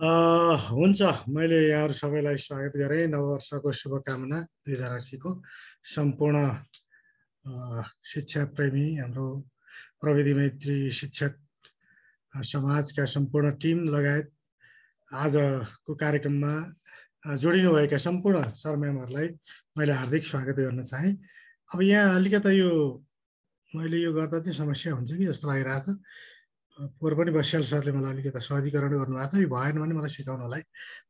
हुन्छ मैले यहाँहरू सबैलाई स्वागत गरेँ नववर्षको शुभकामना दुई हजार असीको सम्पूर्ण शिक्षा प्रेमी हाम्रो प्रविधि मैत्री शिक्षक समाजका सम्पूर्ण टिम लगायत आजको कार्यक्रममा जोडिनुभएका सम्पूर्ण सर म्यामहरूलाई मैले हार्दिक स्वागत गर्न चाहेँ अब यहाँ अलिकता यो मैले यो गर्दा चाहिँ समस्या हुन्छ कि जस्तो लागिरहेको छ पोहोर पनि बस्याल सरले मलाई अलिकति सहजीकरण गर्नुभएको थियो भएन भने मलाई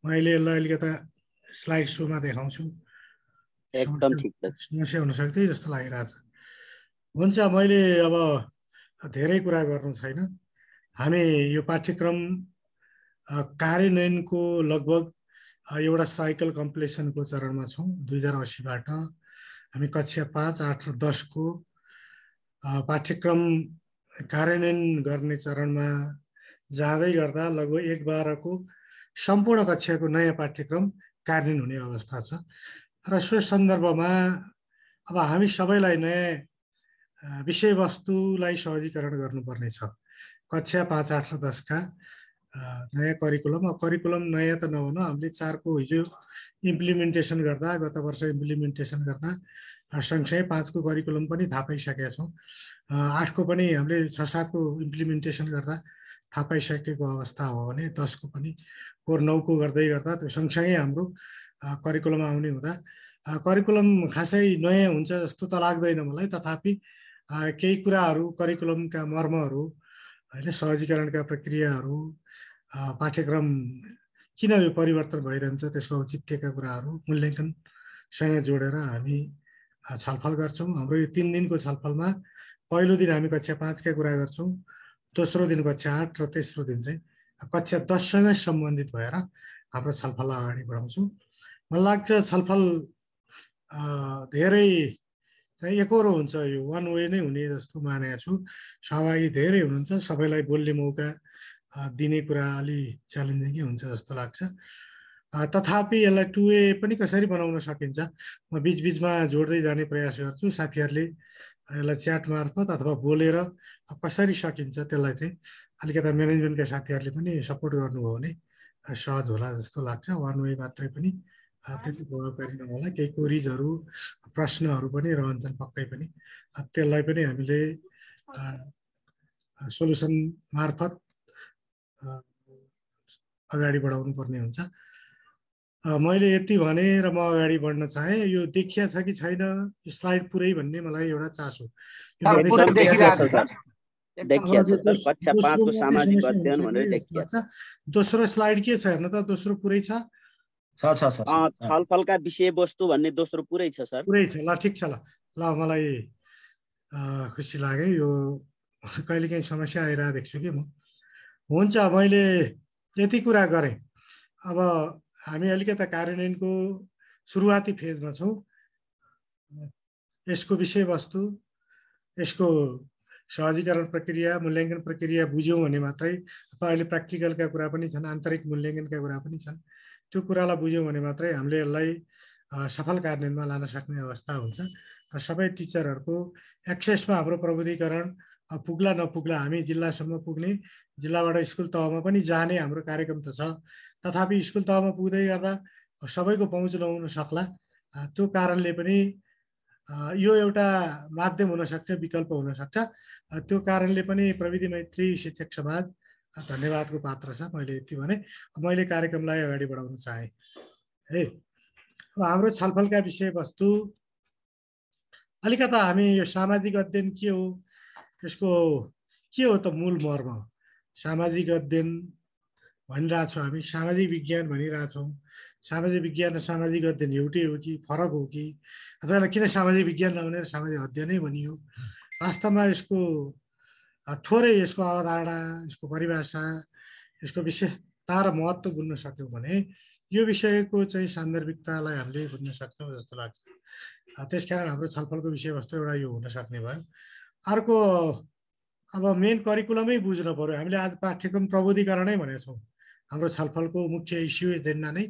म अहिले यसलाई अलिकति स्लाइड सोमा देखाउँछु एकदम समस्या हुनसक्छ जस्तो लागिरहेछ हुन्छ मैले अब धेरै कुरा गर्नु छैन हामी यो पाठ्यक्रम कार्यान्वयनको लगभग एउटा साइकल कम्प्लिसनको चरणमा छौँ दुई हजार असीबाट हामी कक्षा पाँच आठ र दसको पाठ्यक्रम कार्यान्वयन गर्ने चरणमा जाँदै गर्दा लगभग एक बाह्रको सम्पूर्ण कक्षाको नयाँ पाठ्यक्रम कार्यान्वयन हुने अवस्था छ र सो सन्दर्भमा अब हामी सबैलाई नयाँ विषयवस्तुलाई सहजीकरण गर्नुपर्नेछ कक्षा पाँच आठ र दसका नयाँ करिकुलम करिकुलम नयाँ त नभन हामीले चारको हिजो इम्प्लिमेन्टेसन गर्दा गत वर्ष इम्प्लिमेन्टेसन गर्दा सँगसँगै पाँचको करिकुलम पनि थाहा पाइसकेका छौँ आठको पनि हामीले छ सातको इम्प्लिमेन्टेसन गर्दा थाहा पाइसकेको अवस्था हो भने दसको पनि कोर नौको गर्दै गर्दा त्यो सँगसँगै हाम्रो करिकुलम आउने हुँदा करिकुलम खासै नयाँ हुन्छ जस्तो त लाग्दैन मलाई तथापि केही कुराहरू करिकुलमका मर्महरू होइन सहजीकरणका प्रक्रियाहरू पाठ्यक्रम किन यो परिवर्तन भइरहन्छ त्यसको औचित्यका कुराहरू मूल्याङ्कनसँग जोडेर हामी छलफल गर्छौँ हाम्रो यो तिन दिनको छलफलमा पहिलो दिन हामी कक्षा पाँचकै कुरा गर्छौँ दोस्रो दिन कक्षा आठ र तेस्रो दिन चाहिँ कक्षा दससँगै सम्बन्धित भएर हाम्रो छलफललाई अगाडि बढाउँछौँ मलाई लाग्छ छलफल धेरै चाहिँ एकरो हुन्छ यो वान वे नै हुने जस्तो मानेको छु सहभागी धेरै हुनुहुन्छ सबैलाई बोल्ने मौका दिने कुरा अलि च्यालेन्जिङै हुन्छ जस्तो लाग्छ तथापि यसलाई टु वे पनि कसरी बनाउन सकिन्छ म बिचबिचमा जोड्दै जाने प्रयास गर्छु साथीहरूले यसलाई च्याट मार्फत अथवा बोलेर कसरी सकिन्छ त्यसलाई चाहिँ अलिकता म्यानेजमेन्टका साथीहरूले पनि सपोर्ट गर्नुभयो भने सहज होला जस्तो लाग्छ वान वे मात्रै पनि त्यति प्रभावकारी होला केही कोरिजहरू प्रश्नहरू पनि रहन्छन् पक्कै पनि त्यसलाई पनि हामीले सोल्युसन मार्फत अगाडि बढाउनु पर्ने हुन्छ मैले यति भने र म अगाडि बढ्न चाहे यो देखिया छ कि छैन यो स्लाइड पुरै भन्ने मलाई एउटा चासो दोस्रो स्लाइड के छ हेर्न त दोस्रो पुरै छ छलफलका विषयवस्तु भन्ने दोस्रो पुरै छ सर पुरै छ ल ठिक छ ल ल मलाई खुसी लाग्यो यो कहिलेकाहीँ समस्या आइरहेको देख्छु कि म हुन्छ मैले यति कुरा गरेँ अब हामी अलिकता कार्यान्वयनको सुरुवाती फेजमा छौँ यसको विषयवस्तु यसको सहजीकरण प्रक्रिया मूल्याङ्कन प्रक्रिया बुझ्यौँ भने मात्रै अथवा अहिले प्र्याक्टिकलका कुरा पनि छन् आन्तरिक मूल्याङ्कनका कुरा पनि छन् त्यो कुरालाई बुझ्यौँ भने मात्रै हामीले यसलाई सफल कार्यान्वयनमा लान सक्ने अवस्था हुन्छ र सबै टिचरहरूको एक्सेसमा हाम्रो प्रविधिकरण पुग्ला नपुग्ला हामी जिल्लासम्म पुग्ने जिल्लाबाट स्कुल तहमा पनि जाने हाम्रो कार्यक्रम त छ तथापि स्कुल तहमा पुग्दै गर्दा सबैको पहुँच नहुन सक्ला त्यो कारणले पनि यो एउटा माध्यम हुनसक्छ विकल्प हुनसक्छ त्यो कारणले पनि प्रविधि मैत्री शिक्षक समाज धन्यवादको पात्र छ मैले यति भने मैले कार्यक्रमलाई अगाडि बढाउन चाहेँ है अब हाम्रो छलफलका विषयवस्तु अलिकता हामी यो सामाजिक अध्ययन के हो यसको के हो त मूल मर्म सामाजिक अध्ययन भनिरहेछौँ हामी सामाजिक विज्ञान भनिरहेछौँ सामाजिक विज्ञान र सामाजिक अध्ययन एउटै हो कि फरक हो कि अथवा किन सामाजिक विज्ञान नभनेर सामाजिक अध्ययनै भनियो वास्तवमा यसको थोरै यसको अवधारणा यसको परिभाषा यसको विशेषता र महत्त्व बुझ्न सक्यौँ भने यो विषयको चाहिँ सान्दर्भिकतालाई हामीले बुझ्न सक्छौँ जस्तो लाग्छ त्यस कारण हाम्रो छलफलको विषयवस्तु एउटा यो हुन सक्ने भयो अर्को अब मेन करिकुलमै बुझ्नु पऱ्यो हामीले आज पाठ्यक्रम प्रबोधिकरणै भनेछौँ हाम्रो छलफलको मुख्य इस्यु एजेन्डा नै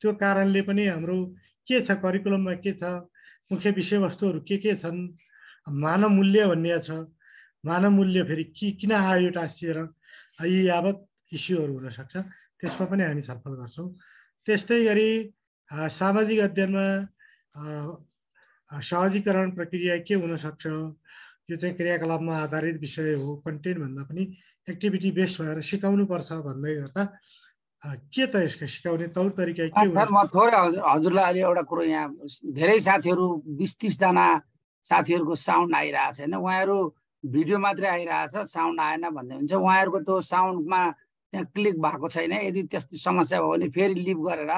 त्यो कारणले पनि हाम्रो के छ करिकुलममा के छ मुख्य विषयवस्तुहरू के के छन् मानव मूल्य भन्ने छ मानव मूल्य फेरि कि किन आयो टाँसिएर यी यावत इस्युहरू हुनसक्छ त्यसमा पनि हामी छलफल गर्छौँ त्यस्तै गरी सामाजिक अध्ययनमा सहजीकरण प्रक्रिया के हुनसक्छ यो चाहिँ क्रियाकलापमा आधारित विषय हो कन्टेन्टभन्दा पनि एक्टिभिटी बेस भएर सिकाउनु पर्छ भन्दै गर्दा के त यसको सिकाउने तौर तरिका के सर म थोरै हजुरलाई अहिले एउटा कुरो यहाँ धेरै साथीहरू बिस तिसजना साथीहरूको साउन्ड आइरहेको होइन उहाँहरू भिडियो मात्रै आइरहेछ साउन्ड आएन भन्ने हुन्छ उहाँहरूको त्यो साउन्डमा त्यहाँ क्लिक भएको छैन यदि त्यस्तो समस्या भयो भने फेरि लिभ गरेर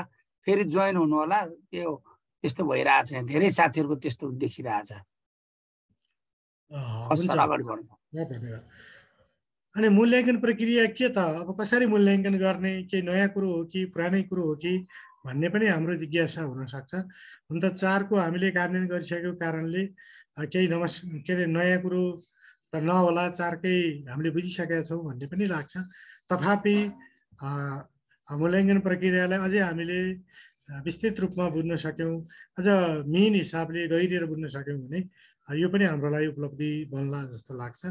फेरि जोइन हुनु होला त्यो त्यस्तो भइरहेको छ धेरै साथीहरूको त्यस्तो देखिरहेछ धन्यवाद अनि मूल्याङ्कन प्रक्रिया के त अब कसरी मूल्याङ्कन गर्ने केही नयाँ कुरो हो कि पुरानै कुरो हो कि भन्ने पनि हाम्रो जिज्ञासा हुनसक्छ हुन त चारको हामीले कार्यान्वयन गरिसकेको कारणले केही नमस् के अरे नयाँ कुरो त नहोला चारकै हामीले बुझिसकेका छौँ भन्ने पनि लाग्छ तथापि मूल्याङ्कन प्रक्रियालाई अझै हामीले विस्तृत रूपमा बुझ्न सक्यौँ अझ मेन हिसाबले गहिरिएर बुझ्न सक्यौँ भने यो पनि हाम्रो लागि उपलब्धि बन्ला जस्तो लाग्छ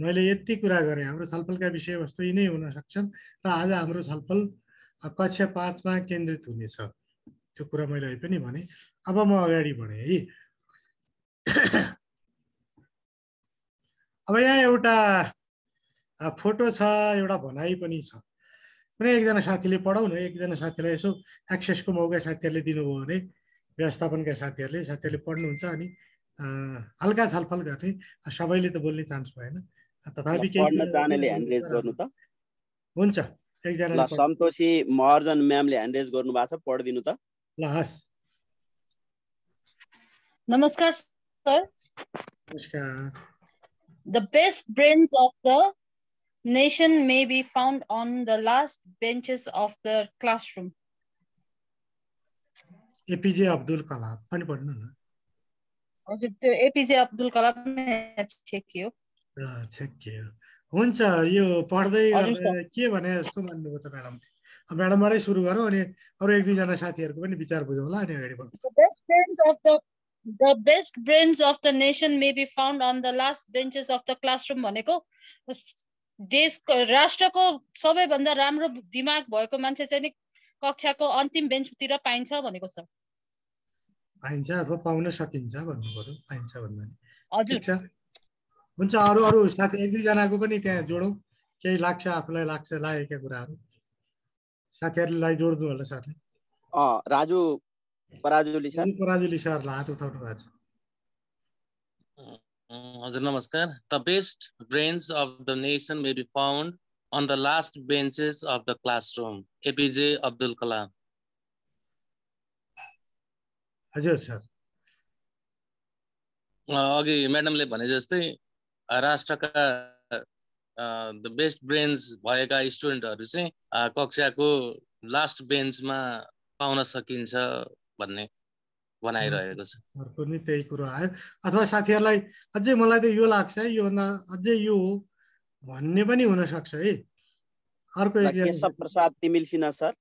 मैले यति कुरा गरेँ हाम्रो छलफलका विषयवस्तु यी नै हुन सक्छन् र आज हाम्रो छलफल कक्षा पाँचमा केन्द्रित हुनेछ त्यो कुरा मैले अहिले पनि भने अब म अगाडि बढेँ है अब यहाँ एउटा फोटो छ एउटा भनाइ पनि छ कुनै एकजना साथीले पढाउनु एकजना साथीलाई यसो एक्सेसको मौका साथीहरूले दिनुभयो भने व्यवस्थापनका साथीहरूले साथीहरूले पढ्नुहुन्छ अनि हल्का छलफल गर्ने सबैले त बोल्ने चान्स भएन तथापि सन्तोषी महर्जन म्यामले ह्यान्ड रेज गर्नु भएको छ नमस्कार sir the best brains brains the the may be be found the last last benches the the classroom. APJ Abdul Kalam पनि पढ्नु न हजुर त्यो एपीजे अब्दुल कलाम चेक थियो ठ्याक्कै हुन्छ यो पढ्दै के भने जस्तो मान्नुभयो त म्याडम म्याडमबाटै सुरु गरौँ अनि अरू एक दुईजना साथीहरूको पनि विचार बुझौँला अनि अगाडि बढौँ The best brains of the nation may be found on the last benches of the classroom भनेको देशको राष्ट्रको सबैभन्दा राम्रो दिमाग भएको मान्छे चाहिँ नि कक्षाको अन्तिम बेन्चतिर पाइन्छ भनेको छ पाइन्छ अथवा पाउन सकिन्छ भन्नु पर्यो पाइन्छ भन्दा हजुर हुन्छ अरू अरू साथी एक दुईजनाको पनि त्यहाँ जोडौँ केही लाग्छ आफूलाई लाग्छ लागेका कुराहरू साथीहरूलाई जोड्नु होला सरले राजु पराजुली सर पराजुली सर हात उठाउनु भएको छ हजुर नमस्कार the best brains of the nation may be found on the last benches of the classroom APJ Abdul Kalam हजुर सर अघि म्याडमले भने जस्तै राष्ट्रका द बेस्ट ब्रेन्स भएका स्टुडेन्टहरू चाहिँ कक्षाको लास्ट बेन्चमा पाउन सकिन्छ भन्ने बनाइरहेको छ पनि त्यही कुरो आयो अथवा साथीहरूलाई अझै मलाई त यो लाग्छ है योभन्दा अझै यो हो भन्ने पनि हुनसक्छ है अर्को केशव प्रसाद तिमिल सिन्हा सर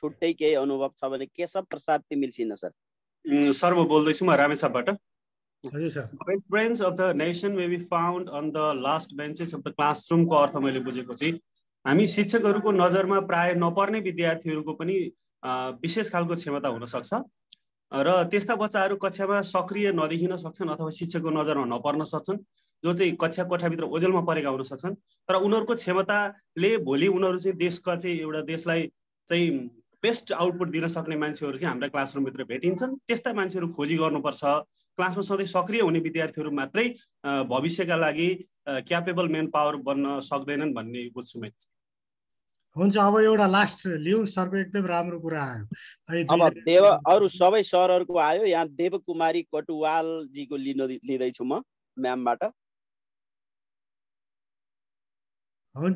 छुट्टै केही अनुभव छ भने Keshav Prasad Timilsina sir sir म बोल्दैछु म रामेसाबाट friends of the nation may be found on the last benches of the क्लासरुमको अर्थ मैले बुझेको चाहिँ हामी शिक्षकहरूको नजरमा प्राय नपर्ने विद्यार्थीहरूको पनि विशेष खालको क्षमता हुनसक्छ र त्यस्ता बच्चाहरू कक्षामा सक्रिय नदेखिन सक्छन् अथवा शिक्षकको नजरमा नपर्न सक्छन् जो चाहिँ कक्षा कोठाभित्र ओझेलमा परेका हुन सक्छन् तर उनीहरूको क्षमताले भोलि उनीहरू चाहिँ देशका चाहिँ एउटा देशलाई चाहिँ बेस्ट आउटपुट दिन सक्ने मान्छेहरू चाहिँ हाम्रा क्लासरुमभित्र भेटिन्छन् त्यस्ता मान्छेहरू खोजी गर्नुपर्छ क्लासमा सधैँ सक्रिय हुने विद्यार्थीहरू मात्रै भविष्यका लागि क्यापेबल म्यान पावर बन्न सक्दैनन् भन्ने बुझ्छु मैले हुन्छ अब एउटा लास्ट लिउँ सरको एकदम राम्रो कुरा आयो अब देव अरू सबै सरहरूको आयो यहाँ देवकुमारी कटुवालजीको लिन लिँदैछु म म्यामबाट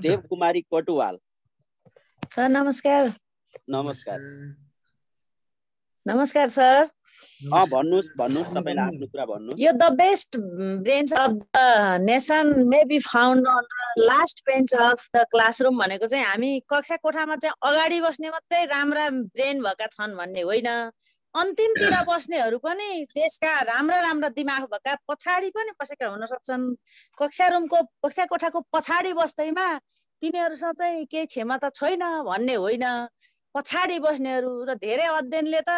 देवकुमारी कटुवाल सर नमस्कार नमस्कार नमस्कार सर यो the best of the nation may found on the last bench of the classroom भनेको चाहिँ हामी कक्षा कोठामा चाहिँ अगाडि बस्ने मात्रै राम्रा ब्रेन भएका छन् भन्ने होइन अन्तिमतिर बस्नेहरू पनि देशका राम्रा राम्रा दिमाग भएका पछाडि पनि बसेका हुन सक्छन् कक्षा रुमको कक्षा कोठाको पछाडि बस्दैमा तिनीहरूसँग चाहिँ केही क्षमता छैन भन्ने होइन पछाडि बस्नेहरू र धेरै अध्ययनले त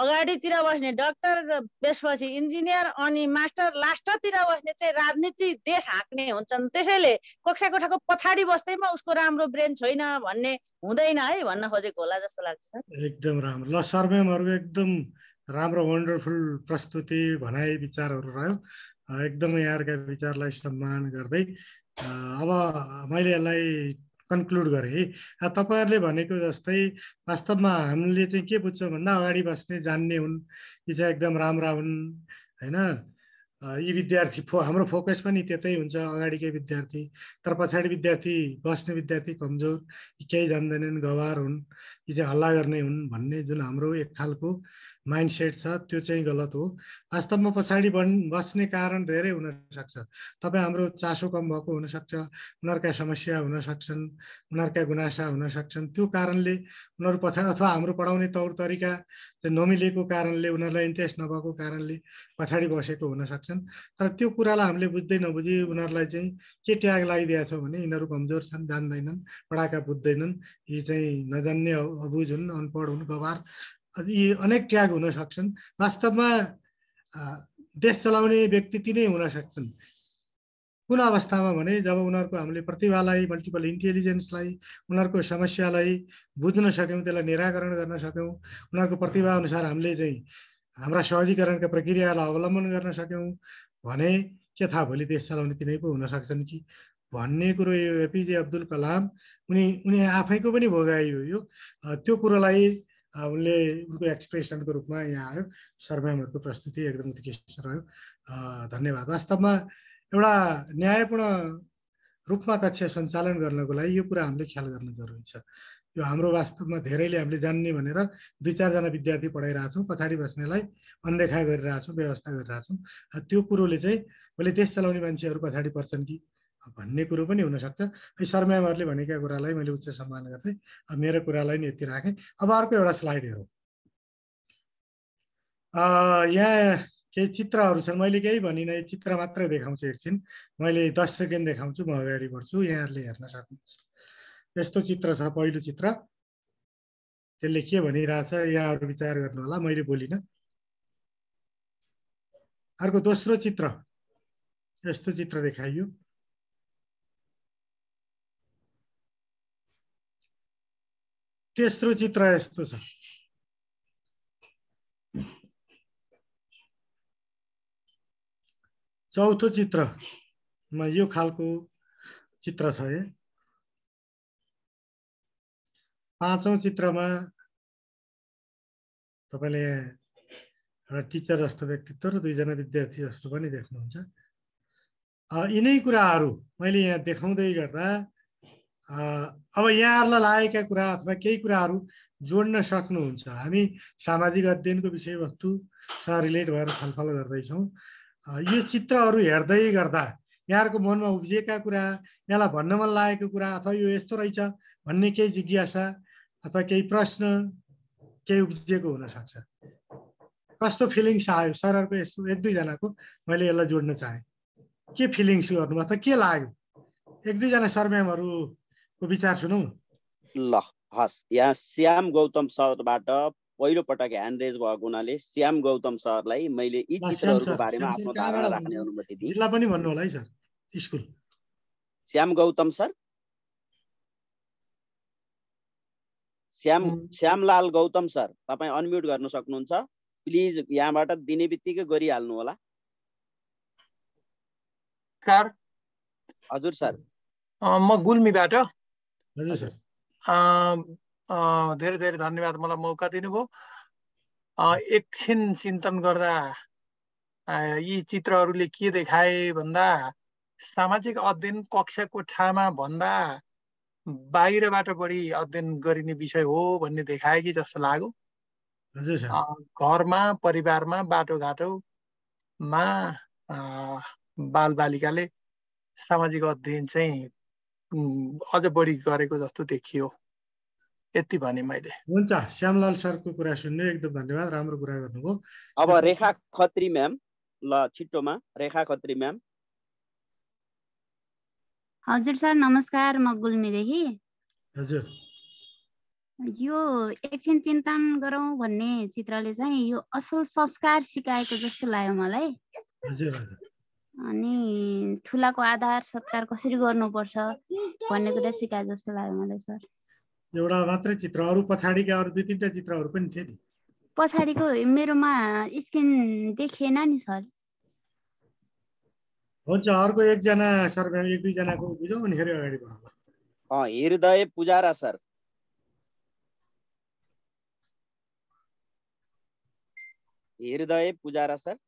अगाडितिर बस्ने डक्टर त्यसपछि इन्जिनियर अनि मास्टर लास्टतिर बस्ने चाहिँ राजनीति देश हाँक्ने हुन्छन् त्यसैले कक्षा कोठाको पछाडि बस्दैमा उसको राम्रो ब्रेन छैन भन्ने हुँदैन है भन्न खोजेको होला जस्तो लाग्छ एकदम राम्रो ल म्यामहरू एकदम राम्रो वन्डरफुल प्रस्तुति भनाइ विचारहरू रह्यो एकदमै यहाँहरूका विचारलाई सम्मान गर्दै अब मैले यसलाई कन्क्लुड गरेँ है तपाईँहरूले भनेको जस्तै वास्तवमा हामीले चाहिँ के बुझ्छौँ भन्दा अगाडि बस्ने जान्ने हुन् यी चाहिँ एकदम राम्रा हुन् होइन यी विद्यार्थी फो हाम्रो फोकस पनि त्यतै हुन्छ अगाडिकै विद्यार्थी तर पछाडि विद्यार्थी बस्ने विद्यार्थी कमजोर केही जान्दैनन् गवार हुन् यी चाहिँ हल्ला गर्ने हुन् भन्ने जुन हाम्रो एक खालको माइन्ड सेट छ त्यो चाहिँ गलत हो वास्तवमा पछाडि बन् बस्ने कारण धेरै हुनसक्छ तपाईँ हाम्रो चासो कम भएको हुनसक्छ उनीहरूका समस्या हुन सक्छन् उनीहरूका गुनासा हुन सक्छन् त्यो कारणले उनीहरू पछाडि अथवा हाम्रो पढाउने तौर तरिका नमिलेको कारणले उनीहरूलाई इन्ट्रेस्ट नभएको कारणले पछाडि बसेको हुन सक्छन् तर त्यो कुरालाई हामीले बुझ्दै नबुझी उनीहरूलाई चाहिँ के ट्याग लगाइदिएको छ भने यिनीहरू कमजोर छन् जान्दैनन् पढाएका बुझ्दैनन् यी चाहिँ नजान्ने अबुझ हुन् अनपढ हुन् गवार यी अनेक ट्याग हुन सक्छन् वास्तवमा देश चलाउने व्यक्ति नै हुन सक्छन् कुन अवस्थामा भने जब उनीहरूको हामीले प्रतिभालाई मल्टिपल इन्टेलिजेन्सलाई उनीहरूको समस्यालाई बुझ्न सक्यौँ त्यसलाई निराकरण गर्न सक्यौँ उनीहरूको अनुसार हामीले चाहिँ हाम्रा सहजीकरणका प्रक्रियाहरूलाई अवलम्बन गर्न सक्यौँ भने के थाहा भोलि देश चलाउने तिनै पो हुन सक्छन् कि भन्ने कुरो यो एपिजे अब्दुल कलाम उनी उनी आफैको पनि भोगाइयो यो त्यो कुरोलाई उनले उनको एक्सप्रेसनको रूपमा यहाँ आयो म्यामहरूको प्रस्तुति एकदम उत्कृष्ट रह्यो धन्यवाद वास्तवमा एउटा न्यायपूर्ण रूपमा कक्षा सञ्चालन गर्नको लागि यो कुरा हामीले ख्याल गर्न जरुरी छ यो हाम्रो वास्तवमा धेरैले हामीले जान्ने भनेर दुई चारजना विद्यार्थी पढाइरहेछौँ पछाडि बस्नेलाई अनदेखा गरिरहेछौँ व्यवस्था गरिरहेछौँ त्यो कुरोले चाहिँ मैले देश चलाउने मान्छेहरू पछाडि पर्छन् कि भन्ने कुरो पनि हुनसक्छ है शर्माहरूले भनेका कुरालाई मैले उच्च सम्मान गर्दै अब मेरो कुरालाई नि यति राखेँ अब अर्को एउटा स्लाइड हेरौँ यहाँ केही चित्रहरू छन् मैले केही भनिनँ चित्र मात्रै देखाउँछु एकछिन मैले दस सेकेन्ड देखाउँछु म अगाडि बढ्छु यहाँहरूले हेर्न सक्नुहुन्छ यस्तो चित्र छ पहिलो चित्र त्यसले के भनिरहेछ यहाँहरू विचार गर्नु होला मैले बोलिनँ अर्को दोस्रो चित्र यस्तो चित्र देखाइयो तेस्रो चित्र यस्तो छ चौथो चित्रमा यो खालको चित्र छ है पाँचौँ चित्रमा तपाईँले एउटा टिचर जस्तो व्यक्तित्व र दुईजना विद्यार्थी जस्तो पनि देख्नुहुन्छ यिनै कुराहरू मैले यहाँ देखाउँदै गर्दा अब यहाँहरूलाई लागेका कुरा अथवा केही कुराहरू जोड्न सक्नुहुन्छ हामी सामाजिक अध्ययनको विषयवस्तुसँग रिलेट भएर छलफल गर्दैछौँ यो चित्रहरू हेर्दै गर्दा यहाँहरूको मनमा उब्जिएका कुरा यहाँलाई भन्न मन लागेको कुरा अथवा यो यस्तो रहेछ भन्ने केही जिज्ञासा अथवा केही प्रश्न केही उब्जिएको हुनसक्छ कस्तो फिलिङ्स आयो सरहरूको यस्तो एक दुईजनाको मैले यसलाई जोड्न चाहेँ के फिलिङ्स गर्नुभयो अथवा के लाग्यो एक दुईजना सरम्यामहरू विचार सुनौ ल हस् यहाँ श्याम गौतम सरबाट पहिलो पटक ह्यान्ड रेज भएको हुनाले श्याम गौतम सरलाई मैले यी चित्रहरूको बारेमा आफ्नो धारणा राख्ने अनुमति दिएँ जिल्ला पनि भन्नु होला है sir school Shyam Gautam sir Shyam Shyamlal Gautam sir तपाईँ अनम्युट गर्न सक्नुहुन्छ प्लिज यहाँबाट दिने बित्तिकै गरिहाल्नु होला सर हजुर सर म गुल्मीबाट Um, uh, धेरै धेरै धन्यवाद मलाई मौका दिनुभयो एकछिन चिन्तन गर्दा यी चित्रहरूले के देखाए भन्दा सामाजिक अध्ययन कक्षाको ठामा भन्दा बाहिरबाट बढी अध्ययन गरिने विषय हो भन्ने देखाए कि जस्तो लाग्यो घरमा परिवारमा बाटोघाटोमा बालबालिकाले सामाजिक अध्ययन चाहिँ अझ बढी गरेको जस्तो देखियो यति भने मैले हुन्छ श्यामलाल सरको कुरा सुन्ने एकदम धन्यवाद राम्रो कुरा गर्नुभयो अब रेखा खत्री म्याम ल छिटोमा रेखा खत्री म्याम हजुर सर नमस्कार म गुल्मीदेखि हजुर यो एकछिन चिन्तन गरौँ भन्ने चित्रले चाहिँ यो असल संस्कार सिकाएको जस्तो लाग्यो मलाई हजुर हजुर अनि ठुलाको आधार सत्कार कसरी गर्नुपर्छ भन्ने कुरा सिकाए जस्तो लाग्यो मलाई सर एउटा मात्रै चित्र अरू पछाडिका अरू दुई तिनवटा चित्रहरू पनि थिए नि पछाडिको मेरोमा स्किन देखिएन नि सर हुन्छ अर्को एकजना सर एक दुईजनाको बुझौँ अनि फेरि अगाडि हृदय पुजारा सर हृदय पुजारा सर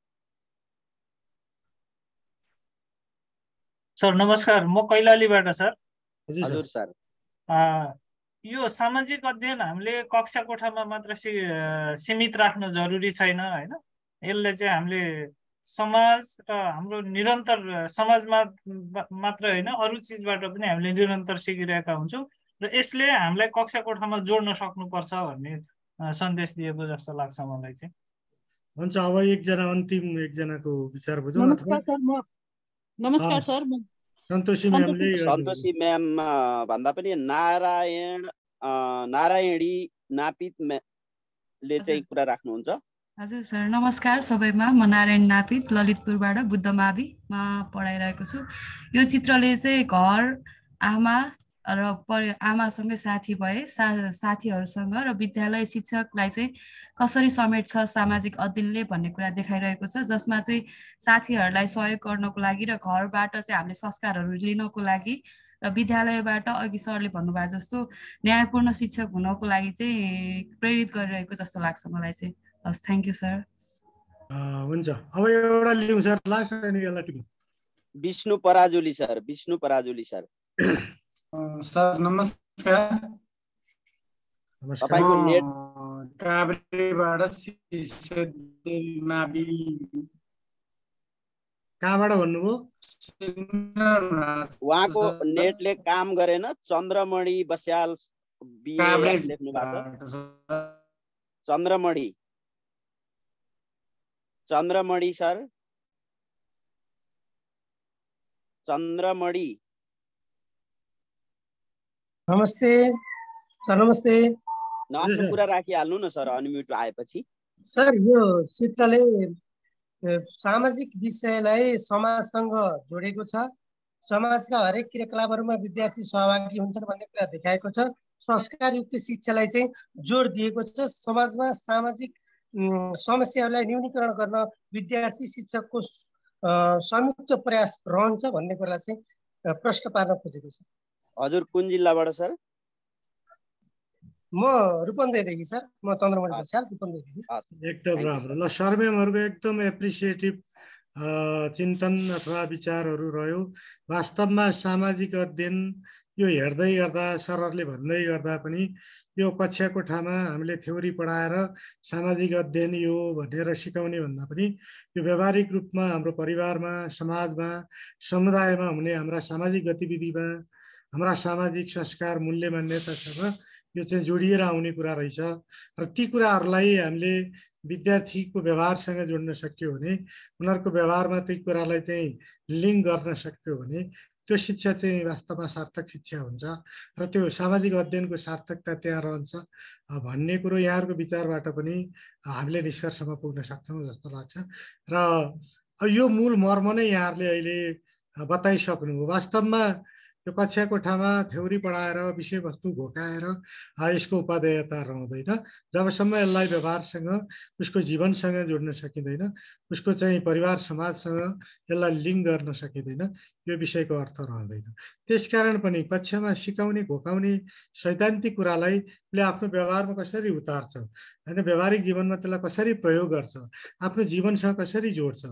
सर नमस्कार म कैलालीबाट सर हजुर सर यो सामाजिक अध्ययन हामीले कक्षा कोठामा मात्र सीमित राख्नु जरुरी छैन होइन यसले चाहिँ हामीले समाज र हाम्रो निरन्तर समाजमा मात्र होइन अरू चिजबाट पनि हामीले निरन्तर सिकिरहेका हुन्छौँ र यसले हामीलाई कक्षा कोठामा जोड्न सक्नुपर्छ भन्ने सन्देश दिएको जस्तो लाग्छ मलाई चाहिँ हुन्छ अब एकजना अन्तिम एकजनाको विचार बुझौँ नमस्कार सर सन्तोषी म्यामले सन्तोषी म्याम भन्दा पनि नारायण नारायणी नापित ले चाहिँ कुरा राख्नुहुन्छ हजुर सर नमस्कार सबैमा म नारायण नापित ललितपुरबाट बुद्ध मा पढाइरहेको छु यो चित्रले चाहिँ घर आमा र परि आमासँगै साथी भए सा साथीहरूसँग र विद्यालय शिक्षकलाई चाहिँ कसरी समेट्छ सामाजिक अदिलले भन्ने कुरा देखाइरहेको छ जसमा चाहिँ साथीहरूलाई सहयोग गर्नको लागि र घरबाट चाहिँ हामीले संस्कारहरू लिनको लागि र विद्यालयबाट अघि सरले भन्नुभएको जस्तो न्यायपूर्ण शिक्षक हुनको लागि चाहिँ प्रेरित गरिरहेको जस्तो लाग्छ मलाई चाहिँ हस् थ्याङ्क यू सर हुन्छ अब एउटा लिउँ सर लाग्छ Bishnu Parajuli sir Bishnu Parajuli sir sir नमस्कार तपाईँको नेट काभ्रेबाट सिसोदेवी मावि कहाँबाट भन्नुभयो उहाँको नेटले काम गरेन चन्द्रमणि बस्याल लेख्नुभएको चन्द्रमणि चन्द्रमणि सर चन्द्रमणि नमस्ते सर नमस्ते पुरा कुरा राखिहाल्नु न सर अनम्युट आएपछि सर यो चित्रले सामाजिक विषयलाई समाजसँग जोडेको छ समाजका हरेक क्रियाकलापहरूमा विद्यार्थी सहभागी हुन्छन् भन्ने कुरा देखाएको छ संस्कारयुक्त शिक्षालाई चाहिँ जोड दिएको छ समाजमा सामाजिक समस्याहरूलाई न्यूनीकरण गर्न विद्यार्थी शिक्षकको संयुक्त प्रयास रहन्छ भन्ने कुरालाई चाहिँ प्रश्न पार्न खोजेको छ हजुर कुन जिल्लाबाट सर म रूपन्देहीदेखि सर म चन्द्रमणि एकदम राम्रो ल एकदम एप्रिसिएटिभ चिन्तन अथवा विचारहरू रह्यो वास्तवमा सामाजिक अध्ययन यो हेर्दै गर्दा सरहरूले भन्दै गर्दा पनि यो कक्षाको कोठामा हामीले थ्योरी पढाएर सामाजिक अध्ययन यो भनेर सिकाउने भन्दा पनि यो व्यावहारिक रूपमा हाम्रो परिवारमा समाजमा समुदायमा हुने हाम्रा सामाजिक गतिविधिमा हाम्रा सामाजिक संस्कार मूल्य मान्यतासँग यो चाहिँ जोडिएर आउने कुरा रहेछ र ती कुराहरूलाई हामीले विद्यार्थीको व्यवहारसँग जोड्न सक्यो भने उनीहरूको व्यवहारमा ती कुरालाई चाहिँ लिङ्क गर्न सक्यो भने त्यो शिक्षा चाहिँ वास्तवमा सार्थक शिक्षा हुन्छ र त्यो सामाजिक अध्ययनको सार्थकता त्यहाँ रहन्छ भन्ने कुरो यहाँहरूको विचारबाट पनि हामीले निष्कर्षमा पुग्न सक्छौँ जस्तो लाग्छ र यो मूल मर्म नै यहाँहरूले अहिले बताइसक्नुभयो वास्तवमा यो कोठामा थ्योरी पढाएर विषयवस्तु घोकाएर यसको उपादेयता रहँदैन जबसम्म यसलाई व्यवहारसँग उसको जीवनसँग जोड्न सकिँदैन उसको चाहिँ परिवार समाजसँग यसलाई लिङ्क गर्न सकिँदैन यो विषयको अर्थ रहँदैन त्यसकारण पनि कक्षामा सिकाउने घोकाउने सैद्धान्तिक कुरालाई उसले आफ्नो व्यवहारमा कसरी उतार्छ होइन व्यावहारिक जीवनमा त्यसलाई कसरी प्रयोग गर्छ आफ्नो जीवनसँग कसरी जोड्छ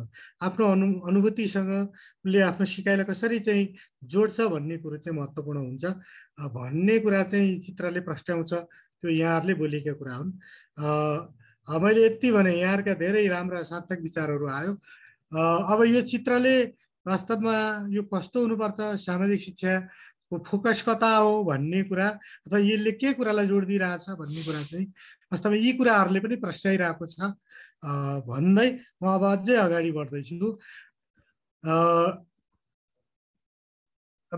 आफ्नो अनु अनुभूतिसँग उसले आफ्नो सिकाइलाई कसरी चाहिँ जोड्छ भन्ने कुरो चाहिँ महत्त्वपूर्ण हुन्छ भन्ने कुरा चाहिँ चित्रले प्रस्ट्याउँछ त्यो यहाँहरूले बोलेका कुरा हुन् मैले यति भने यहाँहरूका धेरै राम्रा सार्थक विचारहरू आयो अब यो चित्रले वास्तवमा यो कस्तो हुनुपर्छ सामाजिक शिक्षाको फोकस कता हो भन्ने कुरा अथवा यसले के कुरालाई जोड दिइरहेछ भन्ने कुरा चाहिँ वास्तवमा यी कुराहरूले पनि प्रस्याइरहेको छ भन्दै म अब अझै अगाडि बढ्दैछु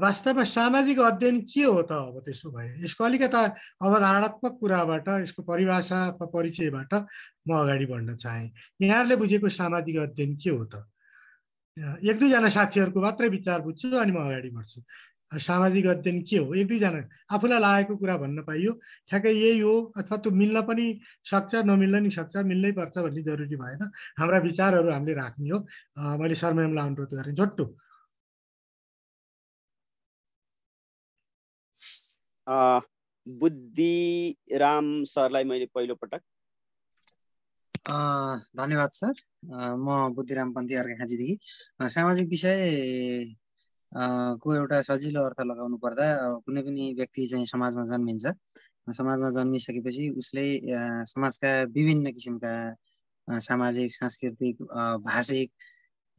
वास्तवमा सामाजिक अध्ययन के हो त अब त्यसो भए यसको अलिकता अवधारणात्मक कुराबाट यसको परिभाषा अथवा परिचयबाट म अगाडि बढ्न चाहेँ यहाँहरूले बुझेको सामाजिक अध्ययन के हो त एक दुईजना साथीहरूको मात्रै विचार बुझ्छु अनि म अगाडि बढ्छु सामाजिक अध्ययन के हो एक दुईजना आफूलाई लागेको कुरा भन्न पाइयो ठ्याक्कै यही हो अथवा त्यो मिल्न पनि सक्छ नमिल्न नि सक्छ मिल्नै पर्छ भन्ने जरुरी भएन हाम्रा विचारहरू हामीले राख्ने हो मैले सरम्यामलाई अनुरोध गरेँ झट्टु बुद्धिराम सरलाई मैले पहिलो पटक धन्यवाद सर म बुद्धिराम पन्थी अर्घाखाँचीदेखि सामाजिक विषय को एउटा सजिलो अर्थ लगाउनु पर्दा कुनै पनि व्यक्ति चाहिँ समाजमा जन्मिन्छ समाजमा जन्मिसकेपछि उसले समाजका विभिन्न किसिमका सामाजिक सांस्कृतिक भाषिक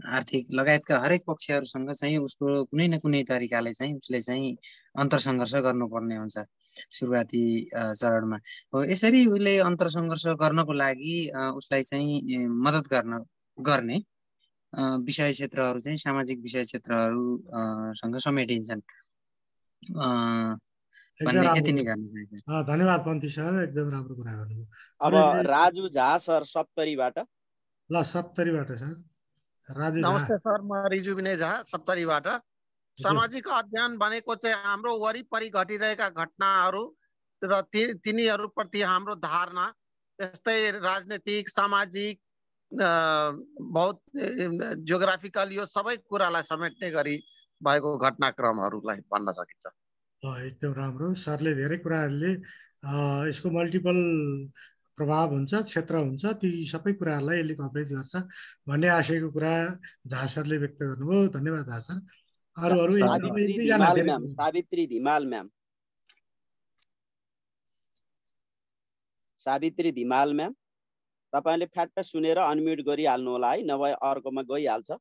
आर्थिक लगायतका हरेक पक्षहरूसँग चाहिँ उसको कुनै न कुनै तरिकाले चाहिँ उसले चाहिँ अन्तरसङ्घर्ष गर्नुपर्ने हुन्छ सुरुवाती चरणमा हो यसरी उसले अन्तरसङ्घर्ष गर्नको लागि उसलाई चाहिँ मद्दत गर्न गर्ने विषय क्षेत्रहरू चाहिँ सामाजिक विषय क्षेत्रहरूसँग समेटिन्छन् धन्यवाद पन्थी सर एकदम राम्रो कुरा गर्नुभयो अब राजु झा सर सप्तरीबाट ल सप्तरीबाट सर नमस्ते सर म रिजु विनय झा सप्तरीबाट सामाजिक अध्ययन भनेको चाहिँ हाम्रो वरिपरि घटिरहेका घटनाहरू र तिनीहरूप्रति हाम्रो धारणा त्यस्तै राजनैतिक सामाजिक बहुत जियोग्राफिकल यो सबै कुरालाई समेट्ने गरी भएको घटनाक्रमहरूलाई भन्न सकिन्छ एकदम राम्रो सरले धेरै कुराहरूले यसको मल्टिपल प्रभाव हुन्छ क्षेत्र हुन्छ ती सबै कुराहरूलाई यसले कभरेज गर्छ भन्ने आशयको कुरा झा सरले व्यक्त गर्नुभयो धन्यवाद झा सर अरू अरू सावित्री धिमाल म्याम सावित्री धिमाल म्याम तपाईँले फ्याट सुनेर अनम्युट गरिहाल्नु होला है नभए अर्कोमा गइहाल्छ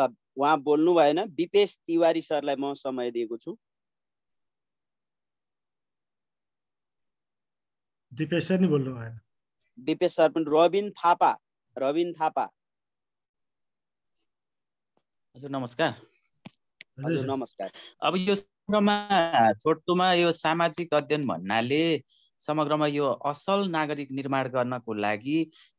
ल उहाँ बोल्नु भएन विपेश तिवारी सरलाई म समय दिएको छु दिपेश सर नि बोल्नु भएन दिपेश सर पनि रबिन थापा रबिन थापा हजुर नमस्कार हजुर नमस्कार अब यो समग्रमा छोटोमा यो सामाजिक अध्ययन भन्नाले समग्रमा यो असल नागरिक निर्माण गर्नको लागि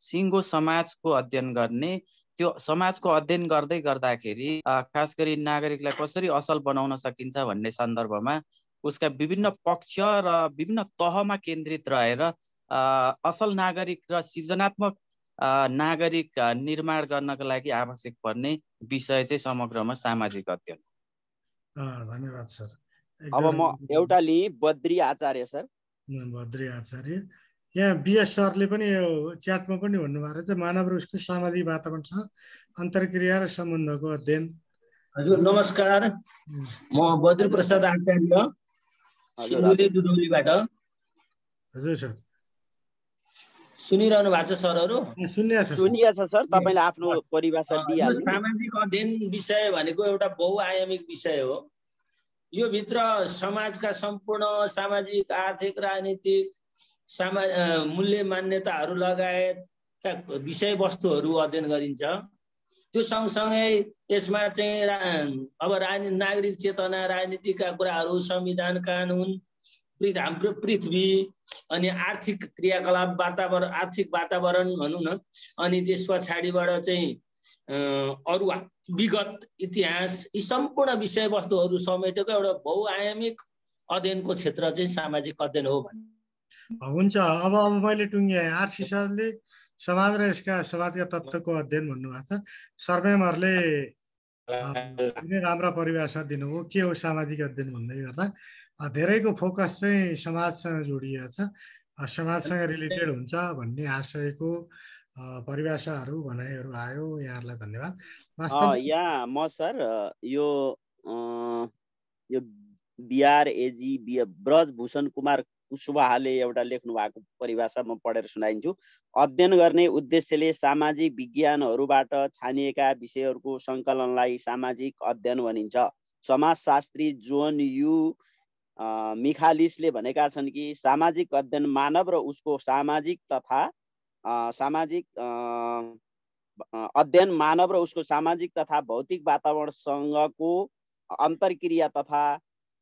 सिङ्गो समाजको अध्ययन गर्ने त्यो समाजको अध्ययन गर्दै गर्दाखेरि खास गरी नागरिकलाई कसरी असल बनाउन सकिन्छ भन्ने सन्दर्भमा उसका विभिन्न पक्ष र विभिन्न तहमा केन्द्रित रहेर असल नागरिक र सृजनात्मक नागरिक निर्माण गर्नको लागि आवश्यक पर्ने विषय चाहिँ समग्रमा सामाजिक अध्ययन धन्यवाद सर अब म एउटा लिएँ बद्री आचार्य सर बद्री आचार्य यहाँ बिएस सरले पनि यो च्याटमा पनि भन्नुभएको थियो मानव र उसको सामाजिक वातावरणसँग अन्तर्क्रिया र सम्बन्धको अध्ययन हजुर नमस्कार म बद्री प्रसाद आचार्य सिन्धुली दुधौलीबाट हजुर सर सुनिरहनु भएको छ सरहरू छ सर तपाईँले आफ्नो परिभाषा दिइहाल्नु सामाजिक अध्ययन विषय भनेको एउटा बहुआयामिक विषय हो यो भित्र समाजका सम्पूर्ण सामाजिक आर्थिक राजनीतिक सामा मूल्य मान्यताहरू लगायतका विषयवस्तुहरू अध्ययन गरिन्छ त्यो सँगसँगै यसमा चाहिँ अब राजनीति नागरिक चेतना राजनीतिका कुराहरू संविधान कानुन हाम्रो पृथ्वी अनि आर्थिक क्रियाकलाप वातावरण आर्थिक वातावरण भनौँ न अनि त्यस पछाडिबाट चाहिँ अरू विगत इतिहास यी सम्पूर्ण विषयवस्तुहरू समेटेको एउटा बहुआयामिक अध्ययनको क्षेत्र चाहिँ सामाजिक अध्ययन हो भन्ने हुन्छ अब अब मैले टुङ्गिएँ आरसी सरले समाज र यसका समाजका तत्त्वको अध्ययन भन्नुभएको छ सरमेमहरूले राम्रा परिभाषा दिनुभयो के हो सामाजिक अध्ययन भन्दै गर्दा धेरैको फोकस चाहिँ समाजसँग जोडिएको छ समाजसँग रिलेटेड हुन्छ भन्ने आशयको परिभाषाहरू भनाइहरू आयो यहाँहरूलाई धन्यवाद यहाँ म सर यो यो बिआरएजी ब्रज भूषण कुमार कुशवाहाले एउटा लेख्नु भएको परिभाषा म पढेर सुनाइन्छु अध्ययन गर्ने उद्देश्यले सामाजिक विज्ञानहरूबाट छानिएका विषयहरूको सङ्कलनलाई सामाजिक अध्ययन भनिन्छ समाजशास्त्री जोन यु मिखालिसले भनेका छन् कि सामाजिक अध्ययन मानव र उसको सामाजिक तथा सामाजिक अध्ययन मानव र उसको सामाजिक तथा भौतिक वातावरणसँगको अन्तर्क्रिया तथा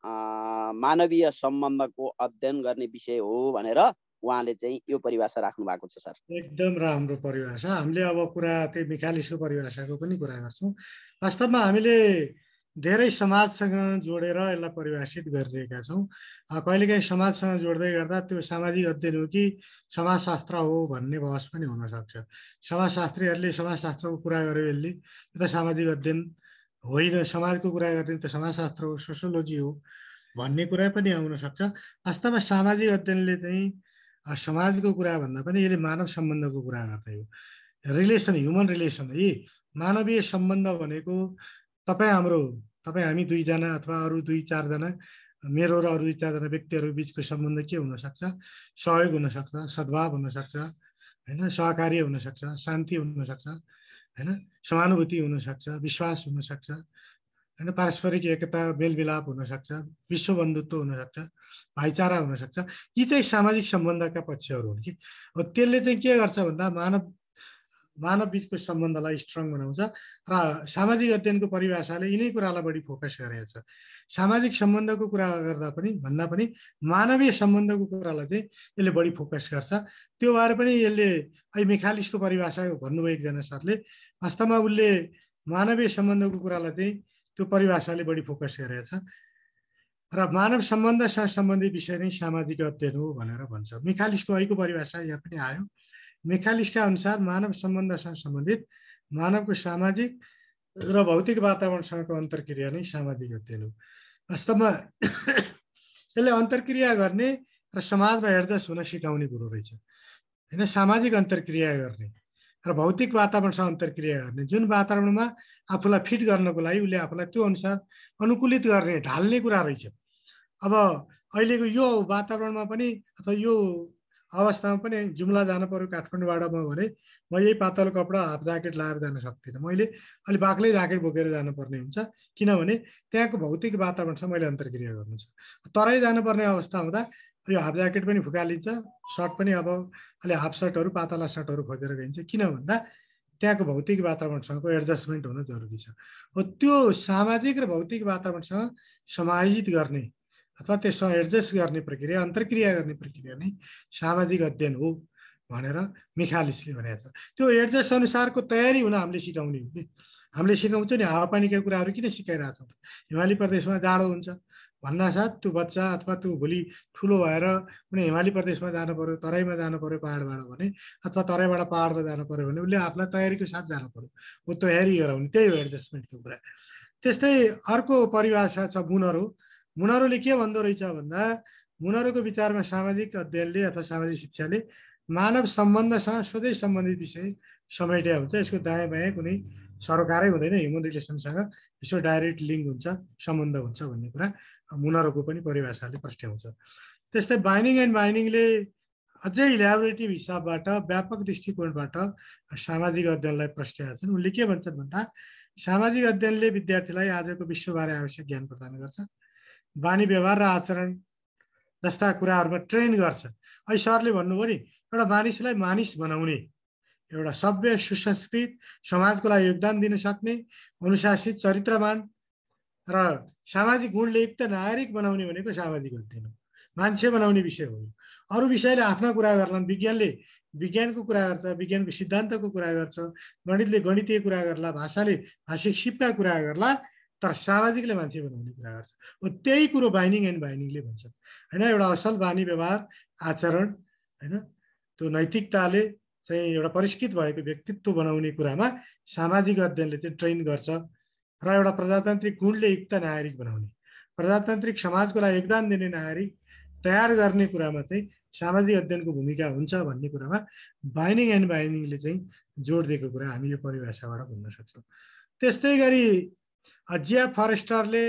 मानवीय सम्बन्धको अध्ययन गर्ने विषय हो भनेर उहाँले चाहिँ यो परिभाषा राख्नु भएको छ सर एकदम राम्रो परिभाषा हामीले अब कुरा त्यही मिखालिसको परिभाषाको पनि कुरा गर्छौँ वास्तवमा हामीले धेरै समाजसँग जोडेर यसलाई परिभाषित गरिरहेका छौँ कहिलेकाहीँ समाजसँग जोड्दै गर्दा त्यो सामाजिक अध्ययन हो कि समाजशास्त्र हो भन्ने बहस पनि हुनसक्छ समाजशास्त्रीहरूले समाजशास्त्रको कुरा गर्यो यसले यो त सामाजिक अध्ययन होइन समाजको कुरा गर्ने त समाजशास्त्र हो सोसियोलोजी हो भन्ने कुरा पनि आउन सक्छ वास्तवमा सामाजिक अध्ययनले चाहिँ समाजको कुरा भन्दा पनि यसले मानव सम्बन्धको कुरा गर्ने हो रिलेसन ह्युमन रिलेसन है मानवीय सम्बन्ध भनेको तपाईँ हाम्रो तपाईँ हामी दुईजना अथवा अरू दुई चारजना मेरो र अरू दुई चारजना व्यक्तिहरू बिचको सम्बन्ध के हुनसक्छ सहयोग हुनसक्छ सद्भाव हुनसक्छ होइन सहकार्य हुनसक्छ शान्ति हुनसक्छ होइन समानुभूति हुनसक्छ विश्वास हुनसक्छ होइन पारस्परिक एकता बेलबिलाप हुनसक्छ विश्व बन्धुत्व हुनसक्छ भाइचारा हुनसक्छ यी चाहिँ सामाजिक सम्बन्धका पक्षहरू हुन् कि अब त्यसले चाहिँ के गर्छ भन्दा मानव मानव बिचको सम्बन्धलाई स्ट्रङ बनाउँछ र सामाजिक अध्ययनको परिभाषाले यिनै कुरालाई बढी फोकस गरेको छ सामाजिक सम्बन्धको कुरा गर्दा पनि भन्दा पनि मानवीय सम्बन्धको कुरालाई चाहिँ यसले बढी फोकस गर्छ त्यो भएर पनि यसले अहिले मेखालिसको परिभाषा भन्नुभयो एकजना सरले वास्तवमा उसले मानवीय सम्बन्धको कुरालाई चाहिँ त्यो परिभाषाले बढी फोकस गरेको छ र मानव सम्बन्धसँग सम्बन्धित विषय नै सामाजिक अध्ययन हो भनेर भन्छ मिखालिसको अहिलेको परिभाषा यहाँ पनि आयो मेखालिसका अनुसार मानव सम्बन्धसँग सम्बन्धित मानवको सामाजिक र भौतिक वातावरणसँगको अन्तर्क्रिया नै सामाजिक अध्ययन हो वास्तवमा यसले अन्तर्क्रिया गर्ने र समाजमा एडजस्ट हुन सिकाउने कुरो रहेछ होइन सामाजिक अन्तर्क्रिया गर्ने र भौतिक वातावरणसँग अन्तर्क्रिया गर्ने जुन वातावरणमा आफूलाई फिट गर्नको लागि उसले आफूलाई त्यो अनुसार अनुकूलित गर्ने ढाल्ने कुरा रहेछ अब अहिलेको यो वातावरणमा पनि अथवा यो अवस्थामा पनि जुम्ला जानु पऱ्यो काठमाडौँबाट म भने म यही पातलो कपडा हाफ ज्याकेट लाएर जान सक्दिनँ मैले अलिक बाक्लै ज्याकेट बोकेर जानुपर्ने हुन्छ किनभने त्यहाँको भौतिक वातावरणसँग मैले अन्तर्क्रिया गर्नु छ तराई जानुपर्ने अवस्था हुँदा यो हाफ ज्याकेट पनि फुकालिन्छ सर्ट पनि अब अलि हाफ सर्टहरू पातला सर्टहरू खोजेर गइन्छ किन भन्दा त्यहाँको भौतिक वातावरणसँगको एडजस्टमेन्ट हुन जरुरी छ हो त्यो सामाजिक र भौतिक वातावरणसँग समायोजित गर्ने अथवा त्यसमा एडजस्ट गर्ने प्रक्रिया अन्तर्क्रिया गर्ने प्रक्रिया नै सामाजिक अध्ययन हो भनेर मिखालिसले भनेको छ त्यो एडजस्ट अनुसारको तयारी हुन हामीले सिकाउने हो कि हामीले सिकाउँछौँ नि हावापानीका कुराहरू किन सिकाइरहेछौँ हिमाली प्रदेशमा जाडो हुन्छ भन्नासाथ त्यो बच्चा अथवा त्यो भोलि ठुलो भएर कुनै हिमाली प्रदेशमा जानु पऱ्यो तराईमा जानु पऱ्यो पाहाडबाट भने अथवा तराईबाट पाहाडमा जानु पऱ्यो भने उसले आफूलाई तयारीको साथ जानु पऱ्यो ऊ तयारी गराउने त्यही हो एडजस्टमेन्टको कुरा त्यस्तै अर्को परिभाषा छ बुनर हो उनीहरूले के भन्दो रहेछ भन्दा उनीहरूको विचारमा सामाजिक अध्ययनले अथवा सामाजिक शिक्षाले मानव सम्बन्धसँग सोधै सम्बन्धित विषय समेटिया हुन्छ यसको दायाँ बायाँ कुनै सरकारै हुँदैन ह्युमन रिलेसनसँग यसको डाइरेक्ट लिङ्क हुन्छ सम्बन्ध हुन्छ भन्ने कुरा मुनारोको पनि परिभाषाले हुन्छ त्यस्तै बाइनिङ एन्ड बाइनिङले अझै इलेबोरेटिभ हिसाबबाट व्यापक दृष्टिकोणबाट सामाजिक अध्ययनलाई प्रस्ट्याएका छन् उनले के भन्छन् भन्दा सामाजिक अध्ययनले विद्यार्थीलाई आजको विश्वबारे आवश्यक ज्ञान प्रदान गर्छ बानी व्यवहार र आचरण जस्ता कुराहरूमा ट्रेन गर्छ अहिले सरले भन्नुभयो नि एउटा मानिसलाई मानिस बनाउने एउटा सभ्य सुसंस्कृत समाजको लागि योगदान दिन सक्ने अनुशासित चरित्रवान र सामाजिक गुणले युक्त नागरिक बनाउने भनेको सामाजिक अध्ययन हो मान्छे बनाउने विषय हो अरू विषयले आफ्ना कुरा गर्लान् विज्ञानले विज्ञानको कुरा गर्छ विज्ञानको सिद्धान्तको कुरा गर्छ गणितले गणितीय कुरा गर्ला भाषाले भाषिक सिपका कुरा गर्ला तर सामाजिकले मान्छे बनाउने कुरा गर्छ हो त्यही कुरो बाइनिङ एन्ड बाइनिङले भन्छ होइन एउटा असल बानी व्यवहार आचरण होइन त्यो नैतिकताले चाहिँ एउटा परिष्कृत भएको व्यक्तित्व बनाउने कुरामा सामाजिक अध्ययनले चाहिँ ट्रेन गर्छ र एउटा प्रजातान्त्रिक गुणले युक्त नागरिक बनाउने प्रजातान्त्रिक समाजको लागि योगदान दिने नागरिक तयार गर्ने कुरामा चाहिँ सामाजिक अध्ययनको भूमिका हुन्छ भन्ने कुरामा बाइनिङ एन्ड बाइनिङले चाहिँ जोड दिएको कुरा हामी यो परिभाषाबाट भन्न सक्छौँ त्यस्तै गरी जिया फरेस्टरले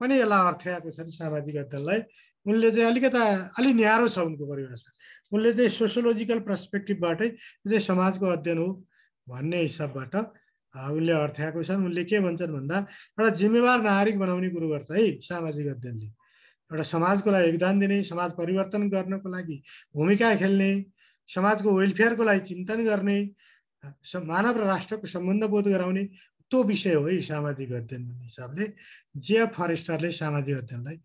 पनि यसलाई अर्थ्याएको छ सामाजिक अध्ययनलाई उनले चाहिँ अलिकता अलि न्यारो छ उनको परिभाषा उनले चाहिँ सोसियोलोजिकल पर्सपेक्टिभबाटै चाहिँ समाजको अध्ययन हो भन्ने हिसाबबाट उनले अर्थ्याएको छन् उनले के भन्छन् भन्दा एउटा जिम्मेवार नागरिक बनाउने कुरो गर्छ है सामाजिक अध्ययनले एउटा समाजको लागि योगदान दिने समाज परिवर्तन गर्नको लागि भूमिका खेल्ने समाजको वेलफेयरको लागि चिन्तन गर्ने मानव र राष्ट्रको सम्बन्ध बोध गराउने त्यो विषय हो यी सामाजिक अध्ययन भन्ने हिसाबले जे फरेस्टरले सामाजिक अध्ययनलाई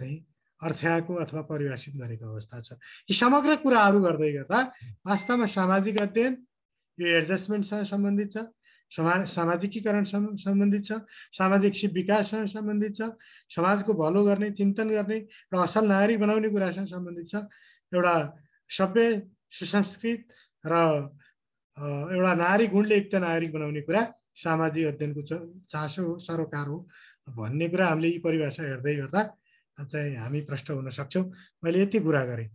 चाहिँ अर्थ्याएको अथवा परिभाषित गरेको अवस्था छ यी समग्र कुराहरू गर्दै गर्दा वास्तवमा सामाजिक अध्ययन यो एडजस्टमेन्टसँग सम्बन्धित छ समा सामाजिकीकरण सम्बन्धित छ सामाजिक विकाससँग सम्बन्धित छ समाजको भलो गर्ने चिन्तन गर्ने र असल नागरिक बनाउने कुरासँग सम्बन्धित छ एउटा सभ्य सुसंस्कृत र एउटा नारी गुणले युक्त नागरिक बनाउने कुरा सामाजिक अध्ययनको चासो हो सरोकार हो भन्ने कुरा हामीले यी परिभाषा हेर्दै गर्दा चाहिँ हामी प्रष्ट हुन सक्छौँ मैले यति कुरा गरेँ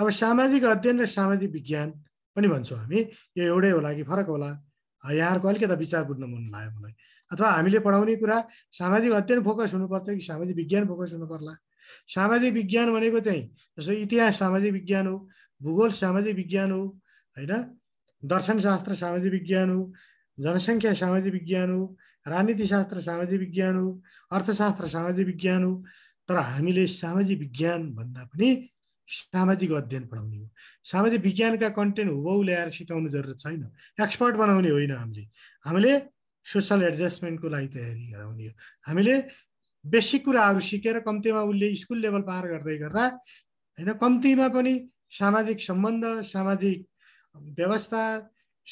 अब सामाजिक अध्ययन र सामाजिक विज्ञान पनि भन्छौँ हामी यो एउटै होला कि फरक होला यहाँहरूको अलिकता विचार बुझ्न मन लाग्यो मलाई अथवा हामीले पढाउने कुरा सामाजिक अध्ययन फोकस हुनुपर्छ कि सामाजिक विज्ञान फोकस हुनु पर्ला सामाजिक विज्ञान भनेको चाहिँ जस्तो इतिहास सामाजिक विज्ञान हो भूगोल सामाजिक विज्ञान हो होइन दर्शनशास्त्र सामाजिक विज्ञान हो जनसङ्ख्या सामाजिक विज्ञान हो राजनीतिशास्त्र सामाजिक विज्ञान हो अर्थशास्त्र सामाजिक विज्ञान हो तर हामीले सामाजिक विज्ञान भन्दा पनि सामाजिक अध्ययन पढाउने हो सामाजिक विज्ञानका कन्टेन्ट हुबहु ल्याएर सिकाउनु जरुरत छैन एक्सपर्ट बनाउने होइन हामीले हामीले सोसल एडजस्टमेन्टको लागि तयारी गराउने हो हामीले बेसिक कुराहरू सिकेर कम्तीमा उसले स्कुल लेभल पार गर्दै गर्दा होइन कम्तीमा पनि सामाजिक सम्बन्ध सामाजिक व्यवस्था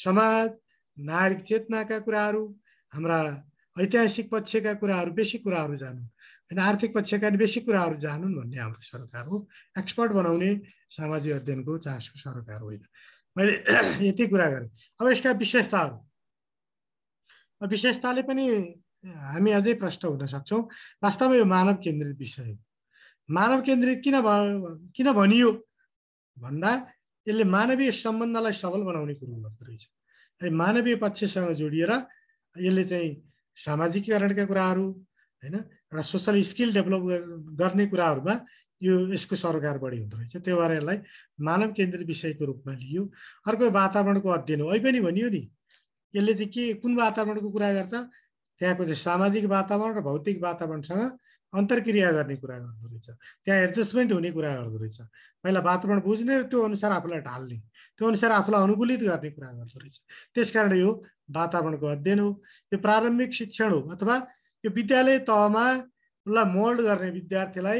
समाज नागरिक चेतनाका कुराहरू हाम्रा ऐतिहासिक पक्षका कुराहरू बेसी कुराहरू जानु होइन आर्थिक पक्षका बेसी कुराहरू जानुन् भन्ने हाम्रो सरकार हो एक्सपर्ट बनाउने सामाजिक अध्ययनको चासो सरकार होइन मैले यति कुरा गरेँ अब यसका विशेषताहरू विशेषताले पनि हामी अझै प्रष्ट हुन सक्छौँ वास्तवमा यो मानव केन्द्रित विषय मानव केन्द्रित किन भयो किन भनियो भन्दा यसले मानवीय सम्बन्धलाई सबल बनाउने कुरो गर्दो रहेछ है मानवीय पक्षसँग जोडिएर यसले चाहिँ सामाजिकरणका कुराहरू होइन एउटा सोसल स्किल डेभलप गर्ने कुराहरूमा यो यसको सरकार बढी हुँदो रहेछ त्यो भएर यसलाई मानव केन्द्रित विषयको रूपमा लियो अर्को वातावरणको अध्ययन हो अहिले पनि भनियो नि यसले चाहिँ के कुन वातावरणको कुरा गर्छ त्यहाँको चाहिँ सामाजिक वातावरण र भौतिक वातावरणसँग अन्तर्क्रिया गर्ने कुरा गर्दो रहेछ त्यहाँ एडजस्टमेन्ट हुने कुरा गर्दो रहेछ पहिला वातावरण बुझ्ने र त्यो अनुसार आफूलाई ढाल्ने त्यो अनुसार आफूलाई अनुकूलित गर्ने कुरा गर्दो रहेछ कारण यो वातावरणको अध्ययन हो यो प्रारम्भिक शिक्षण हो अथवा यो विद्यालय तहमा उसलाई मोल्ड गर्ने विद्यार्थीलाई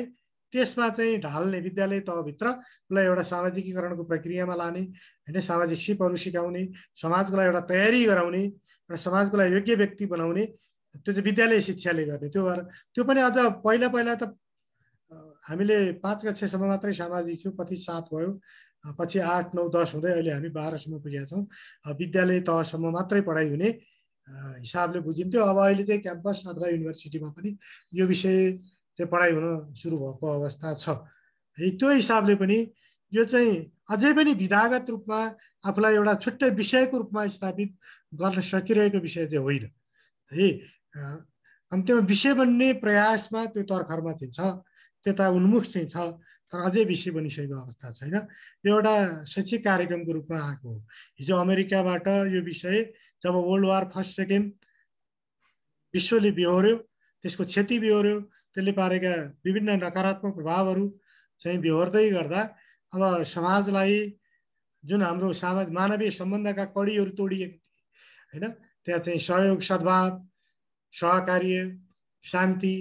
त्यसमा चाहिँ ढाल्ने विद्यालय तहभित्र उसलाई एउटा सामाजिकीकरणको प्रक्रियामा लाने होइन सामाजिक सिपहरू सिकाउने समाजको लागि एउटा तयारी गराउने एउटा समाजको लागि योग्य व्यक्ति बनाउने त्यो चाहिँ विद्यालय शिक्षाले गर्ने त्यो भएर त्यो पनि अझ पहिला पहिला त हामीले पाँच कक्षासम्म मात्रै सामाजिक थियौँ पछि सात भयो पछि आठ नौ दस हुँदै अहिले हामी बाह्रसम्म पुगेका छौँ विद्यालय तहसम्म मात्रै पढाइ हुने हिसाबले बुझिन्थ्यो अब अहिले चाहिँ क्याम्पस अथवा युनिभर्सिटीमा पनि यो विषय चाहिँ पढाइ हुन सुरु भएको अवस्था छ है त्यो हिसाबले पनि यो चाहिँ अझै पनि विधागत रूपमा आफूलाई एउटा छुट्टै विषयको रूपमा स्थापित गर्न सकिरहेको विषय चाहिँ होइन है अनि त्यो विषय बन्ने प्रयासमा त्यो तर्खरमा चाहिँ छ त्यता उन्मुख चाहिँ छ तर अझै विषय बनिसकेको अवस्था छैन यो एउटा शैक्षिक कार्यक्रमको रूपमा आएको हो हिजो अमेरिकाबाट यो विषय जब वर्ल्ड वार फर्स्ट सेकेन्ड विश्वले बिहोऱ्यो त्यसको क्षति बिहोऱ्यो त्यसले पारेका विभिन्न नकारात्मक प्रभावहरू चाहिँ बिहोर्दै गर्दा अब समाजलाई जुन हाम्रो सामाज मानवीय सम्बन्धका कडीहरू तोडिएका थिए होइन त्यहाँ चाहिँ सहयोग सद्भाव सहकार्य शान्ति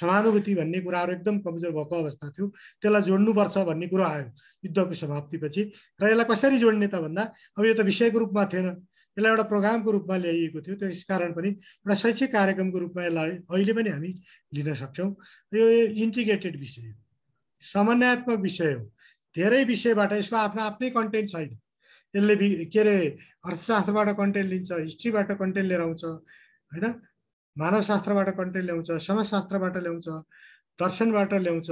समानुभूति भन्ने कुराहरू एकदम कमजोर भएको अवस्था थियो त्यसलाई जोड्नुपर्छ भन्ने कुरो आयो युद्धको समाप्तिपछि र यसलाई कसरी जोड्ने त भन्दा अब यो त विषयको रूपमा थिएन यसलाई एउटा प्रोग्रामको रूपमा ल्याइएको थियो त्यस कारण पनि एउटा शैक्षिक कार्यक्रमको रूपमा यसलाई अहिले पनि हामी लिन सक्छौँ यो इन्टिग्रेटेड विषय हो समन्यात्मक विषय हो धेरै विषयबाट यसको आफ्नो आफ्नै कन्टेन्ट छैन यसले के अरे अर्थशास्त्रबाट कन्टेन्ट लिन्छ हिस्ट्रीबाट कन्टेन्ट लिएर आउँछ होइन मानवशास्त्रबाट कन्टेन्ट ल्याउँछ समाजशास्त्रबाट ल्याउँछ दर्शनबाट ल्याउँछ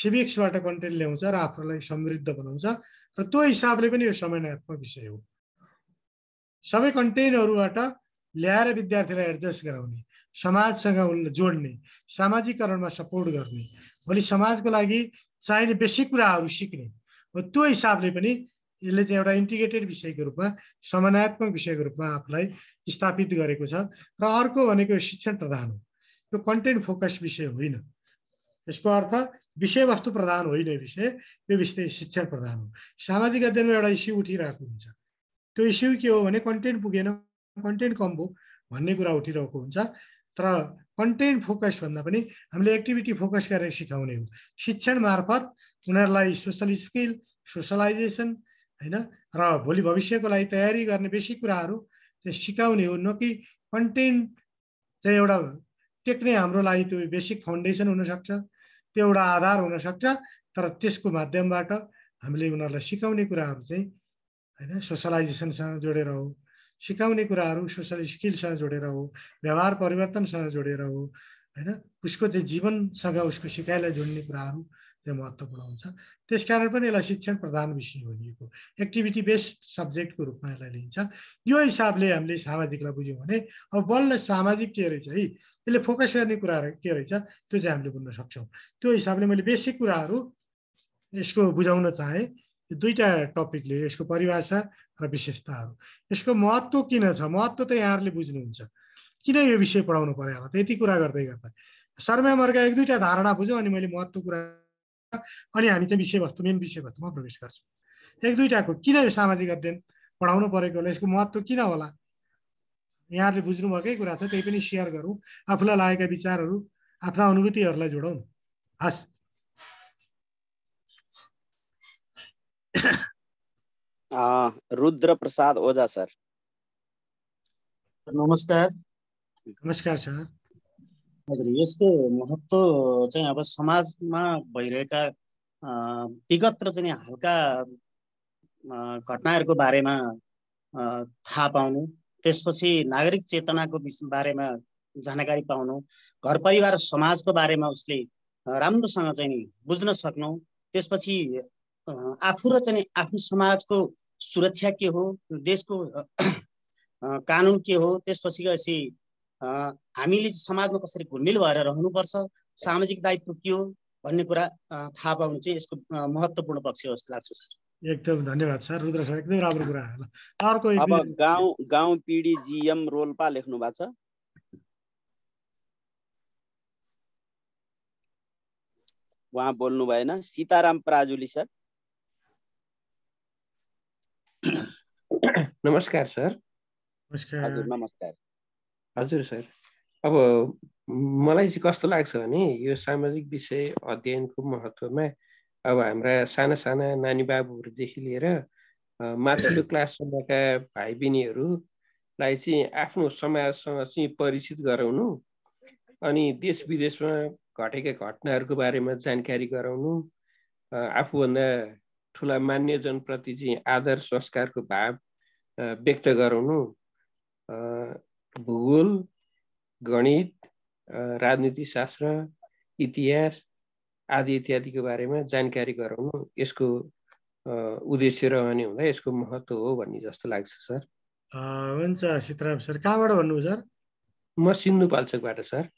सिभिक्सबाट कन्टेन्ट ल्याउँछ र आफूलाई समृद्ध बनाउँछ र त्यो हिसाबले पनि यो समन्वयात्मक विषय हो सबै कन्टेन्टहरूबाट ल्याएर विद्यार्थीलाई एडजस्ट गराउने समाजसँग उनलाई जोड्ने सामाजिकरणमा सपोर्ट गर्ने भोलि समाजको लागि चाहिने बेसिक कुराहरू सिक्ने त्यो हिसाबले पनि यसले चाहिँ एउटा इन्टिग्रेटेड विषयको रूपमा समानात्मक विषयको रूपमा आफूलाई स्थापित गरेको छ र अर्को भनेको शिक्षण प्रधान हो यो कन्टेन्ट फोकस विषय होइन यसको अर्थ विषयवस्तु प्रधान होइन विषय यो विषय शिक्षण प्रधान हो सामाजिक अध्ययनमा एउटा इस्यु उठिरहेको हुन्छ त्यो इस्यु के हो भने कन्टेन्ट पुगेन कन्टेन्ट कम भयो भन्ने कुरा उठिरहेको हुन्छ तर कन्टेन्ट फोकस भन्दा पनि हामीले एक्टिभिटी फोकस गरेर सिकाउने हो शिक्षण मार्फत उनीहरूलाई सोसल स्किल सोसलाइजेसन होइन र भोलि भविष्यको लागि तयारी गर्ने बेसी कुराहरू त्यो सिकाउने हो न कि कन्टेन्ट चाहिँ एउटा टेक्ने हाम्रो लागि त्यो बेसिक फाउन्डेसन हुनसक्छ त्यो एउटा आधार हुनसक्छ तर त्यसको माध्यमबाट हामीले उनीहरूलाई सिकाउने कुराहरू चाहिँ होइन सोसलाइजेसनसँग जोडेर हो सिकाउने कुराहरू सोसल स्किलसँग जोडेर हो व्यवहार परिवर्तनसँग जोडेर हो होइन उसको चाहिँ जीवनसँग उसको सिकाइलाई जोड्ने कुराहरू चाहिँ महत्त्वपूर्ण हुन्छ त्यस कारण पनि यसलाई शिक्षण प्रधान विषय भनिएको एक्टिभिटी बेस्ड सब्जेक्टको रूपमा यसलाई लिइन्छ यो हिसाबले हामीले सामाजिकलाई बुझ्यौँ भने अब बल्ल सामाजिक के रहेछ है यसले फोकस गर्ने कुराहरू के रहेछ त्यो चाहिँ हामीले बुझ्न सक्छौँ त्यो हिसाबले मैले बेसिक कुराहरू यसको बुझाउन चाहेँ दुईवटा टपिकले यसको परिभाषा र विशेषताहरू यसको महत्त्व किन छ महत्त्व त यहाँहरूले बुझ्नुहुन्छ किन यो विषय पढाउनु पऱ्यो होला त्यति कुरा गर्दै गर्दा शर्मा मर्ग एक दुईवटा धारणा बुझौँ अनि मैले महत्त्व कुरा अनि हामी चाहिँ विषयवस्तु मेन विषयवस्तुमा प्रवेश गर्छौँ एक दुईवटाको किन यो सामाजिक अध्ययन पढाउनु परेको होला यसको महत्त्व किन होला यहाँहरूले बुझ्नुभएकै कुरा छ त्यही पनि सेयर गरौँ आफूलाई लागेका विचारहरू आफ्ना अनुभूतिहरूलाई जोडौँ हस् रुद्र प्रसाद ओझा सर नमस्कार नमस्कार सर हजुर यसको महत्त्व चाहिँ अब समाजमा भइरहेका विगत र चाहिँ हालका घटनाहरूको बारेमा थाहा पाउनु त्यसपछि नागरिक चेतनाको बारेमा जानकारी पाउनु घर परिवार समाजको बारेमा उसले राम्रोसँग चाहिँ नि बुझ्न सक्नु त्यसपछि आफू र चाहिँ आफ्नो समाजको सुरक्षा के हो देशको कानुन के हो त्यसपछि गएपछि हामीले समाजमा कसरी घुलमिल भएर रहनुपर्छ सामाजिक दायित्व के हो भन्ने कुरा थाहा पाउनु चाहिँ यसको महत्त्वपूर्ण पक्ष हो जस्तो लाग्छ सर एकदम धन्यवाद सर रुद्र सर एकदम राम्रो कुरा अर्को अब गाउँ गाउँ पिँढी जिएम रोल्पा लेख्नु भएको छ उहाँ बोल्नु भएन सीताराम प्राजुली सर नमस्कार सर नमस्कार हजुर नमस्कार हजुर सर अब मलाई चाहिँ कस्तो लाग्छ भने यो सामाजिक विषय अध्ययनको महत्त्वमा अब हाम्रा साना साना नानी बाबुहरूदेखि लिएर माथिल्लो क्लाससम्मका भाइ बहिनीहरूलाई चाहिँ आफ्नो समाजसँग चाहिँ परिचित गराउनु अनि देश विदेशमा घटेका घटनाहरूको बारेमा जानकारी गराउनु आफूभन्दा ठुला मान्यजनप्रति चाहिँ आदर संस्कारको भाव व्यक्त गराउनु भूगोल गणित राजनीति शास्त्र इतिहास आदि इत्यादिको बारेमा जानकारी गराउनु यसको उद्देश्य रहने हुँदा यसको महत्त्व हो भन्ने जस्तो लाग्छ सर हुन्छ सीताराम सर कहाँबाट भन्नु सर म सिन्धुपाल्चोकबाट सर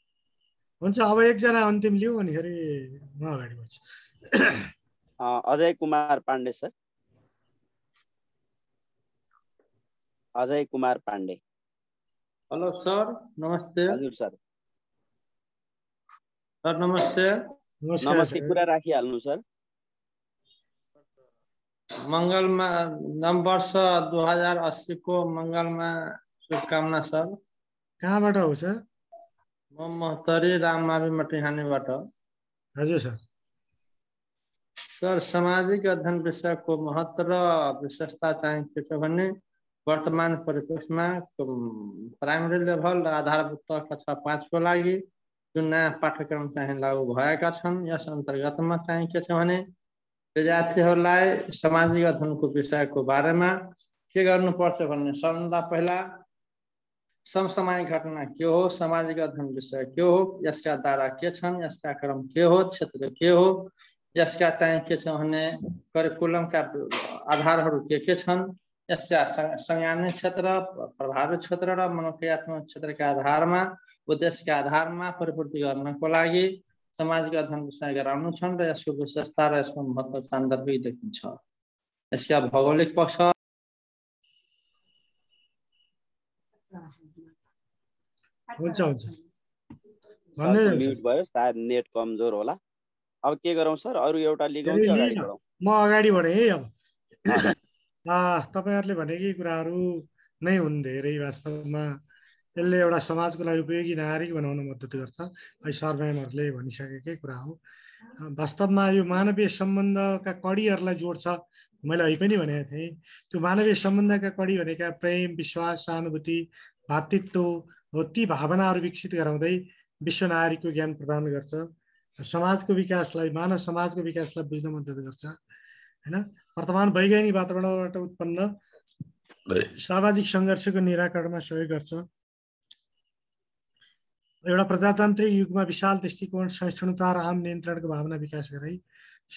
हुन्छ अब एकजना अन्तिम लिऊ अनि फेरि म अगाडि बढ्छु Ajay Kumar Pandey sir Ajay Kumar Pandey hello sir नमस्ते हजुर सर सर नमस्ते नमस्ते कुरा राखिहाल्नु सर मङ्गलमा नव वर्ष दुई हजार अस्सीको मङ्गलमा शुभकामना सर कहाँबाट हो सर म महतरी राममावि मटिहानीबाट हजुर सर सर सामाजिक अध्ययन विषयको महत्त्व र विशेषता चाहिन्छ भने वर्तमान परिवेशमा प्राइमेरी लेभल र आधारभूत कक्षा पाँचको लागि जुन नयाँ पाठ्यक्रम चाहिँ लागू भएका छन् यस अन्तर्गतमा चाहिँ के छ भने विद्यार्थीहरूलाई सामाजिक अध्ययनको विषयको बारेमा के गर्नुपर्छ भन्ने सबभन्दा पहिला समसामायिक घटना के हो सामाजिक अध्ययन विषय के हो यसका दारा के छन् यसका क्रम के हो क्षेत्र के हो यसका चाहिँ के छ भने करिकुलमका आधारहरू के के छन् संज्ञान्य क्षेत्र प्रभावित क्षेत्र र मनोक्रियात्मक क्षेत्रका आधारमा उद्देश्यका आधारमा परिपूर्ति गर्नको लागि सामाजिक अध्ययन विषय गराउनु छन् र यसको विशेषता र यसको महत्त्व सान्दर्भिक देखिन्छ यसका भौगोलिक पक्ष हुन्छ हुन्छ भयो सायद नेट कमजोर होला अब के गरौँ सर अरू एउटा लिग म अगाडि बढेँ है अब तपाईँहरूले भनेकै कुराहरू नै हुन् धेरै वास्तवमा यसले एउटा समाजको लागि उपयोगी नागरिक बनाउन मद्दत गर्छ है सरम्यामहरूले भनिसकेकै कुरा हो वास्तवमा यो मानवीय सम्बन्धका कडीहरूलाई जोड्छ मैले अहिले पनि भनेको थिएँ त्यो मानवीय सम्बन्धका कडी भनेका प्रेम विश्वास सहानुभूति भातृत्व हो ती भावनाहरू विकसित गराउँदै विश्व नागरिकको ज्ञान प्रदान गर्छ समाजको विकासलाई मानव समाजको विकासलाई बुझ्न मद्दत गर्छ होइन वर्तमान वैज्ञानिक वातावरणबाट उत्पन्न सामाजिक सङ्घर्षको निराकरणमा सहयोग गर्छ एउटा प्रजातान्त्रिक युगमा विशाल दृष्टिकोण सहिष्णुता र आम नियन्त्रणको भावना विकास गराई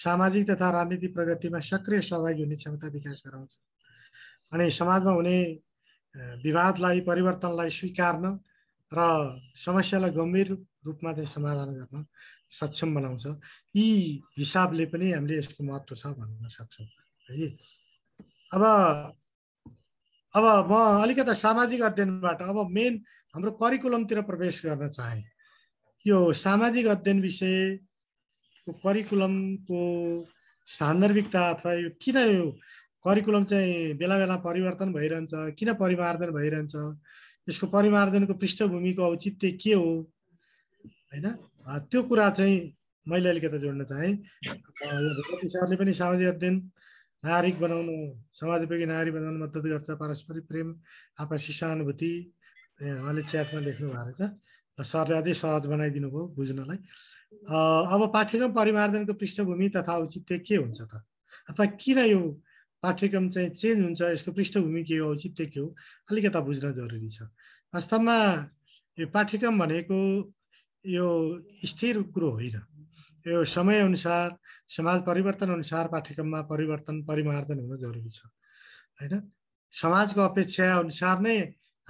सामाजिक तथा राजनीतिक प्रगतिमा सक्रिय सहभागी हुने क्षमता विकास गराउँछ अनि समाजमा हुने विवादलाई परिवर्तनलाई स्वीकार्न र समस्यालाई गम्भीर रूपमा चाहिँ समाधान गर्न सक्षम बनाउँछ यी हिसाबले पनि हामीले यसको महत्त्व छ भन्न सक्छौँ है अब अब म अलिकता सामाजिक अध्ययनबाट अब मेन हाम्रो करिकुलमतिर प्रवेश गर्न चाहेँ यो सामाजिक अध्ययन विषयको करिकुलमको सान्दर्भिकता अथवा यो किन यो करिकुलम चाहिँ बेला बेला परिवर्तन भइरहन्छ किन परिमार्जन भइरहन्छ यसको परिमार्जनको पृष्ठभूमिको औचित्य के हो होइन त्यो कुरा चाहिँ मैले अलिकति जोड्न चाहेँ सरले पनि सामाजिक अध्ययन नागरिक बनाउनु समाजोपयोगी नारी बनाउनु मद्दत गर्छ पारस्परिक प्रेम आपसी सहानुभूति उहाँले च्याटमा लेख्नु भएको रहेछ र सरले अझै सहज बनाइदिनु भयो बुझ्नलाई अब पाठ्यक्रम परिमार्जनको पृष्ठभूमि तथा औचित्य के हुन्छ त अथवा किन यो पाठ्यक्रम चाहिँ चेन्ज हुन्छ यसको पृष्ठभूमि के हो औचित्य के हो अलिकता बुझ्न जरुरी छ वास्तवमा यो पाठ्यक्रम भनेको यो स्थिर कुरो होइन यो समयअनुसार समाज परिवर्तन अनुसार पाठ्यक्रममा परिवर्तन परिमार्जन हुन जरुरी छ होइन समाजको अपेक्षा अनुसार नै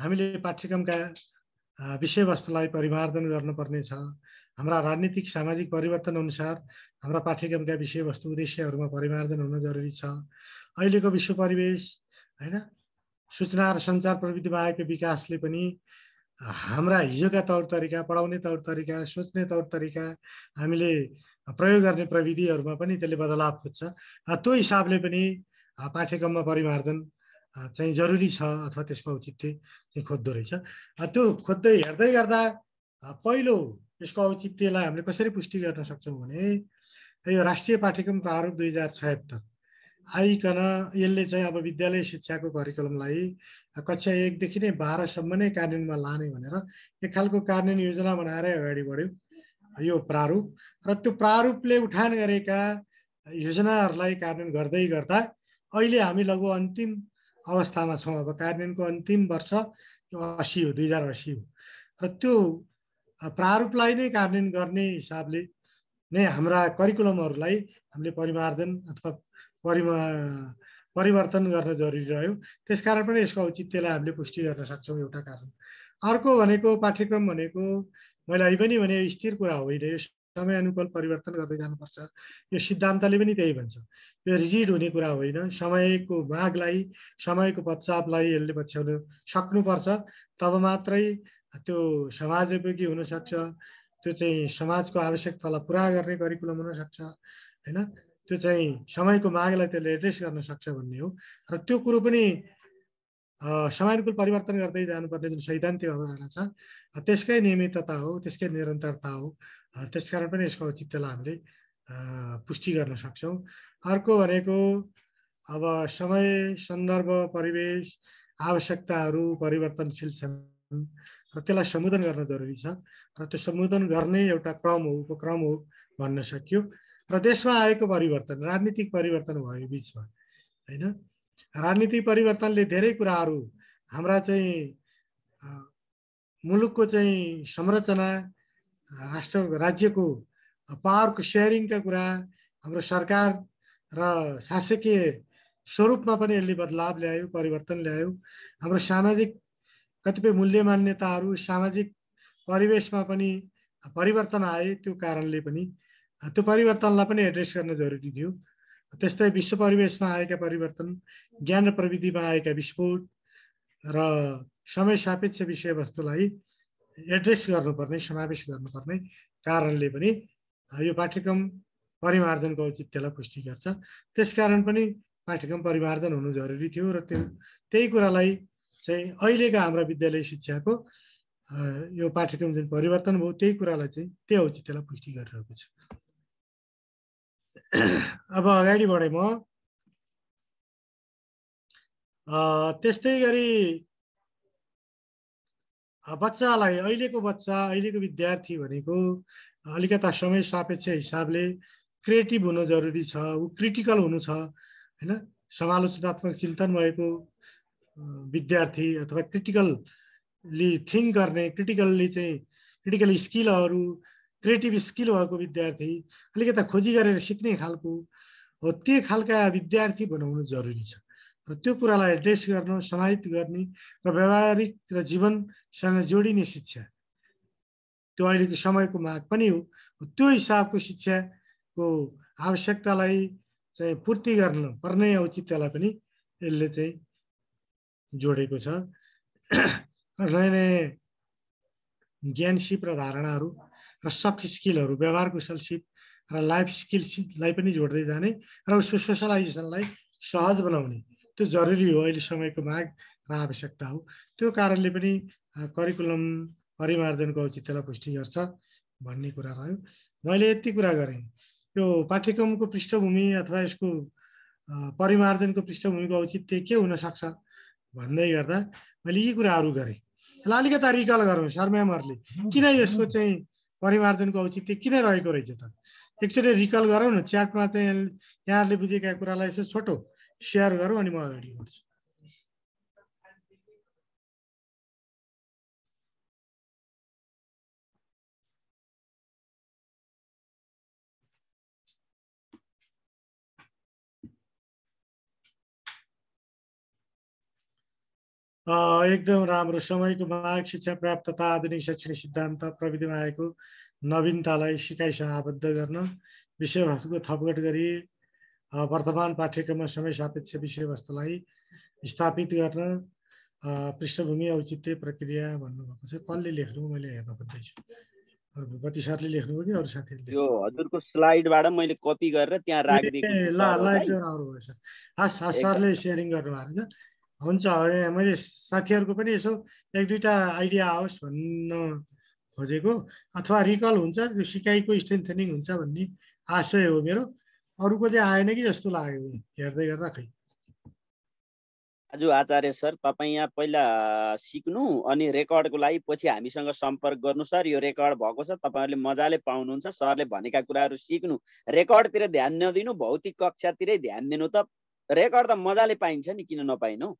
हामीले पाठ्यक्रमका विषयवस्तुलाई परिमार्जन गर्नुपर्नेछ हाम्रा राजनीतिक सामाजिक परिवर्तन अनुसार हाम्रा पाठ्यक्रमका विषयवस्तु उद्देश्यहरूमा परिमार्जन हुन जरुरी छ अहिलेको विश्व परिवेश होइन सूचना र सञ्चार प्रविधिमा आएको विकासले पनि हाम्रा हिजोका तौर तरिका पढाउने तौर तरिका सोच्ने तौर तरिका हामीले प्रयोग गर्ने प्रविधिहरूमा पनि त्यसले बदलाव खोज्छ त्यो हिसाबले पनि पाठ्यक्रममा परिमार्जन चाहिँ जरुरी छ अथवा त्यसको औचित्य चाहिँ खोज्दो रहेछ त्यो खोज्दै हेर्दै गर्दा पहिलो यसको औचित्यलाई हामीले कसरी पुष्टि गर्न सक्छौँ भने यो राष्ट्रिय पाठ्यक्रम प्रारूप दुई हजार छयत्तर आइकन यसले चाहिँ अब विद्यालय शिक्षाको करिकुलमलाई कक्षा एकदेखि नै बाह्रसम्म नै कार्यान्वयनमा लाने भनेर एक खालको कार्यान्वयन योजना बनाएरै अगाडि बढ्यो यो प्रारूप र त्यो प्रारूपले उठान गरेका योजनाहरूलाई कार्यान्वयन गर्दै गर्दा अहिले हामी लगभग अन्तिम अवस्थामा छौँ अब कार्यान्वयनको अन्तिम वर्ष यो असी हो दुई हजार असी हो र त्यो प्रारूपलाई नै कार्यान्वयन गर्ने हिसाबले नै हाम्रा करिकुलमहरूलाई हामीले परिमार्जन अथवा परिमा परिवर्तन गर्न जरुरी रह्यो त्यसकारण पनि यसको औचित्यलाई हामीले पुष्टि गर्न सक्छौँ एउटा कारण अर्को भनेको पाठ्यक्रम भनेको मैले अहिले पनि भने स्थिर कुरा होइन यो समयअनुकूल परिवर्तन गर्दै जानुपर्छ यो सिद्धान्तले पनि त्यही भन्छ यो रिजिड हुने कुरा होइन समयको मागलाई समयको पश्चापलाई यसले पछ्याउनु सक्नुपर्छ तब मात्रै त्यो समाजोपयोगी हुनसक्छ त्यो चाहिँ समाजको आवश्यकतालाई पुरा गर्ने करिकुलम हुनसक्छ होइन त्यो चाहिँ समयको मागलाई त्यसले एड्रेस गर्न सक्छ भन्ने हो र त्यो कुरो पनि समयानुकूल परिवर्तन गर्दै जानुपर्ने जुन सैद्धान्तिक अवधारणा छ त्यसकै नियमितता हो त्यसकै निरन्तरता हो त्यसकारण पनि यसको औचित्यलाई हामीले पुष्टि गर्न सक्छौँ अर्को भनेको अब समय सन्दर्भ परिवेश आवश्यकताहरू परिवर्तनशील छन् र त्यसलाई सम्बोधन गर्न जरुरी छ र त्यो सम्बोधन गर्ने एउटा क्रम हो उपक्रम हो भन्न सकियो र देशमा आएको परिवर्तन राजनीतिक परिवर्तन भयो बिचमा होइन राजनीति परिवर्तनले धेरै कुराहरू हाम्रा चाहिँ मुलुकको चाहिँ संरचना राष्ट्र राज्यको पावरको सेयरिङका कुरा हाम्रो सरकार र शासकीय स्वरूपमा पनि यसले बदलाव ल्यायो परिवर्तन ल्यायो हाम्रो सामाजिक कतिपय मूल्य मान्यताहरू सामाजिक परिवेशमा पनि परिवर्तन आए त्यो कारणले पनि त्यो परिवर्तनलाई पनि एड्रेस गर्न जरुरी थियो त्यस्तै विश्व परिवेशमा आएका परिवर्तन ज्ञान र प्रविधिमा आएका विस्फोट र समय सापेक्ष विषयवस्तुलाई एड्रेस गर्नुपर्ने समावेश गर्नुपर्ने कारणले पनि यो पाठ्यक्रम परिमार्जनको औचित्यलाई पुष्टि गर्छ त्यसकारण पनि पाठ्यक्रम परिमार्जन हुनु जरुरी थियो र त्यो त्यही कुरालाई चाहिँ अहिलेका हाम्रा विद्यालय शिक्षाको यो पाठ्यक्रम जुन परिवर्तन भयो त्यही कुरालाई चाहिँ त्यही औचित्यलाई पुष्टि गरिरहेको छु अब अगाडि बढेँ म त्यस्तै गरी बच्चालाई अहिलेको बच्चा अहिलेको विद्यार्थी भनेको अलिकता समय सापेक्ष हिसाबले क्रिएटिभ हुनु जरुरी छ ऊ क्रिटिकल हुनु छ होइन समालोचनात्मक चिन्तन भएको विद्यार्थी अथवा क्रिटिकल्ली थिङ्क गर्ने क्रिटिकल्ली चाहिँ क्रिटिकल स्किलहरू क्रिएटिभ स्किल भएको विद्यार्थी अलिकता खोजी गरेर सिक्ने खालको हो त्यो खालका विद्यार्थी बनाउनु जरुरी छ र त्यो कुरालाई एड्रेस गर्न समाहित गर्ने र व्यावहारिक र जीवनसँग जोडिने शिक्षा त्यो अहिलेको समयको माग पनि हो त्यो हिसाबको शिक्षाको आवश्यकतालाई चाहिँ पूर्ति गर्न पर्ने औचित्यलाई पनि यसले चाहिँ जोडेको छ नयाँ नयाँ ज्ञान सिप र धारणाहरू र सफ्ट स्किलहरू व्यवहार कुशलसिप र लाइफ स्किलसिपलाई पनि जोड्दै जाने र उसको सोसलाइजेसनलाई सहज बनाउने त्यो जरुरी हो अहिले समयको माग र आवश्यकता हो त्यो कारणले पनि करिकुलम परिमार्जनको औचित्यलाई पुष्टि गर्छ भन्ने कुरा रह्यो मैले यति कुरा गरेँ यो पाठ्यक्रमको पृष्ठभूमि अथवा यसको परिमार्जनको पृष्ठभूमिको औचित्य के हुनसक्छ भन्दै गर्दा मैले यी कुराहरू गरेँ यसलाई अलिकता रिकल गरौँ सरम्यामहरूले किन यसको चाहिँ परिमार्जनको औचित्य किन रहेको रहेछ त एकचोटि रिकल गरौँ न च्याटमा चाहिँ यहाँहरूले बुझेका कुरालाई यसो छोटो सेयर गरौँ अनि म अगाडि बढ्छु एकदम राम्रो समयको माग शिक्षा प्राप्त तथा आधुनिक शैक्षिक सिद्धान्त प्रविधिमा आएको नवीनतालाई सिकाइसँग आबद्ध गर्न विषयवस्तुको थपघट गरी वर्तमान पाठ्यक्रममा समय सापेक्ष विषयवस्तुलाई स्थापित गर्न पृष्ठभूमि औचित्य प्रक्रिया भन्नुभएको छ कसले लेख्नु मैले हेर्न खोज्दैछु भूपति सरले लेख्नुभयो कि अरू साथीहरूले यो हजुरको स्लाइडबाट मैले कपी गरेर त्यहाँ ल ल एकदम राम्रो भएछ हस् हस् सरले सेयरिङ गर्नुभएको छ हुन्छ मैले साथीहरूको पनि यसो एक दुईवटा आइडिया आओस् भन्न खोजेको अथवा रिकल हुन्छ त्यो सिकाइको स्ट्रेन्थनिङ हुन्छ भन्ने आशय हो मेरो अरूको चाहिँ आएन कि जस्तो लाग्यो हेर्दै गर्दा खै आजु आचार्य सर तपाईँ यहाँ पहिला सिक्नु अनि रेकर्डको लागि पछि हामीसँग सम्पर्क गर्नु सर यो रेकर्ड भएको छ तपाईँहरूले मजाले पाउनुहुन्छ सरले भनेका कुराहरू सिक्नु रेकर्डतिर ध्यान नदिनु भौतिक कक्षातिरै ध्यान दिनु त रेकर्ड त मजाले पाइन्छ नि किन नपाइनु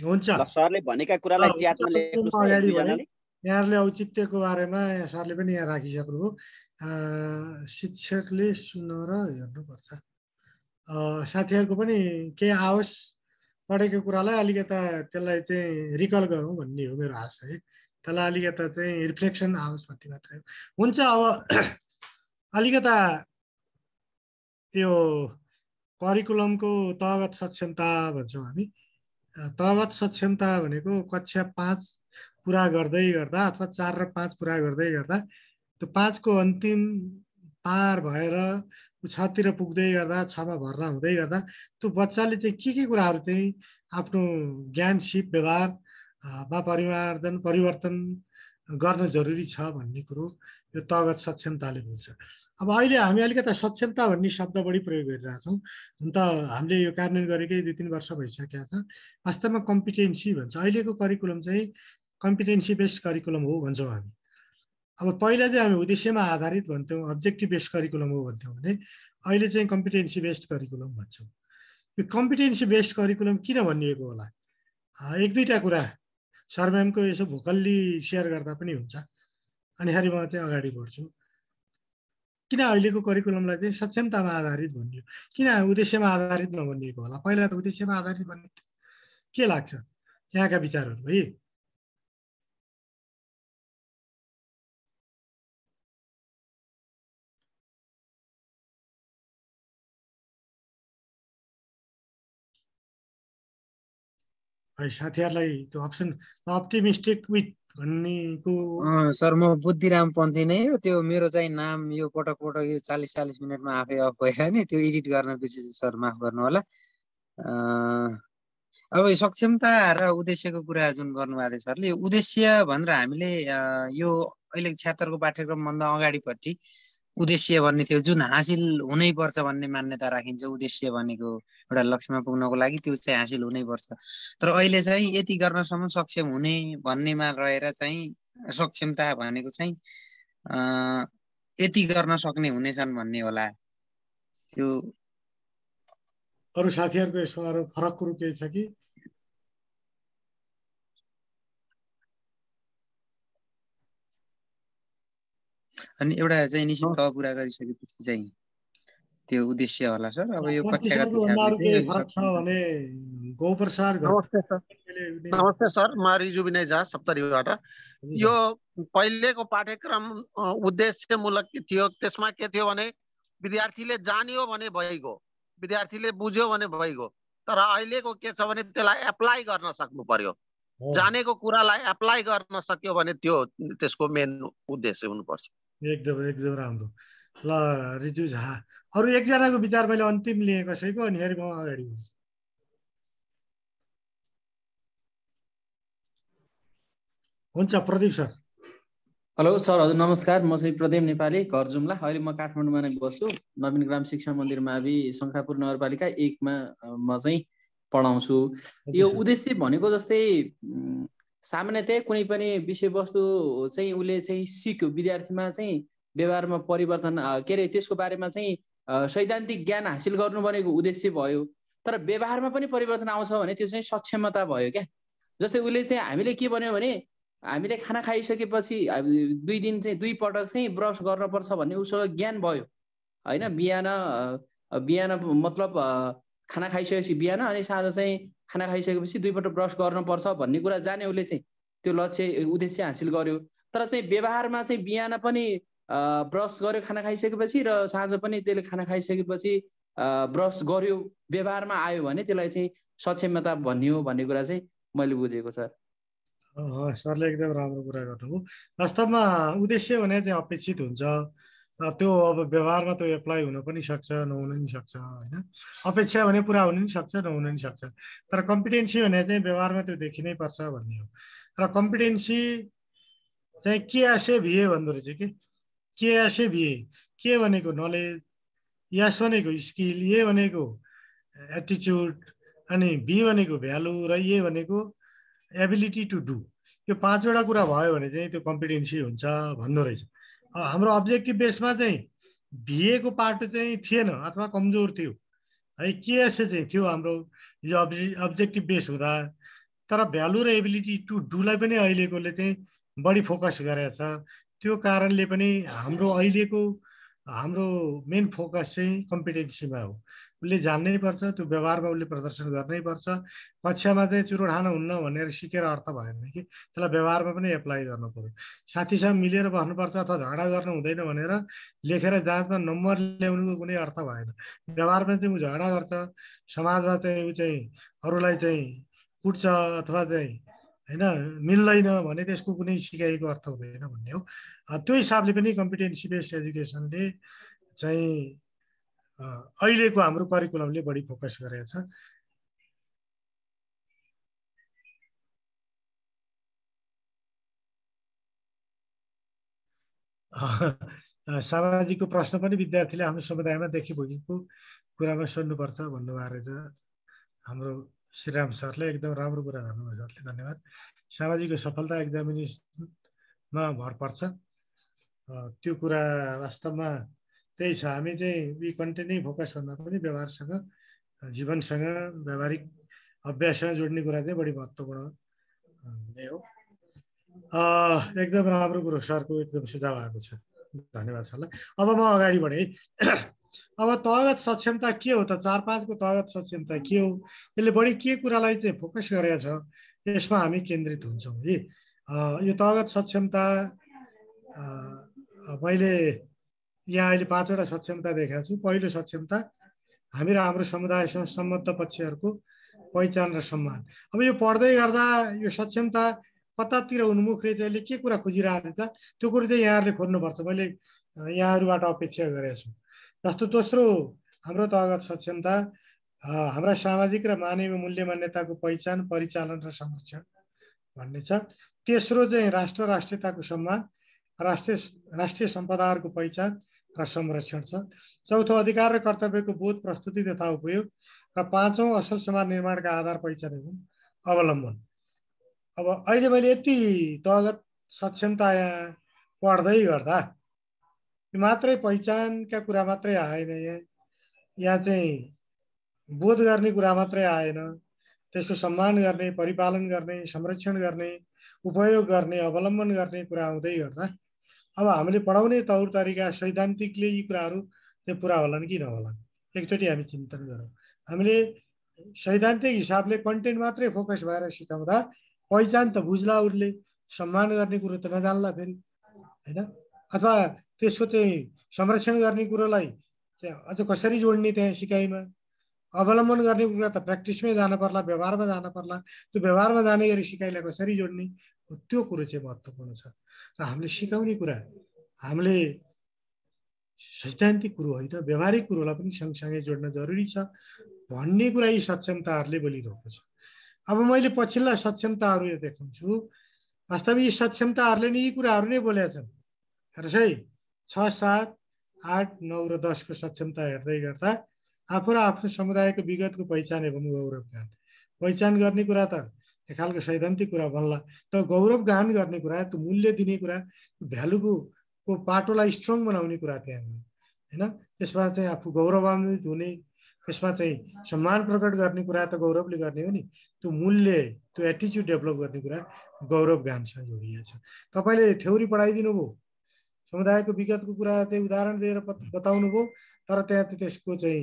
हुन्छ सरले भनेका कुरालाई अगाडि भने यहाँहरूले औचित्यको बारेमा सरले पनि यहाँ राखिसक्नुभयो शिक्षकले सुन्न र हेर्नुपर्छ साथीहरूको पनि केही आओस् पढेको कुरालाई अलिकता त्यसलाई चाहिँ रिकल गरौँ भन्ने हो मेरो आशा है त्यसलाई अलिकता चाहिँ रिफ्लेक्सन आओस् भन्ने मात्रै हो हुन्छ अब अलिकता यो करिकुलमको तगत सक्षमता भन्छौँ हामी तगत सक्षमता भनेको कक्षा पाँच पुरा गर्दै गर्दा अथवा चार र पाँच पुरा गर्दै गर्दा त्यो पाँचको अन्तिम पार भएर छतिर पुग्दै गर्दा छमा भर्ना हुँदै गर्दा त्यो बच्चाले चाहिँ के के कुराहरू चाहिँ आफ्नो ज्ञान सिप व्यवहारमा परिमार्जन परिवर्तन गर्न जरुरी छ भन्ने कुरो यो तगत सक्षमताले बुझ्छ अब अहिले हामी अलिकति सक्षमता भन्ने शब्द बढी प्रयोग गरिरहेछौँ हुन त हामीले यो कार्यान्वयन गरेकै दुई तिन वर्ष भइसकेको छ वास्तवमा कम्पिटेन्सी भन्छ अहिलेको करिकुलम चाहिँ कम्पिटेन्सी बेस्ड करिकुलम हो भन्छौँ हामी अब पहिला चाहिँ हामी उद्देश्यमा आधारित भन्थ्यौँ अब्जेक्टिभ बेस्ड करिकुलम हो भन्थ्यौँ भने अहिले चाहिँ कम्पिटेन्सी बेस्ड करिकुलम भन्छौँ यो कम्पिटेन्सी बेस्ड करिकुलम किन भनिएको होला एक दुईवटा कुरा सरम्यामको यसो भोकल्ली सेयर गर्दा पनि हुन्छ अनि म चाहिँ अगाडि बढ्छु किन अहिलेको करिकुलमलाई चाहिँ सक्षमतामा आधारित भनियो किन उद्देश्यमा आधारित नभनिएको होला पहिला त उद्देश्यमा आधारित भन्ने के लाग्छ यहाँका विचारहरू है साथीहरूलाई त्यो अप्सन अप्टिमिस्टिक विथ भन्नेको सर म बुद्धिराम पन्थी नै हो त्यो मेरो चाहिँ नाम यो पटक पटक यो चालिस चालिस मिनटमा आफै अफ भएर नि त्यो एडिट गर्न बिर्सेछु सर माफ गर्नु होला अब सक्षमता र उद्देश्यको कुरा जुन गर्नुभएको थियो सरले उद्देश्य भनेर हामीले यो अहिले छ्यात्तरको पाठ्यक्रमभन्दा अगाडिपट्टि उद्देश्य भन्ने थियो जुन हासिल हुनैपर्छ भन्ने मान्यता राखिन्छ उद्देश्य भनेको एउटा लक्ष्यमा पुग्नको लागि त्यो चाहिँ हासिल हुनैपर्छ तर अहिले चाहिँ यति गर्नसम्म सक्षम हुने भन्नेमा रहेर चाहिँ सक्षमता भनेको चाहिँ यति गर्न सक्ने हुनेछन् भन्ने होला त्यो अरू साथीहरूको यसमा फरक कुरो केही छ कि अनि एउटा चाहिँ निश्चित तह पुरा गरिसकेपछि चाहिँ त्यो उद्देश्य होला सर अब यो भने नमस्ते सर म विनय झा सप्तरीबाट यो पहिलेको पाठ्यक्रम उद्देश्यमूलक थियो त्यसमा के थियो भने विद्यार्थीले जान्यो भने भइगयो विद्यार्थीले बुझ्यो भने भइगयो तर अहिलेको के छ भने त्यसलाई एप्लाई गर्न सक्नु पर्यो जानेको कुरालाई एप्लाई गर्न सक्यो भने त्यो त्यसको मेन उद्देश्य हुनुपर्छ एकदम एकदम राम्रो ल रिजु झा अरू एकजनाको विचार मैले अन्तिम लिएँ कसैको अनि हेरि अगाडि हुन्छ प्रदीप सर हेलो सर हजुर नमस्कार म चाहिँ प्रदीप नेपाली घर जुम्ला अहिले म काठमाडौँमा नै बस्छु नवीन ग्राम शिक्षा मन्दिर मावि शङ्खापुर नगरपालिका एकमा म चाहिँ पढाउँछु यो उद्देश्य भनेको जस्तै सामान्यतया कुनै पनि विषयवस्तु चाहिँ उसले चाहिँ सिक्यो विद्यार्थीमा चाहिँ व्यवहारमा परिवर्तन के अरे त्यसको बारेमा चाहिँ सैद्धान्तिक ज्ञान हासिल गर्नु भनेको उद्देश्य भयो तर व्यवहारमा पनि परिवर्तन आउँछ भने त्यो चाहिँ सक्षमता भयो क्या जस्तै उसले चाहिँ हामीले के भन्यो भने हामीले खाना खाइसकेपछि दुई दिन चाहिँ दुई पटक चाहिँ ब्रस गर्नुपर्छ भन्ने उसँग ज्ञान भयो होइन बिहान बिहान मतलब खाना खाइसकेपछि बिहान अनि साँझ चाहिँ खाना खाइसकेपछि दुईपल्ट ब्रस गर्नुपर्छ भन्ने कुरा जाने उसले चाहिँ त्यो लक्ष्य उद्देश्य हासिल गर्यो तर चाहिँ व्यवहारमा चाहिँ बिहान पनि ब्रस गर्यो खाना खाइसकेपछि र साँझ पनि त्यसले खाना खाइसकेपछि ब्रस गर्यो व्यवहारमा आयो भने त्यसलाई चाहिँ सक्षमता भनियो भन्ने कुरा चाहिँ मैले बुझेको सर सरले एकदम राम्रो कुरा गर्नुभयो वास्तवमा उद्देश्य भने चाहिँ अपेक्षित हुन्छ त्यो अब व्यवहारमा त्यो एप्लाई हुन पनि सक्छ नहुन पनि सक्छ होइन अपेक्षा भने पुरा हुनु पनि सक्छ नहुन पनि सक्छ तर कम्पिटेन्सी भने चाहिँ व्यवहारमा त्यो देखिनै पर्छ भन्ने हो र कम्पिटेन्सी चाहिँ के आसे भिए भन्दो रहेछ कि के आसे भिए के भनेको नलेज यस भनेको स्किल ए भनेको एटिच्युड अनि बी भनेको भ्यालु र ए भनेको एबिलिटी टु डु यो पाँचवटा कुरा भयो भने चाहिँ त्यो कम्पिटेन्सी हुन्छ भन्दो रहेछ हाम्रो अब्जेक्टिभ बेसमा चाहिँ भिएको पार्ट चाहिँ थिएन अथवा कमजोर थियो है के यसो चाहिँ थियो हाम्रो यो अब्जे अब्जेक्टिभ बेस हुँदा तर भ्यालु र एबिलिटी टु डुलाई पनि अहिलेकोले चाहिँ बढी फोकस गरेको छ त्यो कारणले पनि हाम्रो अहिलेको हाम्रो मेन फोकस चाहिँ कम्पिटेन्सीमा हो उसले जान्नै पर्छ त्यो व्यवहारमा उसले प्रदर्शन गर्नै पर्छ कक्षामा चाहिँ चुरोठानो हुन्न भनेर सिकेर अर्थ भएन कि त्यसलाई व्यवहारमा पनि एप्लाई गर्नु पऱ्यो साथीसँग मिलेर बस्नुपर्छ अथवा झगडा गर्नु हुँदैन भनेर लेखेर जाँचमा नम्बर ल्याउनुको कुनै अर्थ भएन व्यवहारमा चाहिँ ऊ झगडा गर्छ समाजमा चाहिँ ऊ चाहिँ अरूलाई चाहिँ कुट्छ अथवा चाहिँ होइन मिल्दैन भने त्यसको कुनै सिकाएको अर्थ हुँदैन भन्ने हो त्यो हिसाबले पनि कम्पिटेन्सी बेस्ड एजुकेसनले चाहिँ अहिलेको हाम्रो करिकुलमले बढी फोकस गरेको छ सामाजिकको प्रश्न पनि विद्यार्थीले हाम्रो समुदायमा देखिभोगेको कुरामा सोध्नुपर्छ भन्नुभएको रहेछ हाम्रो श्रीराम सरले एकदम राम्रो कुरा गर्नुभयो सरले धन्यवाद सामाजिक सफलता एक्जामिनेसनमा भर पर्छ त्यो कुरा वास्तवमा त्यही छ हामी चाहिँ वी कन्टिन्यू फोकस भन्दा पनि व्यवहारसँग जीवनसँग व्यावहारिक अभ्याससँग जोड्ने कुरा चाहिँ बढी महत्त्वपूर्ण नै हो एकदम राम्रो कुरो सरको एकदम सुझाव आएको छ धन्यवाद सरलाई अब म अगाडि बढेँ अब तहगत सक्षमता के हो त चार पाँचको तहगत सक्षमता के हो यसले बढी के कुरालाई चाहिँ फोकस गरेको छ यसमा हामी केन्द्रित हुन्छौँ है यो तहगत सक्षमता मैले यहाँ अहिले पाँचवटा सक्षमता देखाएको छु पहिलो सक्षमता हामी र हाम्रो समुदायसँग सम्बद्ध पक्षहरूको पहिचान र सम्मान अब यो पढ्दै गर्दा यो सक्षमता कतातिर उन्मुख चाहिँ यसले के कुरा खोजिरहेको रहेछ त्यो कुरो चाहिँ यहाँहरूले खोज्नुपर्छ मैले यहाँहरूबाट अपेक्षा गरेको छु जस्तो दोस्रो हाम्रो तहगत सक्षमता हाम्रा सामाजिक र मानवीय मूल्य मान्यताको पहिचान परिचालन र संरक्षण भन्ने छ तेस्रो चाहिँ राष्ट्र राष्ट्रियताको सम्मान राष्ट्रिय राष्ट्रिय सम्पदाहरूको पहिचान र संरक्षण छ चौथो अधिकार र कर्तव्यको बोध प्रस्तुति तथा उपयोग र पाँचौँ असल समाज निर्माणका आधार पहिचान एवं अवलम्बन अब अहिले मैले यति दगत सक्षमता यहाँ पढ्दै गर्दा मात्रै पहिचानका कुरा मात्रै आएन यहाँ यहाँ चाहिँ बोध गर्ने कुरा मात्रै आएन त्यसको सम्मान गर्ने परिपालन गर्ने संरक्षण गर्ने उपयोग गर्ने अवलम्बन गर्ने कुरा आउँदै गर्दा अब हामीले पढाउने तौर तरिका सैद्धान्तिकले यी कुराहरू त्यो पुरा होलान् कि नहोलान् एकचोटि हामी चिन्तन गरौँ हामीले सैद्धान्तिक हिसाबले कन्टेन्ट मात्रै फोकस भएर सिकाउँदा पहिचान त बुझ्ला उसले सम्मान गर्ने कुरो त नजान्ला फेरि होइन अथवा त्यसको चाहिँ संरक्षण गर्ने कुरोलाई चाहिँ अझ कसरी जोड्ने त्यहाँ सिकाइमा अवलम्बन गर्ने कुरा त प्र्याक्टिसमै जान पर्ला व्यवहारमा जान पर्ला त्यो व्यवहारमा जाने गरी सिकाइलाई कसरी जोड्ने त्यो कुरो चाहिँ महत्त्वपूर्ण छ र हामीले सिकाउने कुरा हामीले सैद्धान्तिक कुरो होइन व्यावहारिक कुरोलाई पनि सँगसँगै जोड्न जरुरी छ भन्ने कुरा यी सक्षमताहरूले बोलिरहेको छ अब मैले पछिल्ला सक्षमताहरू देखाउँछु वास्तव यी सक्षमताहरूले नै यी कुराहरू नै बोलेका छन् हेर्नुहोस् है छ सात आठ नौ र दसको सक्षमता हेर्दै गर्दा आफू र आफ्नो समुदायको विगतको पहिचान एवं गौरव ज्ञान पहिचान गर्ने कुरा त खालको सैद्धान्तिक कुरा भन्ला त गौरव गान गर्ने कुरा त्यो मूल्य दिने कुरा भ्यालुको को पाटोलाई स्ट्रङ बनाउने कुरा त्यहाँ होइन त्यसमा चाहिँ आफू गौरवान्वित हुने त्यसमा चाहिँ सम्मान प्रकट गर्ने कुरा त गौरवले गर्ने हो नि त्यो मूल्य त्यो एटिच्युड डेभलप गर्ने कुरा गौरव गानसँग जोडिएको छ तपाईँले थ्योरी पढाइदिनु भयो समुदायको विगतको कुरा चाहिँ उदाहरण दिएर बताउनु भयो तर त्यहाँ त्यसको चाहिँ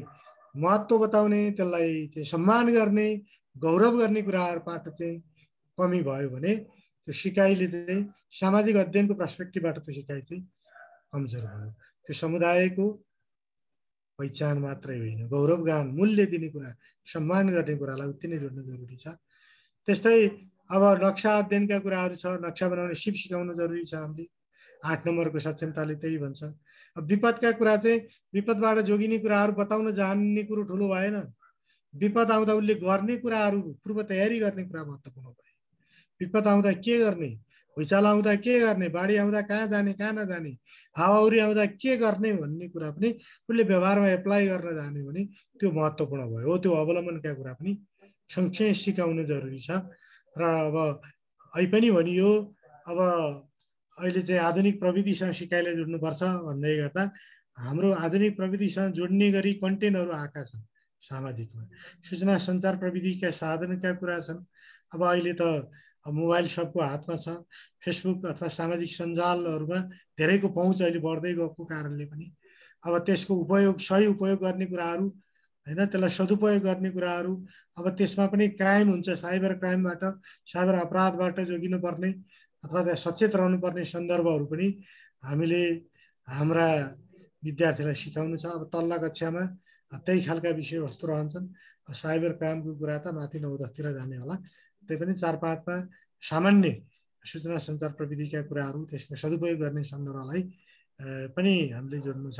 महत्त्व बताउने त्यसलाई चाहिँ सम्मान गर्ने गौरव गर्ने कुराहरूबाट चाहिँ कमी भयो भने त्यो सिकाइले चाहिँ सामाजिक अध्ययनको पर्सपेक्टिभबाट त्यो सिकाइ चाहिँ कमजोर भयो त्यो समुदायको पहिचान मात्रै होइन गौरवगान मूल्य दिने कुरा सम्मान गर्ने कुरालाई उति नै जोड्नु जरुरी छ त्यस्तै अब नक्सा अध्ययनका कुराहरू छ नक्सा बनाउने सिप सिकाउनु जरुरी छ हामीले आठ नम्बरको सक्षमताले त्यही भन्छ अब विपदका कुरा चाहिँ विपदबाट जोगिने कुराहरू बताउन जान्ने कुरो ठुलो भएन विपद आउँदा उसले गर्ने कुराहरू पूर्व तयारी गर्ने कुरा महत्त्वपूर्ण भयो विपद आउँदा के गर्ने भुइँचाल आउँदा के गर्ने बाढी आउँदा कहाँ जाने कहाँ नजाने हावाहुरी आउँदा के गर्ने भन्ने कुरा पनि उसले व्यवहारमा एप्लाई गर्न जाने भने त्यो महत्त्वपूर्ण भयो हो त्यो अवलम्बनका कुरा पनि सँगसँगै सिकाउनु जरुरी छ र अब है पनि भनियो अब अहिले चाहिँ आधुनिक प्रविधिसँग सिकाइले जोड्नुपर्छ भन्दै गर्दा हाम्रो आधुनिक प्रविधिसँग जोड्ने गरी कन्टेन्टहरू आएका छन् सामाजिकमा सूचना सञ्चार प्रविधिका साधनका कुरा छन् अब अहिले त मोबाइल सबको हातमा छ फेसबुक अथवा सामाजिक सञ्जालहरूमा धेरैको पहुँच अहिले बढ्दै गएको कारणले पनि अब त्यसको उपयोग सही उपयोग गर्ने कुराहरू होइन त्यसलाई सदुपयोग गर्ने कुराहरू अब त्यसमा पनि क्राइम हुन्छ साइबर क्राइमबाट साइबर अपराधबाट जोगिनुपर्ने अथवा त्यहाँ सचेत रहनुपर्ने सन्दर्भहरू पनि हामीले हाम्रा विद्यार्थीलाई सिकाउनु छ अब तल्ला कक्षामा त्यही खालका विषयवस्तु रहन्छन् साइबर क्राइमको कुरा त माथि नौ दसतिर जाने होला त्यही पनि चार पाँचमा सामान्य सूचना सञ्चार प्रविधिका कुराहरू त्यसको सदुपयोग गर्ने सन्दर्भलाई पनि हामीले जोड्नु छ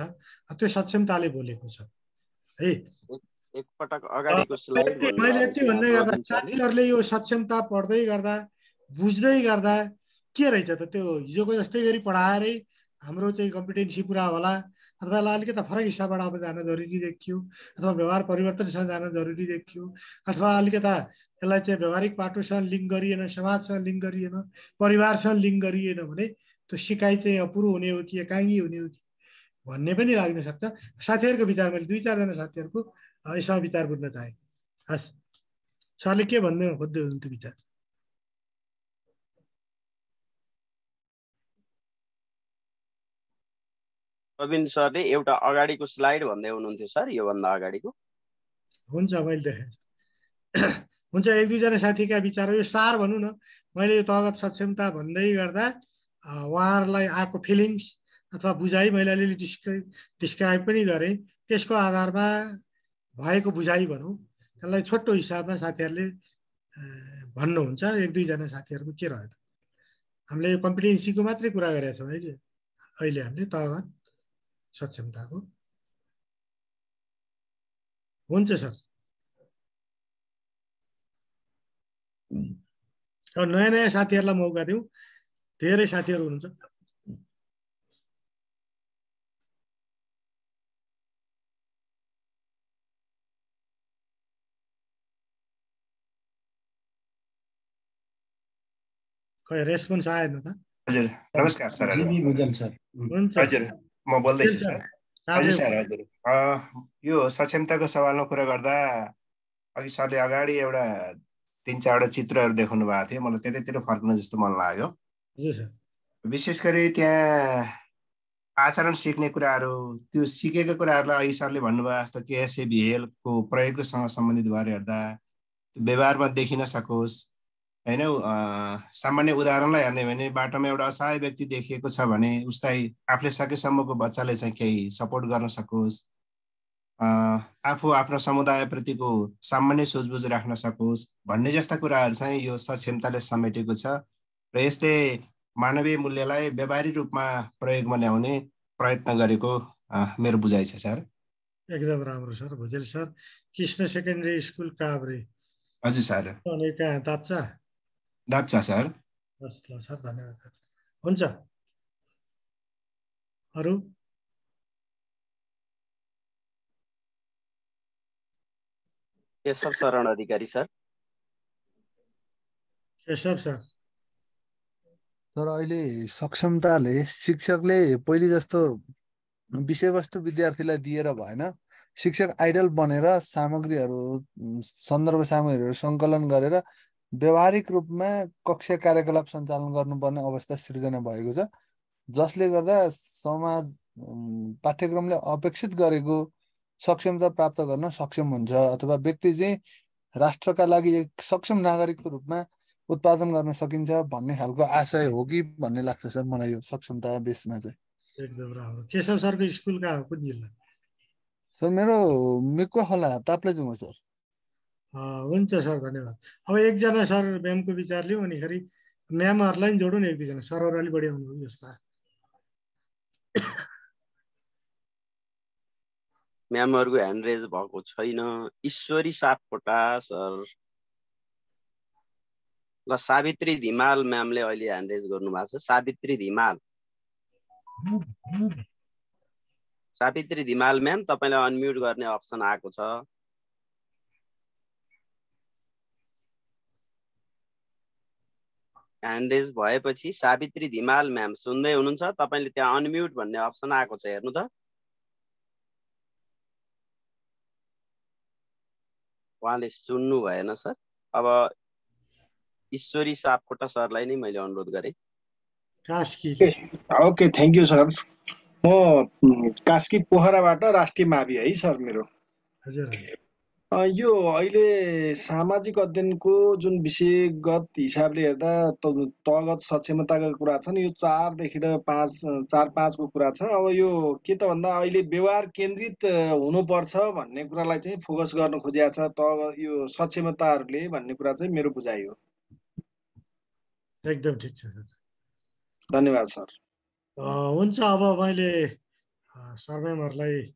त्यो सक्षमताले बोलेको छ है मैले यति भन्दै गर्दा साथीहरूले यो सक्षमता पढ्दै गर्दा बुझ्दै गर्दा के रहेछ त त्यो हिजोको जस्तै गरी पढाएरै हाम्रो चाहिँ कम्पिटेन्सी पुरा होला अथवा यसलाई अलिकति फरक हिसाबबाट अब जान जरुरी देखियो अथवा व्यवहार परिवर्तनसँग जान जरुरी देखियो अथवा अलिकता यसलाई चाहिँ व्यवहारिक पाटोसँग लिङ्क गरिएन समाजसँग लिङ्क गरिएन परिवारसँग लिङ्क गरिएन भने त्यो सिकाइ चाहिँ अपुरो हुने हो कि एकाङ्गी हुने हो कि भन्ने पनि लाग्न सक्छ साथीहरूको विचार मैले दुई चारजना साथीहरूको यसमा विचार बुझ्न चाहेँ हस् सरले के भन्नु खोज्दै हुनुहुन्थ्यो विचार प्रवीण सरले एउटा अगाडिको स्लाइड भन्दै हुनुहुन्थ्यो सर योभन्दा अगाडिको हुन्छ मैले देखेँ हुन्छ एक दुईजना साथीका विचार यो सार भनौँ न मैले यो तगत सक्षमता भन्दै गर्दा उहाँहरूलाई आएको फिलिङ्स अथवा बुझाइ मैले अलिअलि डिस्क्राइब डिस्क्राइब पनि गरेँ त्यसको आधारमा भएको बुझाइ भनौँ त्यसलाई छोटो हिसाबमा साथीहरूले भन्नुहुन्छ एक दुईजना साथीहरूको के रह्यो त हामीले यो कम्पिटेन्सीको मात्रै कुरा गरेका छौँ अहिले अहिले हामीले तगत सक्षमताको हुन्छ सर अब नयाँ नयाँ साथीहरूलाई मौका दिउँ धेरै साथीहरू हुनुहुन्छ खै रेस्पोन्स आएन त हजुर नमस्कार सर हुन्छ हजुर म बोल्दैछु सर हजुर सर हजुर यो सक्षमताको सवालमा कुरा गर्दा अघि सरले अगाडि एउटा तिन चारवटा चित्रहरू देखाउनु भएको थियो मलाई त्यतैतिर फर्कनु जस्तो मन लाग्यो विशेष गरी त्यहाँ आचरण सिक्ने कुराहरू त्यो सिकेको कुराहरूलाई अघि सरले भन्नुभयो जस्तो केएसए प्रयोगसँग सम्बन्धित भएर हेर्दा व्यवहारमा देखिन सकोस् होइन सामान्य उदाहरणलाई हेर्ने भने बाटोमा एउटा असहाय व्यक्ति देखिएको छ भने उसलाई आफूले सकेसम्मको बच्चाले चाहिँ केही सपोर्ट गर्न सकोस् आफू आफ्नो समुदायप्रतिको सामान्य सोचबुझ राख्न सकोस् भन्ने जस्ता कुराहरू चाहिँ यो सक्षमताले समेटेको छ र यसले मानवीय मूल्यलाई व्यवहारिक रूपमा प्रयोगमा ल्याउने प्रयत्न गरेको मेरो बुझाइ छ सर एकदम राम्रो sir Bhujel sir Krishna secondary school Kavre हजुर सर ताप्चा सर हस् ल सर धन्यवाद हुन्छ अरू अधिकारी सर केशव सर तर अहिले सक्षमताले शिक्षकले पहिले जस्तो विषयवस्तु विद्यार्थीलाई दिएर भएन शिक्षक आइडल बनेर सामग्रीहरू सन्दर्भ सामग्रीहरू सङ्कलन गरेर व्यवहारिक रूपमा कक्षा कार्यकलाप सञ्चालन गर्नुपर्ने अवस्था सिर्जना भएको छ जसले गर्दा समाज पाठ्यक्रमले अपेक्षित गरेको सक्षमता प्राप्त गर्न सक्षम हुन्छ अथवा व्यक्ति चाहिँ राष्ट्रका लागि एक सक्षम नागरिकको रूपमा उत्पादन गर्न सकिन्छ भन्ने खालको आशय हो कि भन्ने लाग्छ सर मलाई यो सक्षमता बेसमा चाहिँ एकदम राम्रो सर मेरो मिक्वा खोला ताप्लेजुङ हो सर हुन्छ सर धन्यवाद अब एकजना सर म्यामको विचार लिउँ अनिखेरि म्यामहरूलाई पनि जोडौँ न एक दुईजना सरहरू अलिक बढी आउनु यसमा म्यामहरूको ह्यान्ड रेज भएको छैन ईश्वरी सापकोटा सर ल सावित्री धिमाल म्यामले अहिले ह्यान्ड रेज गर्नु भएको छ सावित्री धिमाल सावित्री धिमाल म्याम तपाईँलाई अनम्युट गर्ने अप्सन आएको छ ह्यान्डेज भएपछि सावित्री धिमाल म्याम सुन्दै हुनुहुन्छ तपाईँले त्यहाँ अनम्युट भन्ने अप्सन आएको छ हेर्नु त उहाँले सुन्नु भएन सर अब ईश्वरी सापकोटा सरलाई नै मैले अनुरोध गरेँ ओके थ्याङ्क यू सर म कास्की पोखराबाट राष्ट्रिय मावि है सर मेरो हजुर यो अहिले सामाजिक अध्ययनको जुन विषयगत हिसाबले हेर्दा तगत सक्षमताको कुरा छ नि यो चारदेखि देखि र 5 4-5 कुरा छ। अब यो के त भन्दा अहिले व्यवहार केन्द्रित हुनुपर्छ भन्ने कुरालाई चाहिँ फोकस गर्न खोजेको छ त यो सक्षमताहरूले भन्ने कुरा चाहिँ मेरो बुझाइ हो। एकदम ठिक छ सर। धन्यवाद सर। हुन्छ अब मैले सर्वेमहरूलाई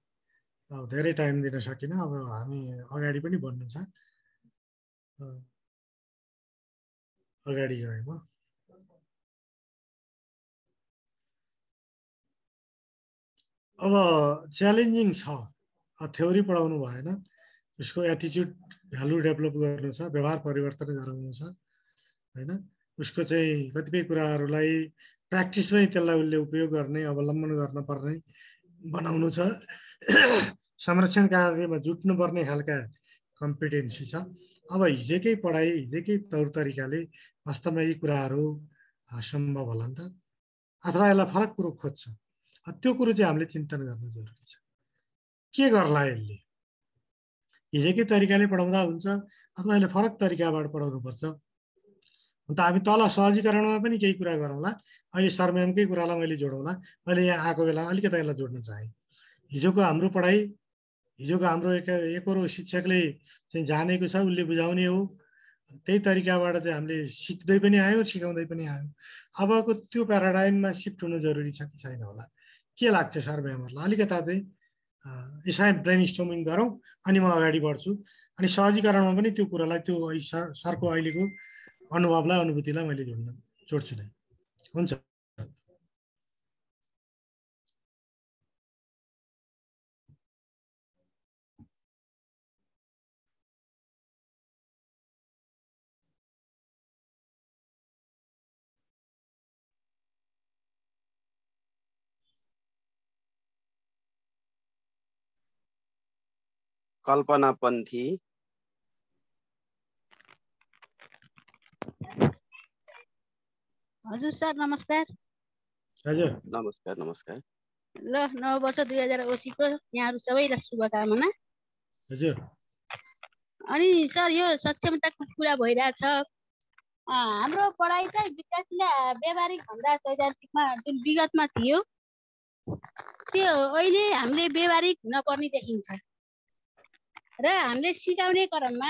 अब धेरै टाइम दिन सकिनँ अब हामी अगाडि पनि भन्नु छ अगाडि म अब च्यालेन्जिङ छ थ्योरी पढाउनु भएन उसको एटिच्युड भ्यालु डेभलप गर्नु छ व्यवहार परिवर्तन गराउनु छ होइन उसको चाहिँ कतिपय कुराहरूलाई प्र्याक्टिसमै त्यसलाई उसले उपयोग गर्ने अवलम्बन गर्न पर्ने बनाउनु छ संरक्षण कार्यमा जुट्नुपर्ने खालका कम्पिटेन्सी छ अब हिजोकै पढाइ हिजोकै तौर तरिकाले वास्तवमा यी कुराहरू सम्भव होला नि त अथवा यसलाई फरक कुरो खोज्छ त्यो कुरो चाहिँ हामीले चिन्तन गर्न जरुरी छ के गर्ला यसले हिजोकै तरिकाले पढाउँदा हुन्छ अथवा यसले फरक तरिकाबाट पढाउनुपर्छ अन्त हामी तल सहजीकरणमा पनि केही कुरा गरौँला अहिले सरमेमकै कुरालाई मैले जोडौँला मैले यहाँ आएको बेला अलिकति यसलाई जोड्न चाहेँ हिजोको हाम्रो पढाइ हिजोको हाम्रो एक एकरो शिक्षकले चाहिँ जानेको छ उसले बुझाउने हो त्यही तरिकाबाट चाहिँ हामीले सिक्दै पनि आयौँ सिकाउँदै पनि आयौँ अबको त्यो प्याराडाइममा सिफ्ट हुनु जरुरी छ कि छैन होला के लाग्छ सर म्यामहरूलाई अलिकता चाहिँ यसरी ब्रेन स्टोमिङ गरौँ अनि म अगाडि बढ्छु अनि सहजीकरणमा पनि त्यो कुरालाई त्यो सर सरको अहिलेको अनुभवलाई अनुभूतिलाई मैले जोड्न जोड्छु नै हुन्छ कल्पना कल्पनापन्थी हजुर सर नमस्कार हजुर नमस्कार नमस्कार ल नव वर्ष दुई हजार असीको यहाँहरू सबैलाई शुभकामना हजुर अनि सर यो सक्षमताको कुरा भइरहेछ हाम्रो पढाइ चाहिँ विद्यार्थीलाई व्यावहारिक भन्दा सैद्धान्तिकमा जुन विगतमा थियो त्यो अहिले हामीले व्यावहारिक हुनपर्ने देखिन्छ र हामीले सिकाउने क्रममा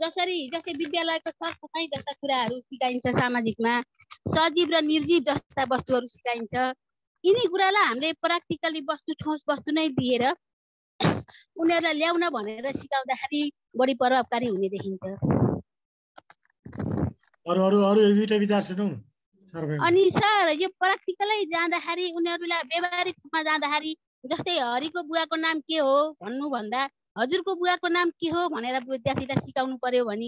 जसरी जस्तै विद्यालयको सरसफाइ जस्ता कुराहरू सिकाइन्छ सामाजिकमा सजीव र निर्जीव जस्ता वस्तुहरू सिकाइन्छ यिनी कुरालाई हामीले प्राक्टिकली वस्तु ठोस वस्तु नै दिएर उनीहरूलाई ल्याउन भनेर सिकाउँदाखेरि बढी प्रभावकारी हुने देखिन्छ अनि सर यो प्राक्टिकलै जाँदाखेरि उनीहरूलाई व्यवहारिक रूपमा जाँदाखेरि जस्तै हरिको बुवाको नाम के हो भन्नुभन्दा हजुरको बुवाको नाम के हो भनेर विद्यार्थीलाई सिकाउनु पर्यो भने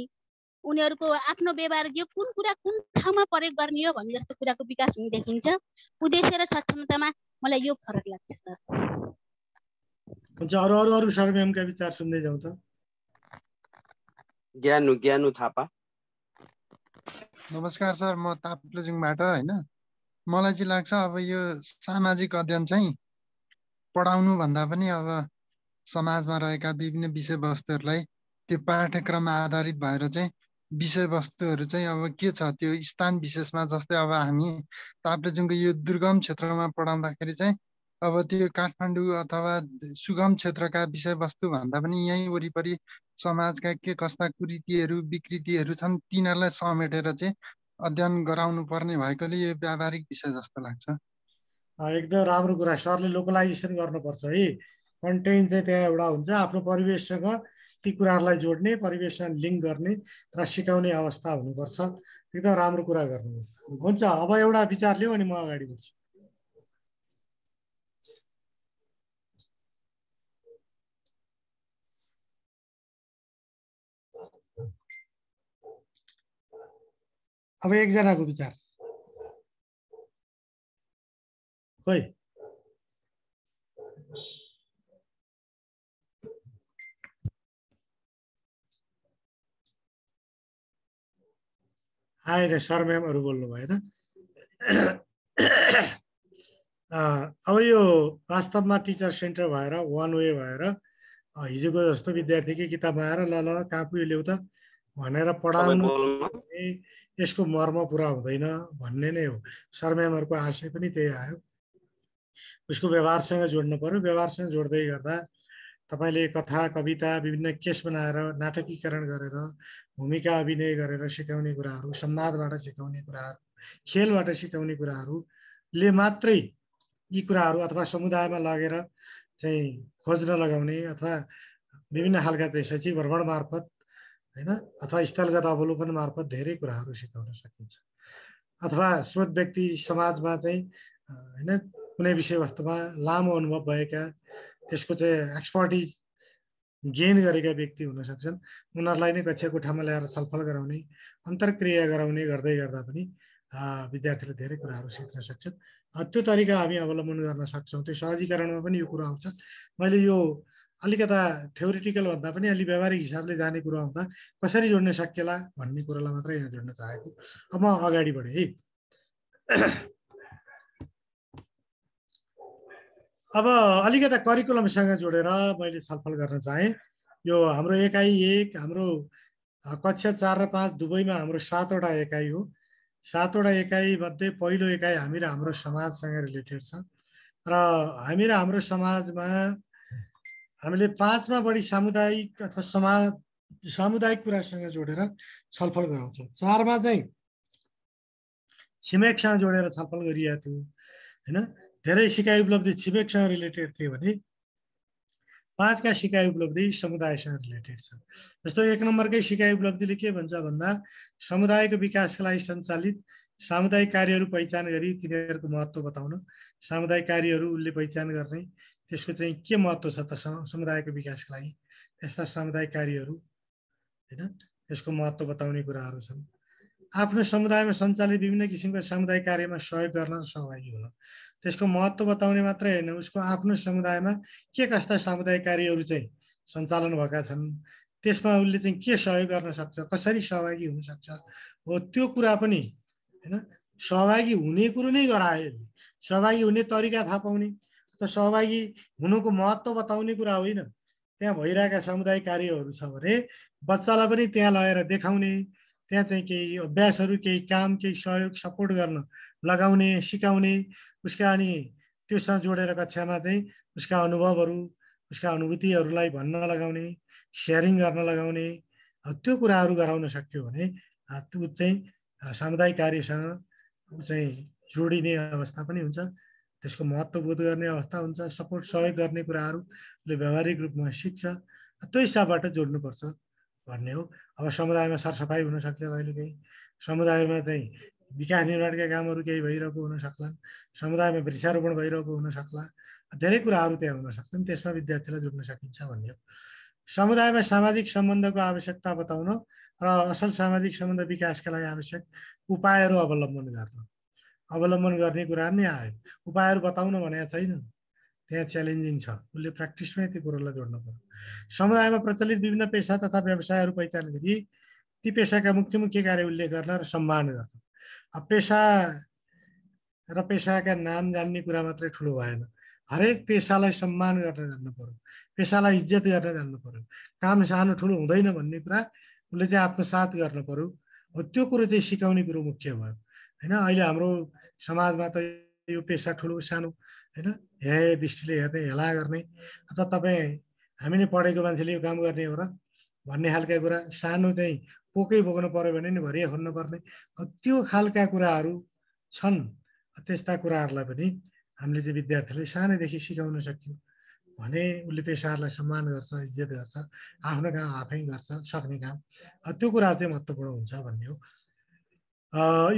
उनीहरूको आफ्नो व्यवहार यो कुन कुरा कुन ठाउँमा प्रयोग गर्ने हो भन्ने जस्तो कुराको विकास हुने देखिन्छ उद्देश्य र सक्षमतामा मलाई यो फरक लाग्छ सर हुन्छ अरू अरू अरू सर म्यामका विचार सुन्दै जाउँ त ज्ञानु ज्ञानु थापा नमस्कार सर म ताप्लेजुङबाट होइन मलाई चाहिँ लाग्छ अब यो सामाजिक अध्ययन चाहिँ पढाउनु भन्दा पनि अब समाजमा रहेका विभिन्न विषयवस्तुहरूलाई त्यो पाठ्यक्रममा आधारित भएर चाहिँ विषयवस्तुहरू चाहिँ अब के छ त्यो स्थान विशेषमा जस्तै अब हामी ताप्लेजुङको यो दुर्गम क्षेत्रमा पढाउँदाखेरि चाहिँ अब त्यो काठमाडौँ अथवा सुगम क्षेत्रका विषयवस्तु भन्दा पनि यहीँ वरिपरि समाजका के कस्ता कुरीतिहरू विकृतिहरू छन् तिनीहरूलाई समेटेर चाहिँ अध्ययन गराउनु पर्ने भएकोले यो व्यावहारिक विषय जस्तो लाग्छ एकदम राम्रो कुरा सरले लोकलाइजेसन गर्नुपर्छ है कन्टेन्ट चाहिँ त्यहाँ एउटा हुन्छ आफ्नो परिवेशसँग ती कुराहरूलाई जोड्ने परिवेशसँग लिङ्क गर्ने र सिकाउने अवस्था हुनुपर्छ एकदम राम्रो कुरा गर्नु हुन्छ अब एउटा विचार लिऊ अनि म अगाडि बढ्छु अब एकजनाको विचार खोइ आएन सर म्यामहरू बोल्नु भएन अब यो वास्तवमा टिचर सेन्टर भएर वान वे भएर हिजोको जस्तो विद्यार्थी विद्यार्थीकै किताबमा आएर ल ल कापी ल्याउ त भनेर पढाउनु यसको मर्म पुरा हुँदैन भन्ने नै हो सर म्यामहरूको आशय पनि त्यही आयो उसको व्यवहारसँग जोड्नु पऱ्यो व्यवहारसँग जोड्दै गर्दा तपाईँले कथा कविता विभिन्न केस बनाएर नाटकीकरण गरेर भूमिका अभिनय गरेर सिकाउने कुराहरू संवादबाट सिकाउने कुराहरू खेलबाट सिकाउने कुराहरूले मात्रै यी कुराहरू अथवा समुदायमा लगेर चाहिँ खोज्न लगाउने अथवा विभिन्न खालका चाहिँ भ्रमण मार्फत होइन अथवा स्थलगत अवलोकन मार्फत धेरै कुराहरू सिकाउन सकिन्छ अथवा स्रोत व्यक्ति समाजमा चाहिँ होइन कुनै विषयवस्तुमा लामो अनुभव भएका त्यसको चाहिँ एक्सपर्टिज गेन गरेका व्यक्ति हुन सक्छन् उनीहरूलाई नै कक्षा कोठामा ल्याएर छलफल गराउने अन्तर्क्रिया गराउने गर्दै गर्दा पनि विद्यार्थीले धेरै कुराहरू सिक्न सक्छन् त्यो तरिका हामी अवलम्बन गर्न सक्छौँ त्यो सहजीकरणमा पनि यो कुरो आउँछ मैले यो अलिकता थ्योरिटिकल भन्दा पनि अलि व्यावहारिक हिसाबले जाने कुरो आउँदा कसरी जोड्न सकिएला भन्ने कुरोलाई मात्रै यहाँ जोड्न चाहेको अब म अगाडि बढेँ है अब अलिकता करिकुलमसँग जोडेर मैले छलफल गर्न चाहेँ यो हाम्रो एकाइ एक हाम्रो कक्षा चार र पाँच दुवैमा हाम्रो सातवटा एकाइ हो सातवटा एकाइमध्ये पहिलो एकाइ हामी र हाम्रो समाजसँग रिलेटेड छ र हामी र हाम्रो समाजमा हामीले पाँचमा बढी सामुदायिक अथवा समाज सामुदायिक कुरासँग जोडेर छलफल गराउँछौँ चारमा चाहिँ छिमेकसँग जोडेर छलफल गरिरहेको थियो होइन धेरै सिकाइ उपलब्धि छिमेकसँग रिलेटेड थियो भने पाँचका सिकाइ उपलब्धि समुदायसँग रिलेटेड छन् जस्तो एक नम्बरकै सिकाइ उपलब्धिले के भन्छ भन्दा समुदायको विकासका लागि सञ्चालित सामुदायिक कार्यहरू पहिचान गरी तिनीहरूको महत्त्व बताउन सामुदायिक कार्यहरू उसले पहिचान गर्ने त्यसको चाहिँ के महत्त्व छ त समुदायको विकासको लागि त्यस्ता सामुदायिक कार्यहरू होइन त्यसको महत्त्व बताउने कुराहरू छन् आफ्नो समुदायमा सञ्चालित विभिन्न किसिमका सामुदायिक कार्यमा सहयोग गर्न सहभागी हुन त्यसको महत्त्व बताउने मात्रै होइन उसको आफ्नो समुदायमा के कस्ता सामुदायिक कार्यहरू चाहिँ सञ्चालन भएका छन् त्यसमा उसले चाहिँ के सहयोग गर्न सक्छ कसरी सहभागी हुनसक्छ हो त्यो कुरा पनि होइन सहभागी हुने कुरो नै गरायो सहभागी हुने तरिका थाहा पाउने त सहभागी हुनुको महत्त्व बताउने कुरा होइन त्यहाँ भइरहेका सामुदायिक कार्यहरू छ भने बच्चालाई पनि त्यहाँ लगेर देखाउने त्यहाँ चाहिँ केही अभ्यासहरू केही काम केही सहयोग सपोर्ट गर्न लगाउने सिकाउने उसका अनि त्योसँग जोडेर कक्षामा चाहिँ उसका अनुभवहरू उसका अनुभूतिहरूलाई भन्न लगाउने सेयरिङ गर्न लगाउने त्यो कुराहरू गराउन सक्यो भने त्यो चाहिँ सामुदायिक कार्यसँग चाहिँ जोडिने अवस्था पनि हुन्छ त्यसको महत्त्व बोध गर्ने अवस्था हुन्छ सपोर्ट सहयोग गर्ने कुराहरू उसले व्यावहारिक रूपमा सिक्छ त्यो हिसाबबाट जोड्नुपर्छ भन्ने हो अब समुदायमा सरसफाइ हुनसक्छ कहिलेकाहीँ समुदायमा चाहिँ विकास निर्माणका कामहरू केही भइरहेको हुन सक्लान् समुदायमा वृक्षारोपण भइरहेको हुन सक्ला धेरै कुराहरू त्यहाँ हुन सक्छन् त्यसमा विद्यार्थीलाई जोड्न सकिन्छ भन्ने समुदायमा सामाजिक सम्बन्धको आवश्यकता बताउन र असल सामाजिक सम्बन्ध विकासका लागि आवश्यक उपायहरू अवलम्बन गर्न अवलम्बन गर्ने कुरा नै आयो उपायहरू बताउन भनेको छैन त्यहाँ च्यालेन्जिङ छ उसले प्र्याक्टिसमै त्यो कुरोलाई जोड्नु पर्यो समुदायमा प्रचलित विभिन्न पेसा तथा व्यवसायहरू पहिचान गरी ती पेसाका मुख्य मुख्य कार्य उल्लेख गर्न र सम्मान गर्न पेसा र पेसाका नाम जान्ने कुरा मात्रै ठुलो भएन हरेक पेसालाई सम्मान गर्न जान्नु पऱ्यो पेसालाई इज्जत गर्न जान्नु पऱ्यो काम सानो ठुलो हुँदैन भन्ने कुरा उसले चाहिँ आत्मसात गर्नु पऱ्यो हो त्यो कुरो चाहिँ सिकाउने कुरो मुख्य भयो होइन अहिले हाम्रो समाजमा त यो पेसा ठुलो सानो होइन हे दृष्टिले हेर्ने हेला गर्ने अथवा तपाईँ हामी नै पढेको मान्छेले यो काम गर्ने हो र भन्ने खालका कुरा सानो चाहिँ पोकै बोक्नु पऱ्यो भने नि भरिया खोल्नुपर्ने त्यो खालका कुराहरू छन् त्यस्ता कुराहरूलाई पनि हामीले चाहिँ विद्यार्थीलाई सानैदेखि सिकाउन सक्यौँ भने उसले पेसाहरूलाई सम्मान गर्छ इज्जत गर्छ आफ्नो काम आफै गर्छ सक्ने काम त्यो कुराहरू चाहिँ महत्त्वपूर्ण हुन्छ भन्ने हो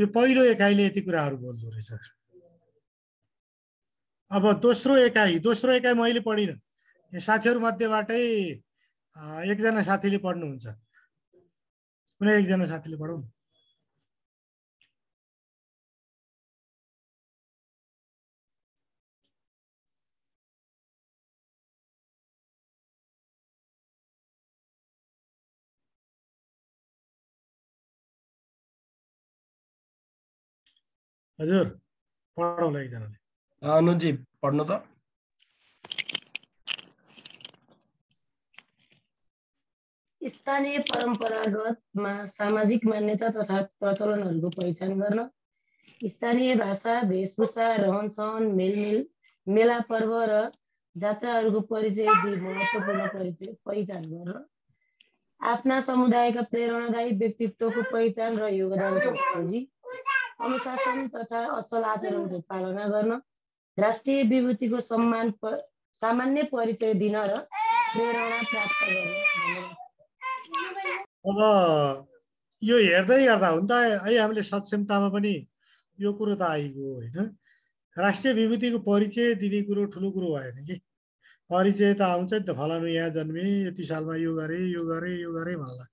यो पहिलो एकाइले यति कुराहरू बोल्दो रहेछ अब दोस्रो एकाइ दोस्रो एकाइ मैले पढिनँ साथीहरू मध्येबाटै एकजना साथीले पढ्नुहुन्छ कुनै एकजना साथीले पढौँ हजुर पढाउला एकजनाले अनुजी पढ्नु त स्थानीय परम्परागतमा सामाजिक मान्यता तथा प्रचलनहरूको पहिचान गर्न स्थानीय भाषा वेशभूषा रहन सहन मेलमिल मेला पर्व र जात्राहरूको परिचय दिइ महत्त्वपूर्ण परिचय पहिचान गर्न आफ्ना समुदायका प्रेरणादायी व्यक्तित्वको पहिचान र योगदानको खोजी अनुशासन तथा असल आचरणको पालना गर्न राष्ट्रिय विभूतिको सम्मान सामान्य परिचय दिन र प्रेरणा प्राप्त गर्न अब यो हेर्दै गर्दा हुन त है हामीले सक्षमतामा पनि यो कुरो त आइगयो होइन राष्ट्रिय विभूतिको परिचय दिने कुरो ठुलो कुरो भएन कि परिचय त आउँछ नि त फलानु यहाँ जन्मेँ यति सालमा यो गरेँ यो गरेँ यो गरेँ भन्ला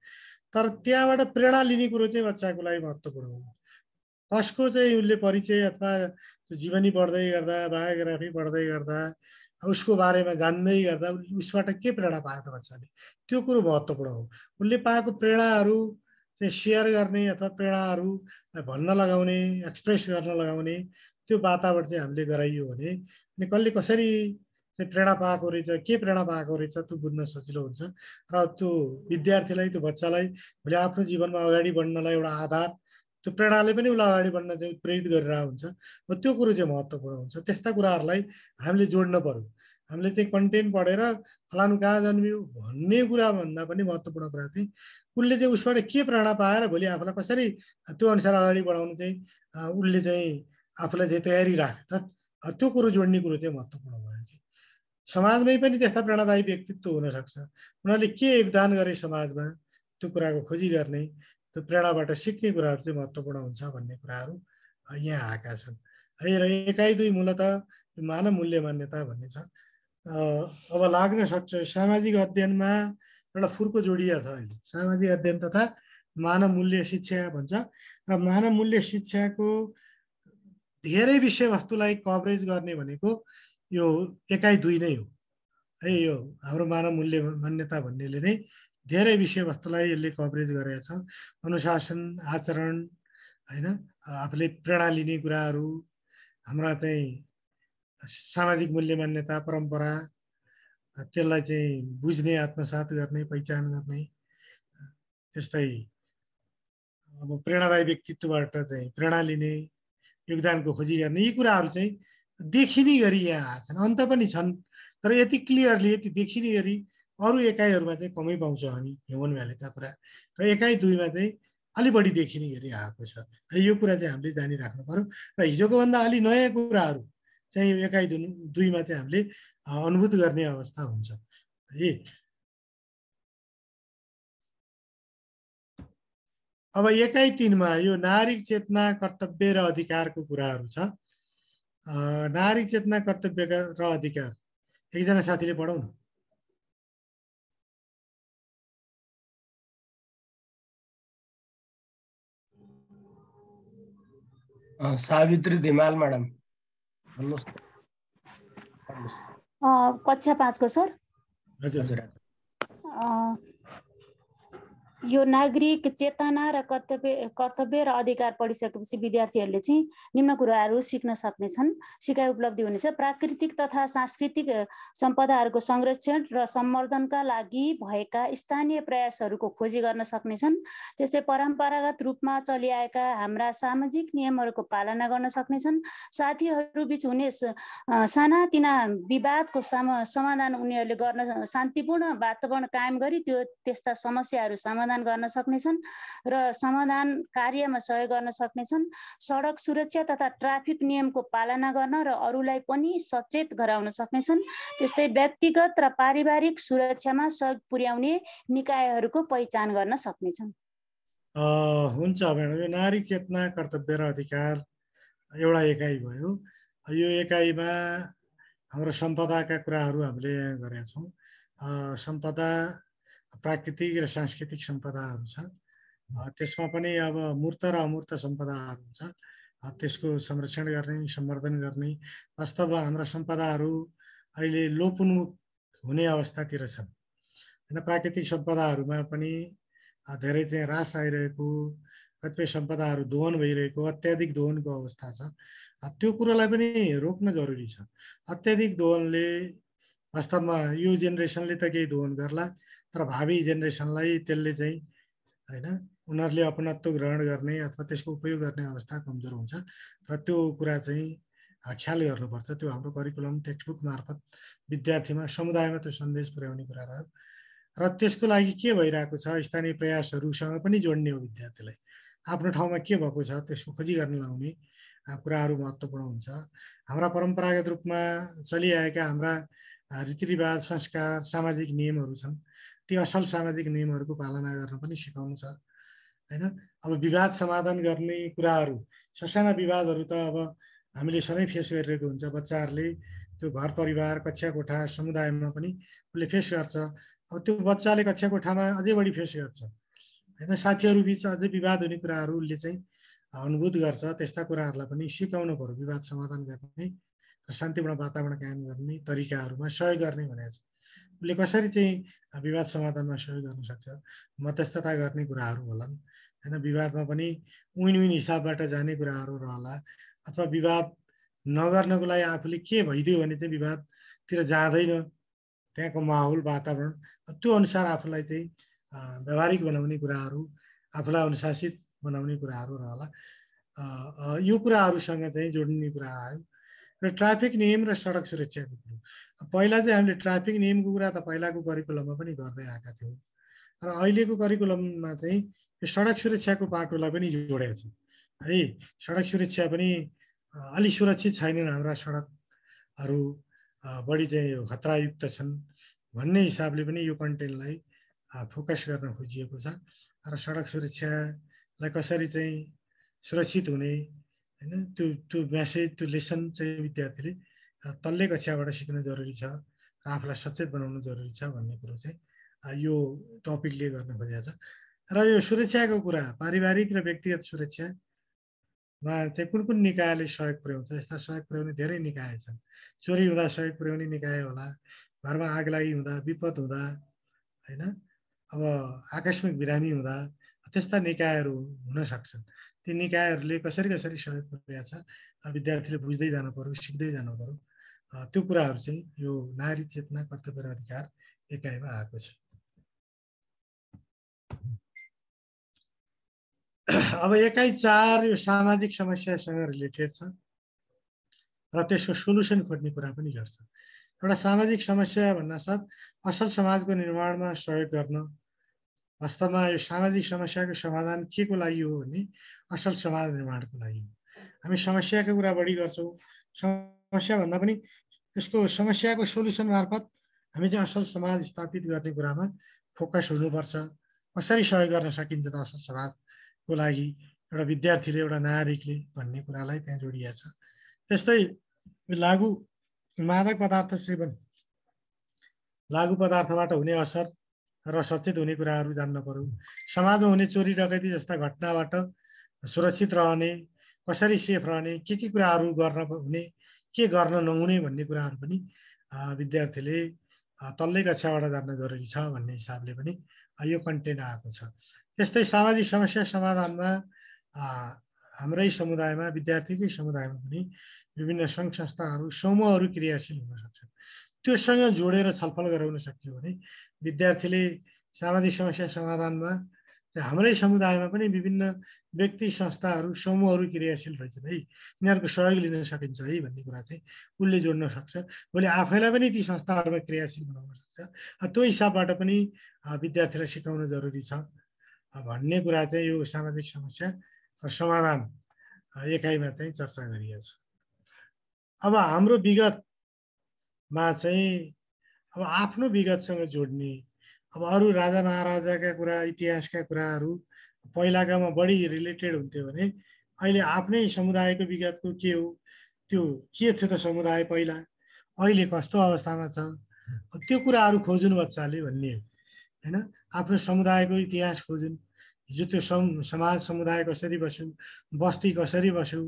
तर त्यहाँबाट प्रेरणा लिने कुरो चाहिँ बच्चाको लागि महत्त्वपूर्ण हो कसको चाहिँ उसले परिचय अथवा जीवनी पढ्दै गर्दा बायोग्राफी पढ्दै गर्दा उसको बारेमा जान्दै गर्दा उसबाट के प्रेरणा पायो त बच्चाले त्यो कुरो महत्त्वपूर्ण हो उसले पाएको प्रेरणाहरू चाहिँ सेयर गर्ने अथवा प्रेरणाहरू भन्न लगाउने एक्सप्रेस गर्न लगाउने त्यो वातावरण चाहिँ हामीले गराइयो भने अनि कसले कसरी चाहिँ प्रेरणा पाएको रहेछ के प्रेरणा पाएको रहेछ त्यो बुझ्न सजिलो हुन्छ र त्यो विद्यार्थीलाई त्यो बच्चालाई भोलि आफ्नो जीवनमा अगाडि बढ्नलाई एउटा आधार त्यो प्रेरणाले पनि उसलाई अगाडि बढ्न चाहिँ प्रेरित गरिरहेको हुन्छ र त्यो कुरो चाहिँ महत्त्वपूर्ण हुन्छ त्यस्ता कुराहरूलाई हामीले जोड्न पऱ्यो हामीले चाहिँ कन्टेन्ट पढेर फलानु कहाँ जन्मियो भन्ने कुराभन्दा पनि महत्त्वपूर्ण कुरा चाहिँ उसले चाहिँ उसबाट के प्रेरणा पाएर भोलि आफूलाई कसरी त्यो अनुसार अगाडि बढाउनु चाहिँ उसले चाहिँ आफूलाई चाहिँ तयारी राख्यो त त्यो कुरो जोड्ने कुरो चाहिँ महत्त्वपूर्ण भयो समाजमै पनि त्यस्ता प्रेरणादायी व्यक्तित्व हुनसक्छ उनीहरूले के योगदान गरे समाजमा त्यो कुराको खोजी गर्ने त्यो प्रेरणाबाट सिक्ने कुराहरू चाहिँ महत्त्वपूर्ण हुन्छ भन्ने कुराहरू यहाँ आएका छन् है र एकाइ दुई मूलत मानव मूल्य मान्यता भन्ने छ अब लाग्न सक्छ सामाजिक अध्ययनमा एउटा फुर्को जोडिया छ अहिले सामाजिक अध्ययन तथा मानव मूल्य शिक्षा भन्छ र मानव मूल्य शिक्षाको धेरै विषयवस्तुलाई कभरेज गर्ने भनेको यो एकाइ दुई नै हो है यो हाम्रो मानव मूल्य मान्यता भन्नेले नै धेरै विषयवस्तुलाई यसले कभरेज गरेको छ अनुशासन आचरण होइन आफूले प्रेरणा लिने कुराहरू हाम्रा चाहिँ सामाजिक मूल्य मान्यता परम्परा त्यसलाई चाहिँ बुझ्ने आत्मसात गर्ने पहिचान गर्ने त्यस्तै अब प्रेरणादायी व्यक्तित्वबाट चाहिँ प्रेरणा लिने योगदानको खोजी गर्ने यी कुराहरू चाहिँ देखिने गरी यहाँ छन् अन्त पनि छन् तर यति क्लियरली यति देखिने गरी अरू एकाइहरूमा चाहिँ कमै पाउँछौँ हामी ह्युमन भ्यालुका कुरा र एकाइ दुईमा चाहिँ अलि बढी देखिने गरी आएको छ यो कुरा चाहिँ हामीले जानिराख्नु पऱ्यो र हिजोको भन्दा अलि नयाँ कुराहरू चाहिँ एकाइ एकाइ दुईमा चाहिँ हामीले अनुभूत गर्ने अवस्था हुन्छ है अब एकाइ तिनमा यो नारी चेतना कर्तव्य र अधिकारको कुराहरू छ नारी चेतना कर्तव्य र अधिकार एकजना साथीले पढाउनु सावित्री धिमाल म्याडम कक्षा पाँचको सर हजुर हजुर यो नागरिक चेतना र कर्तव्य कर्तव्य र अधिकार पढिसकेपछि विद्यार्थीहरूले चाहिँ निम्न कुराहरू सिक्न सक्नेछन् सिकाइ उपलब्धि हुनेछ प्राकृतिक तथा सांस्कृतिक सम्पदाहरूको संरक्षण र सम्वर्धनका लागि भएका स्थानीय प्रयासहरूको खोजी गर्न सक्नेछन् त्यस्तै परम्परागत रूपमा चलिआएका हाम्रा सामाजिक नियमहरूको पालना गर्न सक्नेछन् साथीहरू बिच हुने सानातिना विवादको समाधान उनीहरूले गर्न शान्तिपूर्ण वातावरण कायम गरी त्यो त्यस्ता समस्याहरू समाधान समाधान गर्न सक्नेछन् र समाधान कार्यमा सहयोग गर्न सक्नेछन् सडक सुरक्षा तथा ट्राफिक नियमको पालना गर्न र अरूलाई पनि सचेत गराउन सक्नेछन् त्यस्तै व्यक्तिगत र पारिवारिक सुरक्षामा सहयोग पुर्याउने निकायहरूको पहिचान गर्न सक्नेछन् हुन्छ म्याडम यो नारी चेतना कर्तव्य र अधिकार एउटा एकाइ भयो यो एकाइमा हाम्रो सम्पदाका कुराहरू हामीले गरेका छौँ सम्पदा प्राकृतिक र सांस्कृतिक सम्पदाहरू छ त्यसमा पनि अब मूर्त र अमूर्त सम्पदाहरू छ त्यसको संरक्षण गर्ने सम्वर्धन गर्ने वास्तवमा हाम्रा सम्पदाहरू अहिले लोपोन्मुख हुने अवस्थातिर छन् होइन प्राकृतिक सम्पदाहरूमा पनि धेरै चाहिँ रास आइरहेको कतिपय सम्पदाहरू दोहन भइरहेको अत्याधिक दोहनको अवस्था छ त्यो कुरोलाई पनि रोक्न जरुरी छ अत्याधिक दोहनले वास्तवमा यो जेनेरेसनले त केही दोहन गर्ला तर भावी जेनेरेसनलाई त्यसले चाहिँ होइन उनीहरूले अपनत्व ग्रहण गर्ने अथवा त्यसको उपयोग गर्ने अवस्था कमजोर हुन्छ र त्यो कुरा चाहिँ ख्याल गर्नुपर्छ त्यो हाम्रो करिकुलम टेक्स्टबुक मार्फत विद्यार्थीमा समुदायमा त्यो सन्देश पुर्याउने कुरा रह्यो र त्यसको लागि के भइरहेको छ स्थानीय प्रयासहरूसँग पनि जोड्ने हो विद्यार्थीलाई आफ्नो ठाउँमा के भएको छ त्यसको खोजी गर्न लाउने कुराहरू महत्त्वपूर्ण हुन्छ हाम्रा परम्परागत रूपमा चलिआएका हाम्रा रीतिरिवाज संस्कार सामाजिक नियमहरू छन् ती असल सामाजिक नियमहरूको पालना गर्न पनि सिकाउनु छ होइन अब विवाद समाधान गर्ने कुराहरू ससाना विवादहरू त अब हामीले सधैँ फेस गरिरहेको हुन्छ बच्चाहरूले त्यो घर परिवार कक्षा कोठा समुदायमा पनि उसले फेस गर्छ अब त्यो बच्चाले कक्षा कोठामा अझै बढी फेस गर्छ होइन साथीहरू बिच अझै विवाद हुने कुराहरू उसले चाहिँ अनुभूत गर्छ त्यस्ता कुराहरूलाई पनि सिकाउनु पऱ्यो विवाद समाधान गर्ने र शान्तिपूर्ण वातावरण कायम गर्ने तरिकाहरूमा सहयोग गर्ने भनेको छ ले कसरी चाहिँ विवाद समाधानमा सहयोग गर्न सक्छ मध्यस्थता गर्ने कुराहरू होलान् होइन विवादमा पनि विन विन हिसाबबाट जाने कुराहरू रहला अथवा विवाद नगर्नको लागि आफूले के भइदियो भने चाहिँ विवादतिर जाँदैन त्यहाँको माहौल वातावरण त्यो अनुसार आफूलाई चाहिँ व्यावहारिक बनाउने कुराहरू आफूलाई अनुशासित बनाउने कुराहरू रहला यो कुराहरूसँग चाहिँ जोडिने कुरा आयो र ट्राफिक नियम र सडक सुरक्षाको कुरो पहिला चाहिँ हामीले ट्राफिक नियमको कुरा त पहिलाको करिकुलममा पनि गर्दै आएका थियौँ र अहिलेको करिकुलममा चाहिँ यो सडक सुरक्षाको पाटोलाई पनि जोडेको छ है सडक सुरक्षा पनि अलि सुरक्षित छैनन् हाम्रा सडकहरू बढी चाहिँ खतरायुक्त छन् भन्ने हिसाबले पनि यो कन्टेन्टलाई फोकस गर्न खोजिएको छ र सडक सुरक्षालाई कसरी चाहिँ सुरक्षित हुने होइन त्यो त्यो म्यासेज त्यो लेसन चाहिँ विद्यार्थीले तल्लै कक्षाबाट सिक्न जरुरी छ र आफूलाई सचेत बनाउनु जरुरी छ भन्ने कुरो चाहिँ यो टपिकले गर्न खोजेको छ र यो सुरक्षाको कुरा पारिवारिक र व्यक्तिगत सुरक्षा मा चाहिँ कुन कुन निकायले सहयोग पुर्याउँछ यस्ता सहयोग पुर्याउने धेरै निकाय छन् चोरी हुँदा सहयोग पुर्याउने निकाय होला घरमा आग लागि हुँदा विपद हुँदा होइन अब आकस्मिक बिरामी हुँदा त्यस्ता निकायहरू हुन सक्छन् ती निकायहरूले कसरी कसरी सहयोग पुर्याएको छ विद्यार्थीले बुझ्दै जानु पऱ्यो सिक्दै जानु पऱ्यो त्यो कुराहरू चाहिँ यो नारी चेतना कर्तव्य र अधिकार एकाइमा आएको छ अब एकाइ चार यो सामाजिक समस्यासँग रिलेटेड छ र त्यसको सोल्युसन खोज्ने कुरा पनि गर्छ एउटा सामाजिक समस्या भन्नासाथ असल समाजको निर्माणमा सहयोग गर्न वास्तवमा यो सामाजिक समस्याको समाधान के को लागि हो भने असल समाज निर्माणको लागि हामी समस्याको कुरा बढी गर्छौँ भन्दा पनि यसको समस्याको सोल्युसन मार्फत हामी चाहिँ असल समाज स्थापित गर्ने कुरामा फोकस हुनुपर्छ कसरी सहयोग गर्न सकिन्छ त असल समाजको लागि एउटा विद्यार्थीले एउटा नागरिकले भन्ने कुरालाई त्यहाँ जोडिएको छ त्यस्तै लागु मादक पदार्थ सेवन लागु पदार्थबाट हुने असर र सचेत हुने कुराहरू जान्न पर्यो समाजमा हुने चोरी डकैती जस्ता घटनाबाट सुरक्षित रहने कसरी सेफ रहने के के कुराहरू गर्न हुने के गर्न नहुने भन्ने कुराहरू पनि विद्यार्थीले तल्लै कक्षाबाट जान्न जरुरी छ भन्ने हिसाबले पनि यो कन्टेन्ट आएको छ त्यस्तै सामाजिक समस्या समाधानमा हाम्रै समुदायमा विद्यार्थीकै समुदायमा पनि विभिन्न सङ्घ संस्थाहरू समूहहरू क्रियाशील हुन सक्छन् त्योसँग जोडेर छलफल गराउन सकियो भने विद्यार्थीले सामाजिक समस्या समाधानमा हाम्रै समुदायमा पनि विभिन्न व्यक्ति संस्थाहरू समूहहरू क्रियाशील रहेछन् है यिनीहरूको सहयोग लिन सकिन्छ है भन्ने कुरा चाहिँ उसले जोड्न सक्छ उसले आफैलाई पनि ती संस्थाहरूमा क्रियाशील बनाउन सक्छ त्यो हिसाबबाट पनि विद्यार्थीलाई सिकाउन जरुरी छ भन्ने कुरा चाहिँ यो सामाजिक समस्या र समाधान एकाइमा चाहिँ चर्चा गरिएको छ अब हाम्रो विगतमा चाहिँ अब आफ्नो विगतसँग जोड्ने अब अरू राजा महाराजाका कुरा इतिहासका कुराहरू पहिलाकामा बढी रिलेटेड हुन्थ्यो भने अहिले आफ्नै समुदायको विगतको के हो त्यो के थियो त समुदाय पहिला अहिले कस्तो अवस्थामा छ त्यो कुराहरू खोजुन् बच्चाले भन्ने होइन आफ्नो समुदायको इतिहास खोजुन् हिजो त्यो सम समाज समुदाय कसरी बस्यो बस्ती कसरी बस्यो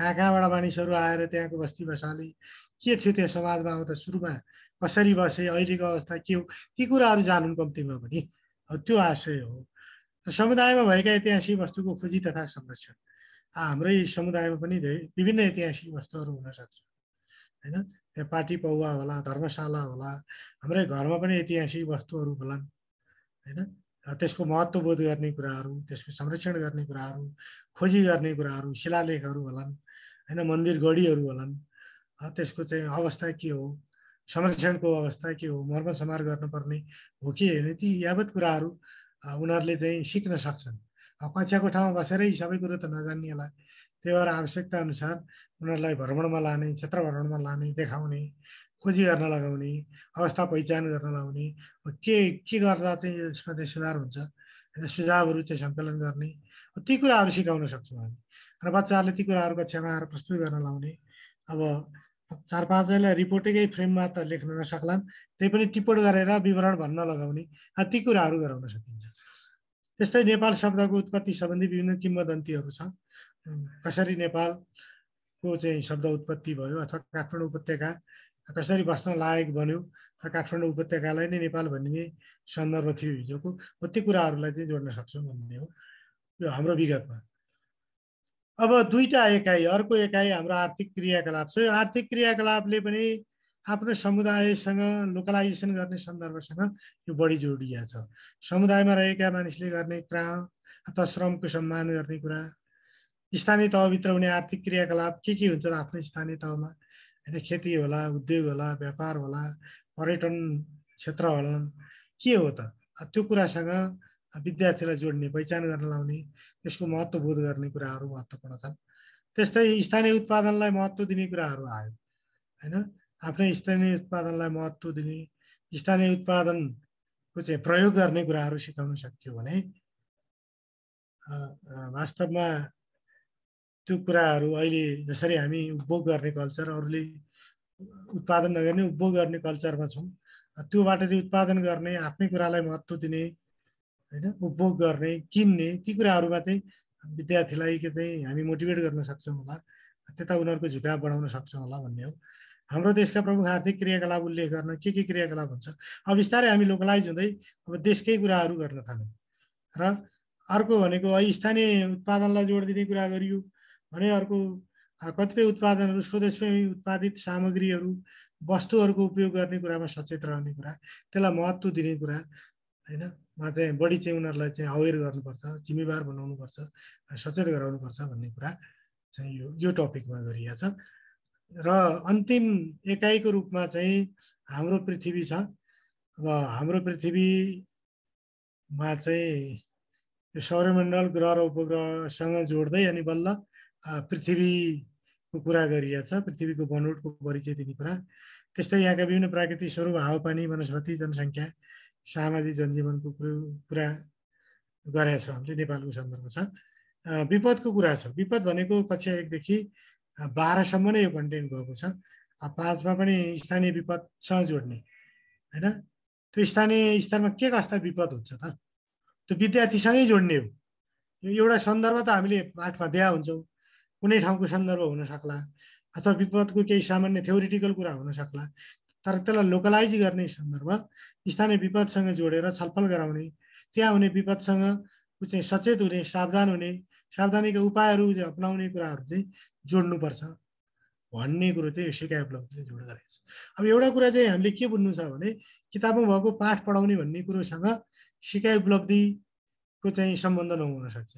कहाँ कहाँबाट मानिसहरू आएर त्यहाँको बस्ती बसाले के थियो त्यो समाजमा अब त सुरुमा कसरी बसेँ अहिलेको अवस्था के हो ती कुराहरू जानुन् कम्तीमा पनि त्यो आशय हो समुदायमा भएका ऐतिहासिक वस्तुको खोजी तथा संरक्षण हाम्रै समुदायमा पनि धेरै विभिन्न ऐतिहासिक वस्तुहरू हुनसक्छ होइन त्यहाँ पार्टी पौवा होला धर्मशाला होला हाम्रै घरमा पनि ऐतिहासिक वस्तुहरू होलान् होइन त्यसको महत्त्व बोध गर्ने कुराहरू त्यसको संरक्षण गर्ने कुराहरू खोजी गर्ने कुराहरू शिलालेखहरू होलान् होइन मन्दिर गढीहरू होलान् त्यसको चाहिँ अवस्था के हो संरक्षणको अवस्था के हो मर्म समार गर्नुपर्ने हो कि होइन ती यावत कुराहरू उनीहरूले चाहिँ सिक्न सक्छन् कक्षाको ठाउँमा बसेरै सबै कुरो त नजान्ने होला त्यही भएर आवश्यकता अनुसार उनीहरूलाई भ्रमणमा लाने क्षेत्र भ्रमणमा लाने देखाउने खोजी गर्न लगाउने अवस्था पहिचान गर्न लगाउने के के गर्दा चाहिँ यसमा चाहिँ सुधार हुन्छ होइन सुझावहरू चाहिँ सङ्कलन गर्ने ती कुराहरू सिकाउन सक्छौँ हामी र बच्चाहरूले ती कुराहरू कक्षामा आएर प्रस्तुत गर्न लाउने अब चार पाँचजनालाई रिपोर्टेकै फ्रेममा त लेख्न नसक्लान् त्यही पनि टिप्पण गरेर विवरण भन्न लगाउने ती कुराहरू गराउन सकिन्छ त्यस्तै नेपाल शब्दको उत्पत्ति सम्बन्धी विभिन्न किम्बदन्तीहरू छ कसरी नेपालको चाहिँ शब्द उत्पत्ति भयो अथवा काठमाडौँ उपत्यका कसरी बस्न लायक बन्यो र काठमाडौँ उपत्यकालाई नै नेपाल भनिने सन्दर्भ थियो हिजोको हो ती कुराहरूलाई चाहिँ जोड्न सक्छौँ भन्ने हो यो हाम्रो विगतमा अब दुईवटा एकाइ अर्को एकाइ हाम्रो आर्थिक क्रियाकलाप छ यो आर्थिक क्रियाकलापले पनि आफ्नो समुदायसँग लोकलाइजेसन गर्ने सन्दर्भसँग यो बढी जोडिया छ समुदायमा रहेका मानिसले गर्ने काम अथवा श्रमको सम्मान गर्ने कुरा स्थानीय तहभित्र हुने आर्थिक क्रियाकलाप के के हुन्छ आफ्नो स्थानीय तहमा होइन खेती होला उद्योग होला व्यापार होला पर्यटन क्षेत्र होला के हो त त्यो कुरासँग विद्यार्थीलाई जोड्ने पहिचान गर्न लाउने त्यसको महत्त्व बोध गर्ने कुराहरू महत्त्वपूर्ण छन् त्यस्तै स्थानीय उत्पादनलाई महत्त्व दिने कुराहरू आयो होइन आफ्नै स्थानीय उत्पादनलाई महत्त्व दिने स्थानीय उत्पादनको चाहिँ प्रयोग गर्ने कुराहरू सिकाउन सक्यो भने वास्तवमा त्यो कुराहरू अहिले जसरी हामी उपभोग गर्ने कल्चर अरूले उत्पादन नगर्ने उपभोग गर्ने कल्चरमा छौँ त्योबाट चाहिँ उत्पादन गर्ने आफ्नै कुरालाई महत्त्व दिने होइन उपभोग गर्ने किन्ने ती कुराहरूमा चाहिँ विद्यार्थीलाई के चाहिँ हामी मोटिभेट गर्न सक्छौँ होला त्यता उनीहरूको झुकाव बढाउन सक्छौँ होला भन्ने हो हाम्रो देशका प्रमुख आर्थिक क्रियाकलाप उल्लेख गर्न के के क्रियाकलाप हुन्छ अब बिस्तारै हामी लोकलाइज हुँदै अब देशकै कुराहरू गर्न थाल्यौँ र अर्को भनेको स्थानीय उत्पादनलाई जोड दिने कुरा गरियो भने अर्को कतिपय उत्पादनहरू स्वदेशमै उत्पादित सामग्रीहरू वस्तुहरूको उपयोग गर्ने कुरामा सचेत रहने कुरा त्यसलाई महत्त्व दिने कुरा होइन मा चाहिँ बढी चाहिँ उनीहरूलाई चाहिँ अवेर गर्नुपर्छ जिम्मेवार बनाउनुपर्छ सचेत गराउनुपर्छ भन्ने कुरा चाहिँ यो यो टपिकमा गरिएको छ र अन्तिम एकाइको रूपमा चाहिँ हाम्रो पृथ्वी छ अब हाम्रो पृथ्वीमा चाहिँ यो सौरमण्डल ग्रह र उपग्रहसँग जोड्दै अनि बल्ल पृथ्वीको कुरा गरिएको छ पृथ्वीको बनोटको परिचय दिने कुरा त्यस्तै यहाँका विभिन्न प्राकृतिक स्वरूप हावापानी वनस्पति जनसङ्ख्या सामाजिक जनजीवनको कुरा गरेका छौँ हामीले नेपालको सन्दर्भमा छ विपदको कुरा छ विपद भनेको कक्षा एकदेखि बाह्रसम्म नै यो कन्टेन्ट गएको छ पाँचमा पनि स्थानीय विपदसँग जोड्ने होइन त्यो स्थानीय स्तरमा के कस्ता विपद हुन्छ त त्यो विद्यार्थीसँगै जोड्ने हो एउटा सन्दर्भ त हामीले पाठमा बिहा हुन्छौँ कुनै ठाउँको सन्दर्भ हुनसक्ला अथवा विपदको केही सामान्य थ्योरिटिकल कुरा हुनसक्ला तर त्यसलाई लोकलाइज गर्ने सन्दर्भ स्थानीय विपदसँग जोडेर छलफल गराउने त्यहाँ हुने विपदसँग चाहिँ सचेत हुने सावधान हुने सावधानीका उपायहरू अप्नाउने कुराहरू चाहिँ जोड्नुपर्छ भन्ने कुरो चाहिँ यो सिकाइ उपलब्धिले जोड गरेको छ अब एउटा कुरा चाहिँ हामीले के बुझ्नु छ भने किताबमा भएको पाठ पढाउने भन्ने कुरोसँग सिकाइ उपलब्धिको चाहिँ सम्बन्ध नहुनसक्छ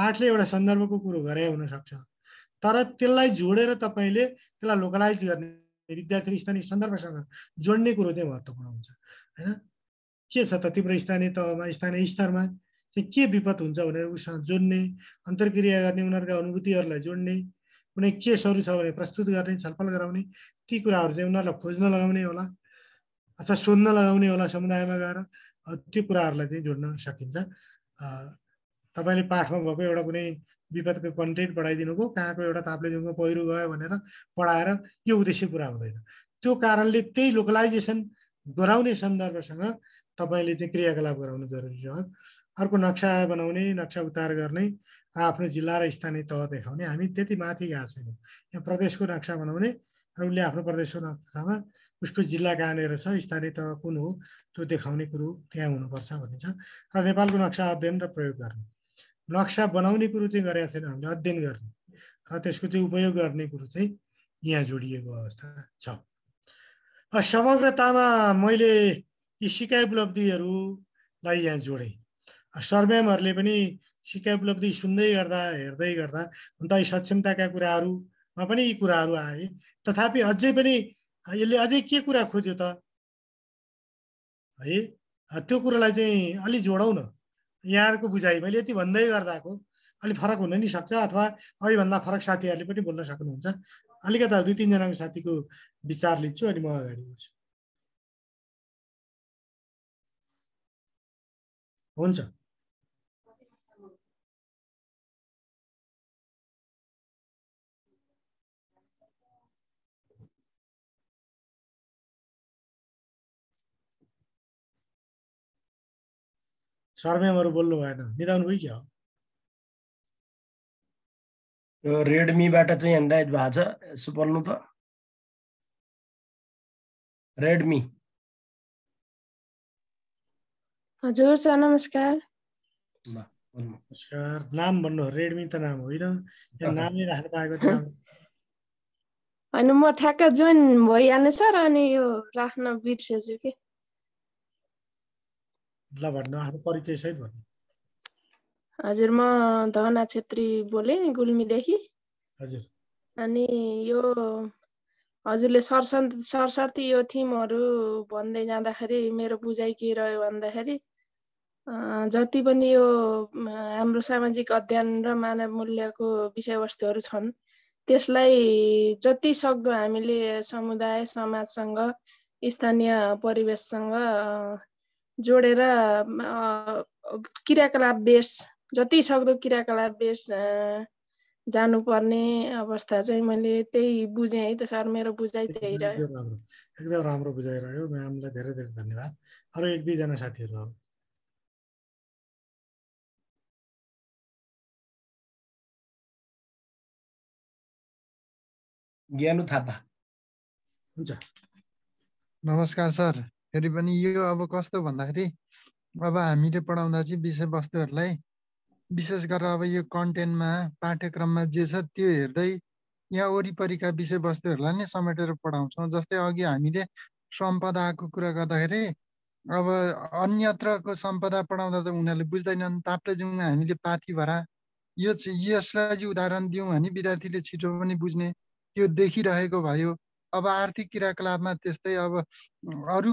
पाठले एउटा सन्दर्भको कुरो गरे हुनसक्छ तर त्यसलाई जोडेर तपाईँले त्यसलाई लोकलाइज गर्ने विद्यार्थी स्थानीय सन्दर्भसँग जोड्ने कुरो चाहिँ महत्त्वपूर्ण हुन्छ होइन के छ त तिम्रो स्थानीय तहमा स्थानीय स्तरमा चाहिँ के विपद हुन्छ भनेर उसँग जोड्ने अन्तर्क्रिया गर्ने उनीहरूका अनुभूतिहरूलाई जोड्ने कुनै केसहरू छ भने प्रस्तुत गर्ने छलफल गराउने ती कुराहरू चाहिँ उनीहरूलाई खोज्न लगाउने होला अथवा सोध्न लगाउने होला समुदायमा गएर त्यो कुराहरूलाई चाहिँ जोड्न सकिन्छ तपाईँले पाठमा भएको एउटा कुनै विपदको कन्टेन्ट भयो कहाँको एउटा तापले ताप्लेजुङको पहिरो गयो भनेर पढाएर यो उद्देश्य पुरा हुँदैन त्यो कारणले त्यही लोकलाइजेसन गराउने सन्दर्भसँग तपाईँले चाहिँ क्रियाकलाप गराउनु जरुरी छ अर्को नक्सा बनाउने नक्सा उतार गर्ने र आफ्नो जिल्ला र स्थानीय तह देखाउने हामी त्यति माथि गएको छैनौँ यहाँ प्रदेशको नक्सा बनाउने र उसले आफ्नो प्रदेशको नक्सामा उसको जिल्ला कहाँनिर छ स्थानीय तह कुन हो त्यो देखाउने कुरो त्यहाँ हुनुपर्छ भनिन्छ र नेपालको नक्सा अध्ययन र प्रयोग गर्ने नक्सा बनाउने कुरो चाहिँ गरेका छैन हामीले अध्ययन गर्ने र त्यसको चाहिँ उपयोग गर्ने कुरो चाहिँ यहाँ जोडिएको अवस्था छ समग्रतामा मैले यी सिकाइ उपलब्धिहरूलाई यहाँ जोडेँ सरम्यामहरूले पनि सिकाइ उपलब्धि सुन्दै गर्दा हेर्दै गर्दा हुन त यी सक्षमताका कुराहरूमा पनि यी कुराहरू आए तथापि अझै पनि यसले अझै के कुरा खोज्यो त है त्यो कुरालाई चाहिँ अलि जोडौँ न यहाँहरूको बुझाइ मैले यति भन्दै गर्दाको अलिक फरक हुन नि सक्छ अथवा अहिलेभन्दा फरक साथीहरूले पनि बोल्न सक्नुहुन्छ अलिकता दुई तिनजनाको साथीको विचार लिन्छु अनि म अगाडि बढ्छु हुन्छ सरम्यामहरू बोल्नु भएन निदाउनु भयो क्या हो यो रेडमीबाट चाहिँ एन्ड्रोइड भएको छ यसो बोल्नु त रेडमी हजुर सर नमस्कार नमस्कार नाम भन्नु रेडमी त नाम होइन नामै राख्नु पाएको थियो होइन म ठ्याक्क जोइन भइहाल्ने सर अनि यो राख्न बिर्सेछु कि ल भन्नु आफ्नो परिचय सहित भन्नु हजुर म धना छेत्री बोलेँ गुल्मीदेखि हजुर अनि यो हजुरले सरसन्त सरस्वती यो थिमहरू भन्दै जाँदाखेरि मेरो बुझाइ के रह्यो भन्दाखेरि जति पनि यो हाम्रो सामाजिक अध्ययन र मानव मूल्यको विषयवस्तुहरू छन् त्यसलाई जति सक्दो हामीले समुदाय समाजसँग स्थानीय परिवेशसँग जोडेर क्रियाकलाप बेस जति सक्दो क्रियाकलाप बेस जानुपर्ने अवस्था चाहिँ मैले त्यही बुझेँ है त सर मेरो बुझाइ त्यही रह्यो एकदम राम्रो बुझाइ म्यामलाई धेरै धेरै धन्यवाद अरू एक दुईजना साथीहरू अब ज्ञानु थापा हुन्छ नमस्कार सर फेरि पनि यो अब कस्तो भन्दाखेरि अब हामीले पढाउँदा चाहिँ विषयवस्तुहरूलाई विशेष गरेर अब यो कन्टेन्टमा पाठ्यक्रममा जे छ त्यो हेर्दै यहाँ वरिपरिका विषयवस्तुहरूलाई नै समेटेर पढाउँछौँ जस्तै अघि हामीले सम्पदाको कुरा गर्दाखेरि अब अन्यत्रको सम्पदा पढाउँदा त उनीहरूले बुझ्दैनन् ताप्लेजुङमा हामीले पाथी भरा यो चाहिँ यसलाई चाहिँ उदाहरण दिउँ भने विद्यार्थीले छिटो पनि बुझ्ने त्यो देखिरहेको भयो अब आर्थिक क्रियाकलापमा त्यस्तै अब अरू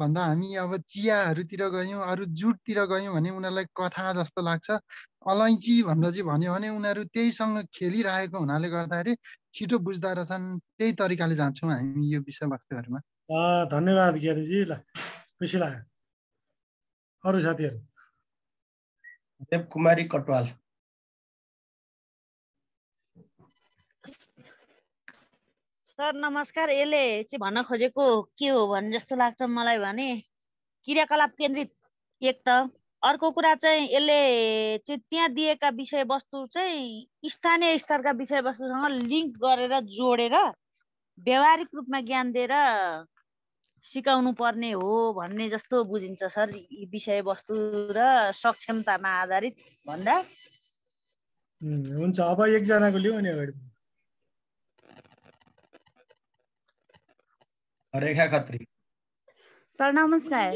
भन्दा हामी अब चियाहरूतिर गयौँ अरू जुटतिर गयौँ भने उनीहरूलाई कथा जस्तो लाग्छ अलैँची भनेर चाहिँ भन्यो भने उनीहरू त्यहीसँग खेलिरहेको हुनाले गर्दाखेरि छिटो बुझ्दा रहेछन् त्यही तरिकाले जान्छौँ हामी यो विषयवस्तुहरूमा धन्यवाद ज्ञानीजी ल खुसी लाग्यो अरू साथीहरू देव कुमारी कटवाल सर नमस्कार यसले चाहिँ भन्न खोजेको के हो भने जस्तो लाग्छ मलाई भने क्रियाकलाप केन्द्रित एक त अर्को कुरा चाहिँ यसले चाहिँ त्यहाँ दिएका विषयवस्तु चाहिँ स्थानीय स्तरका विषयवस्तुसँग लिङ्क गरेर जोडेर व्यवहारिक रूपमा ज्ञान दिएर सिकाउनु पर्ने हो भन्ने जस्तो बुझिन्छ सर विषयवस्तु र सक्षमतामा आधारित भन्दा हुन्छ अब एकजनाको लिऊ नि अगाडि रेखा खत्री सर नमस्कार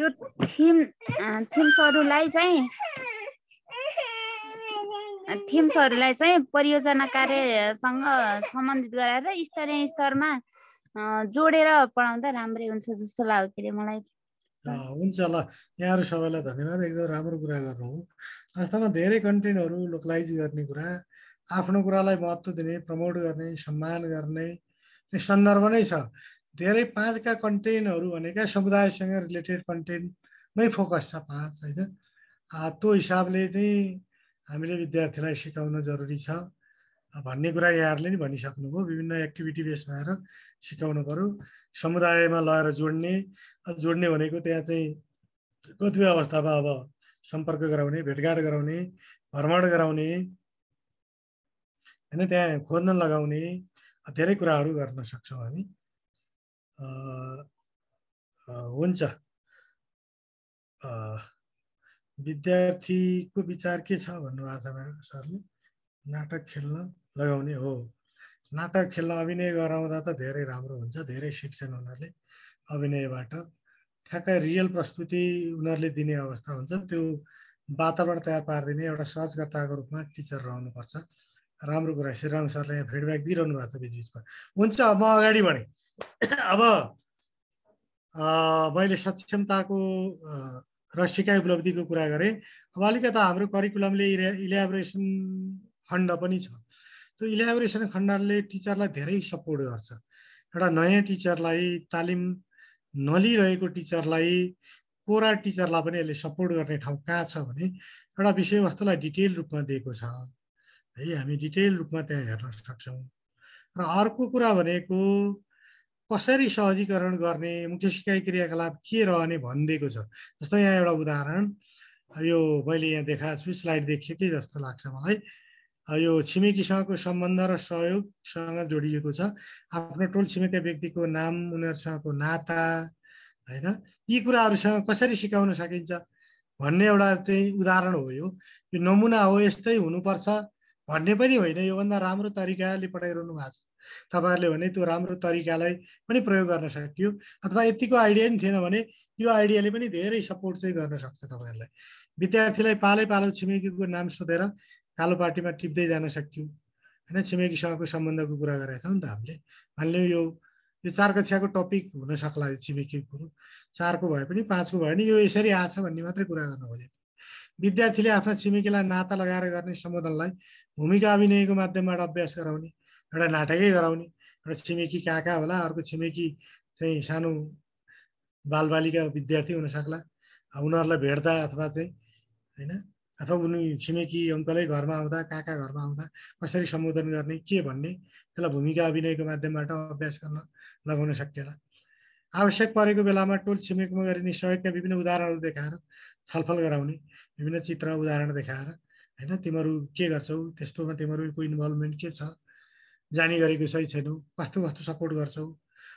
यो थिम थिम्सहरूलाई चाहिँ थिम्सहरूलाई चाहिँ परियोजना कार्यसँग सम्बन्धित गराएर स्थानीय स्तरमा जोडेर पढाउँदा राम्रै हुन्छ जस्तो लाग्यो के अरे मलाई हुन्छ ल यहाँहरू सबैलाई धन्यवाद एकदम राम्रो कुरा गर्नु हो वास्तवमा धेरै कन्टेन्टहरू लोकलाइज गर्ने कुरा आफ्नो कुरालाई महत्त्व दिने प्रमोट गर्ने सम्मान गर्ने सन्दर्भ नै छ धेरै पाँचका कन्टेन्टहरू भनेका समुदायसँग रिलेटेड कन्टेन्टमै फोकस छ पाँच होइन त्यो हिसाबले नै हामीले विद्यार्थीलाई सिकाउन जरुरी छ भन्ने कुरा यहाँहरूले नि भनिसक्नुभयो विभिन्न एक्टिभिटी बेस भएर सिकाउनु पऱ्यो समुदायमा लगेर जोड्ने जोड्ने भनेको त्यहाँ चाहिँ कतिपय अवस्थामा अब सम्पर्क गराउने भेटघाट गराउने भ्रमण गराउने होइन त्यहाँ खोज्न लगाउने धेरै कुराहरू गर्न सक्छौँ हामी हुन्छ विद्यार्थीको विचार के छ भन्नुभएको छ सरले नाटक खेल्न लगाउने हो नाटक खेल्न अभिनय गराउँदा त धेरै राम्रो हुन्छ धेरै शिक्षण उनीहरूले अभिनयबाट ठ्याक्कै रियल प्रस्तुति उनीहरूले दिने अवस्था हुन्छ त्यो वातावरण तयार पारिदिने एउटा सहजकर्ताको रूपमा टिचर रहनुपर्छ राम्रो कुरा श्रीराम सरले यहाँ फिडब्याक दिइरहनु भएको छ बिचबिचमा हुन्छ म अगाडि बढेँ अब मैले सक्षमताको र सिकाइ उपलब्धिको कुरा गरेँ अब अलिकता हाम्रो करिकुलमले इले खण्ड पनि छ त्यो इलेबोरेसन खण्डले टिचरलाई धेरै सपोर्ट गर्छ एउटा नयाँ टिचरलाई तालिम नलिरहेको टिचरलाई कोरा टिचरलाई पनि यसले सपोर्ट गर्ने ठाउँ कहाँ छ भने एउटा विषयवस्तुलाई डिटेल रूपमा दिएको छ है हामी डिटेल रूपमा त्यहाँ हेर्न सक्छौँ र अर्को कुरा भनेको कसरी सहजीकरण गर्ने मुख्य सिकाइ क्रियाकलाप के रहने भनिदिएको छ जस्तो यहाँ एउटा उदाहरण यो मैले यहाँ देखाएको छु स्लाइड देखेकै जस्तो लाग्छ मलाई यो छिमेकीसँगको सम्बन्ध र सहयोगसँग जोडिएको छ आफ्नो टोल छिमेकी व्यक्तिको नाम उनीहरूसँगको नाता होइन यी कुराहरूसँग कसरी सिकाउन सकिन्छ भन्ने एउटा चाहिँ उदाहरण हो यो नमुना हो यस्तै हुनुपर्छ भन्ने पनि होइन योभन्दा राम्रो तरिकाले पठाइरहनु भएको छ तपाईँहरूले भने त्यो राम्रो तरिकालाई पनि प्रयोग गर्न सकियो अथवा यतिको आइडिया नि थिएन भने यो आइडियाले पनि धेरै सपोर्ट चाहिँ गर्न सक्छ तपाईँहरूलाई विद्यार्थीलाई पालै पालो छिमेकीको नाम सोधेर कालो पार्टीमा टिप्दै जान सकियो होइन छिमेकीसँगको सम्बन्धको कुरा गरेका छौँ नि त हामीले भन्ने यो यो चार कक्षाको टपिक हुन सक्ला छिमेकी कुरो चारको भए पनि पाँचको भयो भने यो यसरी आछ भन्ने मात्रै कुरा गर्न खोजेको विद्यार्थीले आफ्ना छिमेकीलाई नाता लगाएर गर्ने सम्बोधनलाई भूमिका अभिनयको माध्यमबाट अभ्यास गराउने एउटा नाटकै गराउने एउटा छिमेकी काका होला अर्को छिमेकी चाहिँ सानो बालबालिका विद्यार्थी हुनसक्ला उनीहरूलाई भेट्दा अथवा चाहिँ होइन अथवा उनी छिमेकी अङ्कलै घरमा आउँदा काका घरमा आउँदा कसरी सम्बोधन गर्ने के भन्ने त्यसलाई भूमिका अभिनयको माध्यमबाट अभ्यास गर्न लगाउन सकिएला आवश्यक परेको बेलामा टोल छिमेकमा गरिने सहयोगका विभिन्न उदाहरणहरू देखाएर छलफल गराउने विभिन्न चित्र उदाहरण देखाएर होइन तिमीहरू के गर्छौ त्यस्तोमा तिमीहरूको इन्भल्भमेन्ट के छ जाने गरेको सही छैनौ कस्तो कस्तो सपोर्ट गर्छौ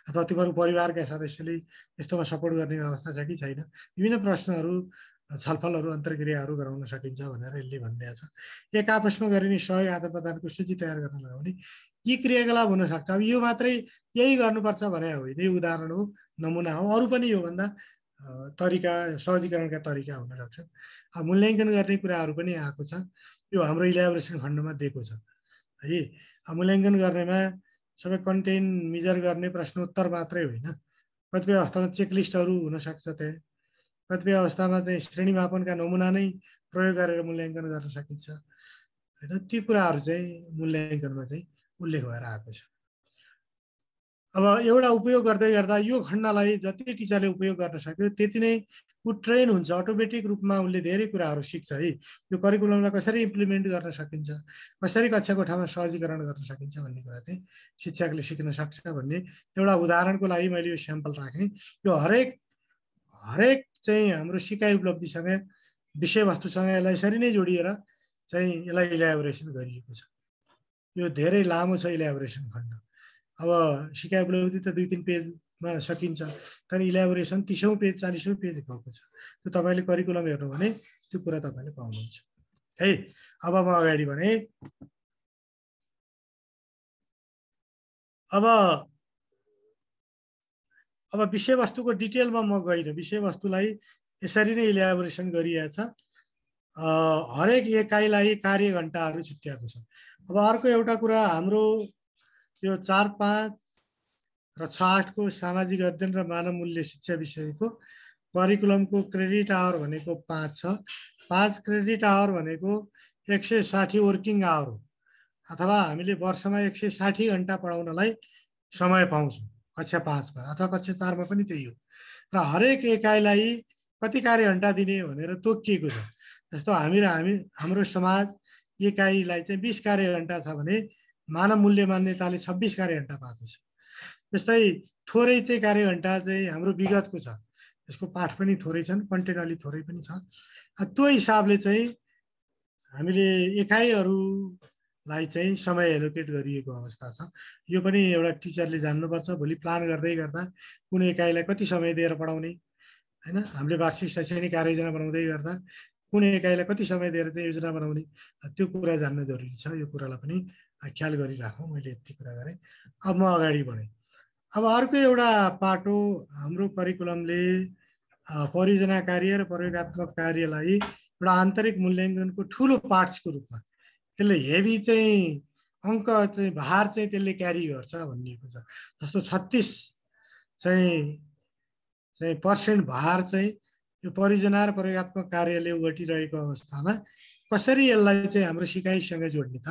अथवा तिमीहरू परिवारका सदस्यले यस्तोमा सपोर्ट गर्ने अवस्था छ कि छैन विभिन्न प्रश्नहरू छलफलहरू अन्तर्क्रियाहरू गराउन सकिन्छ भनेर यसले भनिदिएको छ एक आपसमा गरिने सहयोग आदान प्रदानको सूची तयार गर्न लगाउने भने यी क्रियाकलाप हुनसक्छ अब यो मात्रै यही गर्नुपर्छ भने होइन यो उदाहरण हो नमुना हो अरू पनि योभन्दा तरिका सहजीकरणका तरिका हुनसक्छन् मूल्याङ्कन गर्ने कुराहरू पनि आएको छ यो हाम्रो इलाबोरेसन खण्डमा दिएको छ है मूल्याङ्कन गर्नेमा सबै कन्टेन्ट मिजर गर्ने प्रश्नोत्तर मात्रै होइन कतिपय अवस्थामा चेकलिस्टहरू हुनसक्छ त्यहाँ कतिपय अवस्थामा चाहिँ श्रेणी मापनका नमुना नै प्रयोग गरेर मूल्याङ्कन गर्न सकिन्छ होइन ती कुराहरू चाहिँ मूल्याङ्कनमा चाहिँ उल्लेख भएर आएको छ अब एउटा उपयोग गर्दै गर्दा यो खण्डलाई जति टिचरले उपयोग गर्न सक्यो त्यति नै ऊ ट्रेन हुन्छ अटोमेटिक रूपमा उसले धेरै कुराहरू सिक्छ है यो करिकुलमलाई कसरी इम्प्लिमेन्ट गर्न सकिन्छ कसरी कक्षाको ठाउँमा सहजीकरण गर्न सकिन्छ भन्ने कुरा चाहिँ शिक्षकले सिक्न सक्छ भन्ने एउटा उदाहरणको लागि मैले यो स्याम्पल राखेँ यो हरेक हरेक चाहिँ हाम्रो सिकाइ उपलब्धिसँग विषयवस्तुसँग यसलाई यसरी नै जोडिएर चाहिँ यसलाई इलेबोरेसन गरिएको छ यो धेरै लामो छ इलेबोरेसन खण्ड अब सिकाइ उपलब्धि त दुई तिन पेज मा सकिन्छ तर इलेबोरेसन तिसौँ पेज चालिसौँ पेज भएको छ त्यो तपाईँले करिकुलम हेर्नु भने त्यो कुरा तपाईँले पाउनुहुन्छ है अब म अगाडि भने अब अब विषयवस्तुको डिटेलमा म गइनँ विषयवस्तुलाई यसरी नै इलेबोरेसन छ हरेक एकाइलाई कार्य घन्टाहरू छुट्याएको छ अब अर्को एउटा कुरा हाम्रो यो चार पाँच र छ आठको सामाजिक अध्ययन र मानव मूल्य शिक्षा विषयको करिकुलमको क्रेडिट आवर भनेको पाँच छ पाँच क्रेडिट आवर भनेको एक सय साठी वर्किङ आवर हो अथवा हामीले वर्षमा एक सय साठी घन्टा पढाउनलाई समय पाउँछौँ कक्षा पाँचमा अथवा कक्षा चारमा पनि त्यही हो र हरेक एकाइलाई कति कार्य घन्टा दिने भनेर तोकिएको छ जस्तो हामी र हामी हाम्रो समाज एकाइलाई चाहिँ बिस कार्य घन्टा छ भने मानव मूल्य मान्यताले छब्बिस कार्य घन्टा पाएको छ त्यस्तै थोरै चाहिँ कार्यघण्टा चाहिँ हाम्रो विगतको छ यसको पाठ पनि थोरै छन् कन्टेन्ट अलिक थोरै पनि छ त्यो हिसाबले चाहिँ हामीले एकाइहरूलाई चाहिँ समय एलोकेट गरिएको अवस्था छ यो पनि एउटा टिचरले जान्नुपर्छ भोलि प्लान गर्दै गर्दा कुन एकाइलाई कति समय दिएर पढाउने होइन हामीले वार्षिक शैक्षणिक कार्ययोजना बनाउँदै गर्दा कुन एकाइलाई कति समय दिएर चाहिँ योजना बनाउने त्यो कुरा जान्न जरुरी छ यो कुरालाई पनि ख्याल गरिराखौँ मैले यति कुरा गरेँ अब म अगाडि बढेँ अब अर्को एउटा पाटो हाम्रो करिकुलमले परियोजना कार्य र प्रयोगत्मक कार्यलाई एउटा आन्तरिक मूल्याङ्कनको ठुलो पार्ट्सको रूपमा त्यसले हेभी चाहिँ अङ्क चाहिँ भार चाहिँ त्यसले क्यारी गर्छ भनिएको छ जस्तो छत्तिस चाहिँ चाहिँ पर्सेन्ट भार चाहिँ यो परियोजना र प्रयोगत्मक कार्यले उगटिरहेको अवस्थामा कसरी यसलाई चाहिँ हाम्रो सिकाइसँगै जोड्ने त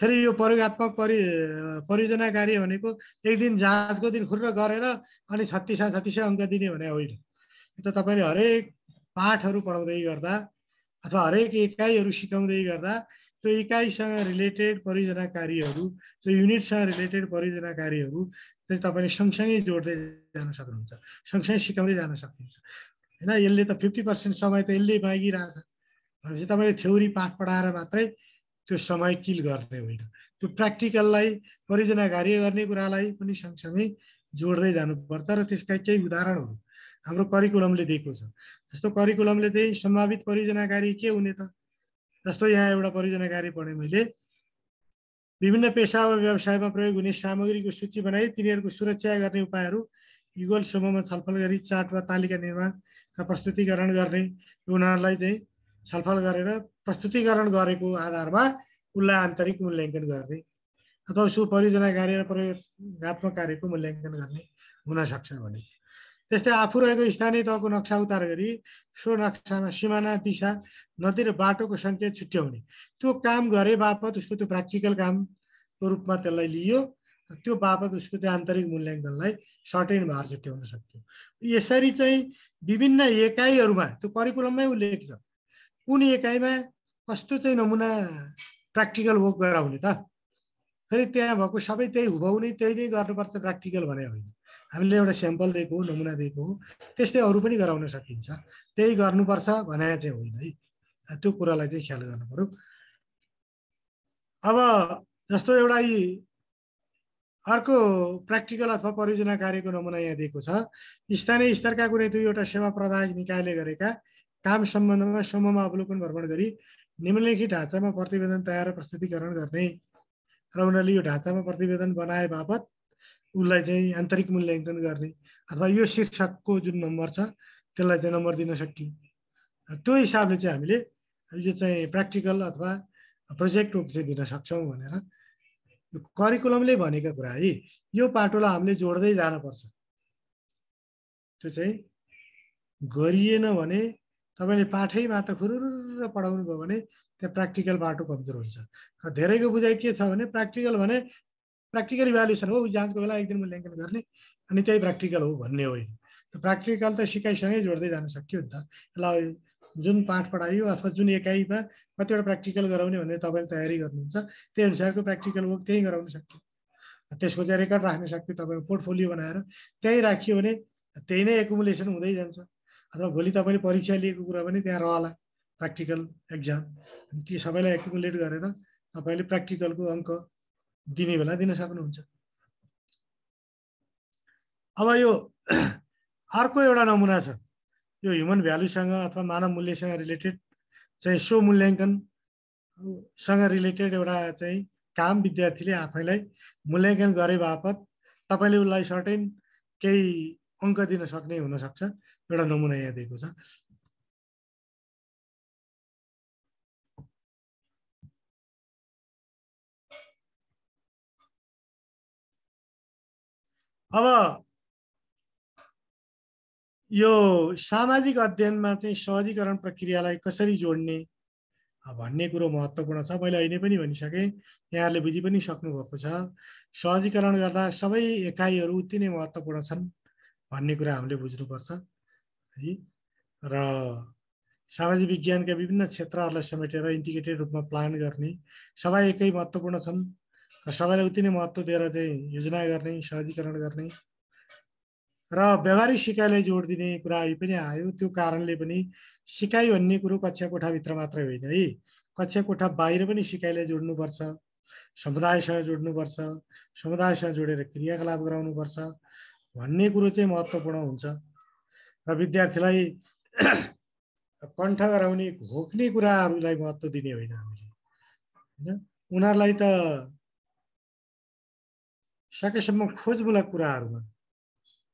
फेरि यो प्रयोगत्मक परि परियोजना कार्य भनेको एक दिन जाँचको दिन खुर्र गरेर अनि छत्तिस छत्तिस सय अङ्क दिने भने होइन त तपाईँले हरेक पाठहरू पढाउँदै गर्दा अथवा हरेक इकाइहरू सिकाउँदै गर्दा त्यो इकाइसँग रिलेटेड परियोजना कार्यहरू त्यो युनिटसँग रिलेटेड परियोजना कार्यहरू चाहिँ तपाईँले सँगसँगै जोड्दै जान सक्नुहुन्छ सँगसँगै सिकाउँदै जान सक्नुहुन्छ होइन यसले त फिफ्टी पर्सेन्ट समय त यसले मागिरहेछ भनेपछि तपाईँले थ्योरी पाठ पढाएर मात्रै त्यो समय किल गर्ने होइन त्यो प्र्याक्टिकललाई परियोजना कार्य गर्ने कुरालाई पनि सँगसँगै जोड्दै जानुपर्छ र त्यसका केही उदाहरणहरू हाम्रो करिकुलमले दिएको छ जस्तो करिकुलमले चाहिँ सम्भावित परियोजना कार्य के हुने त जस्तो यहाँ एउटा परियोजना कार्य पढेँ मैले विभिन्न पेसा वा व्यवसायमा प्रयोग हुने सामग्रीको सूची बनाए तिनीहरूको सुरक्षा गर्ने उपायहरू युगल समूहमा छलफल गरी चाट वा तालिका निर्माण र प्रस्तुतिकरण गर्ने उनीहरूलाई चाहिँ छलफल गरेर प्रस्तुतिकरण गरेको आधारमा उसलाई आन्तरिक मूल्याङ्कन गर्ने अथवा सुपरियोजना कार्य र प्रयोगत्मक कार्यको मूल्याङ्कन गर्ने हुनसक्छ भने त्यस्तै आफू रहेको स्थानीय तहको नक्सा उतार गरी सो नक्सामा सिमाना दिशा नदी र बाटोको सङ्केत छुट्याउने त्यो काम गरे बापत उसको त्यो प्र्याक्टिकल कामको रूपमा त्यसलाई लियो त्यो बापत उसको त्यो आन्तरिक मूल्याङ्कनलाई सर्ट एन्ड भार छुट्याउन सक्यो यसरी चाहिँ विभिन्न एकाइहरूमा त्यो करिकुलममै उल्लेख छ कुन एकाइमा कस्तो चाहिँ नमुना प्र्याक्टिकल वर्क गराउने त फेरि त्यहाँ भएको सबै त्यही हुबहु नै त्यही नै गर्नुपर्छ प्र्याक्टिकल भने होइन हामीले एउटा स्याम्पल दिएको हो नमुना दिएको हो त्यस्तै अरू पनि गराउन सकिन्छ त्यही गर्नुपर्छ भने चाहिँ होइन है त्यो कुरालाई चाहिँ ख्याल गर्नु पऱ्यो अब जस्तो एउटा यी अर्को प्र्याक्टिकल अथवा परियोजना कार्यको नमुना यहाँ दिएको छ स्थानीय स्तरका कुनै दुईवटा सेवा प्रदायक निकायले गरेका काम सम्बन्धमा समूहमा अवलोकन भ्रमण गरी निम्नलिखित ढाँचामा प्रतिवेदन तयार र प्रस्तुतिकरण गर्ने र उनीहरूले यो ढाँचामा प्रतिवेदन बनाए बापत उसलाई चाहिँ आन्तरिक मूल्याङ्कन गर्ने अथवा यो शीर्षकको जुन नम्बर छ त्यसलाई चाहिँ नम्बर दिन सकियो त्यो हिसाबले चाहिँ हामीले यो चाहिँ प्र्याक्टिकल अथवा प्रोजेक्ट रूप चाहिँ दिन सक्छौँ भनेर करिकुलमले भनेका कुरा है यो पाटोलाई हामीले जोड्दै जानुपर्छ त्यो चाहिँ गरिएन भने तपाईँले पाठै मात्र खुरुर पढाउनु भयो भने त्यहाँ प्र्याक्टिकल बाटो कमजोर हुन्छ र धेरैको बुझाइ के छ भने प्र्याक्टिकल भने प्र्याक्टिकल इभ्यालुएसन हो जाँचको बेला एक दिन मूल्याङ्कन गर्ने अनि त्यही प्र्याक्टिकल हो भन्ने होइन प्र्याक्टिकल त सिकाइसँगै जोड्दै जान सक्यो नि त यसलाई जुन पाठ पढायो अथवा जुन एकाइमा कतिवटा प्र्याक्टिकल गराउने भनेर तपाईँले तयारी गर्नुहुन्छ त्यही अनुसारको प्र्याक्टिकल वर्क त्यहीँ गराउन सक्यो त्यसको चाहिँ रेकर्ड राख्न सक्यो तपाईँको पोर्टफोलियो बनाएर त्यहीँ राखियो भने त्यही नै एकुमुलेसन हुँदै जान्छ अथवा भोलि तपाईँले परीक्षा लिएको कुरा पनि त्यहाँ रहला प्र्याक्टिकल एक्जाम ती सबैलाई एक्युमुलेट गरेर तपाईँले प्र्याक्टिकलको अङ्क दिने बेला दिन सक्नुहुन्छ अब यो अर्को एउटा नमुना छ यो ह्युमन भ्यालुसँग अथवा मानव मूल्यसँग रिलेटेड चाहिँ सो मूल्याङ्कनसँग रिलेटेड एउटा चाहिँ काम विद्यार्थीले आफैलाई मूल्याङ्कन गरे बापत तपाईँले उसलाई सर्टेन केही अङ्क दिन सक्ने हुनसक्छ एउटा नमुना यहाँ दिएको छ अब यो सामाजिक अध्ययनमा चाहिँ सहजीकरण प्रक्रियालाई कसरी जोड्ने भन्ने कुरो महत्त्वपूर्ण छ मैले अहिले पनि भनिसकेँ यहाँहरूले बुझि पनि सक्नुभएको छ सहजीकरण गर्दा सबै एकाइहरू उति नै महत्त्वपूर्ण छन् भन्ने कुरा हामीले बुझ्नुपर्छ है र सामाजिक विज्ञानका विभिन्न क्षेत्रहरूलाई समेटेर इन्टिग्रेटेड रूपमा प्लान गर्ने सबै एकै महत्त्वपूर्ण छन् र सबैलाई उति नै महत्त्व दिएर चाहिँ योजना गर्ने सहजीकरण गर्ने र व्यावहारिक सिकाइलाई जोड दिने कुरा पनि आयो त्यो कारणले पनि सिकाइ भन्ने कुरो कक्षा कोठाभित्र मात्रै होइन है कक्षा कोठा बाहिर पनि सिकाइलाई जोड्नुपर्छ समुदायसँग जोड्नुपर्छ समुदायसँग जोडेर क्रियाकलाप गराउनुपर्छ भन्ने कुरो चाहिँ महत्त्वपूर्ण हुन्छ र विद्यार्थीलाई कण्ठ गराउने घोक्ने कुराहरूलाई महत्त्व दिने होइन हामीले होइन उनीहरूलाई त सकेसम्म खोजमूलक कुराहरूमा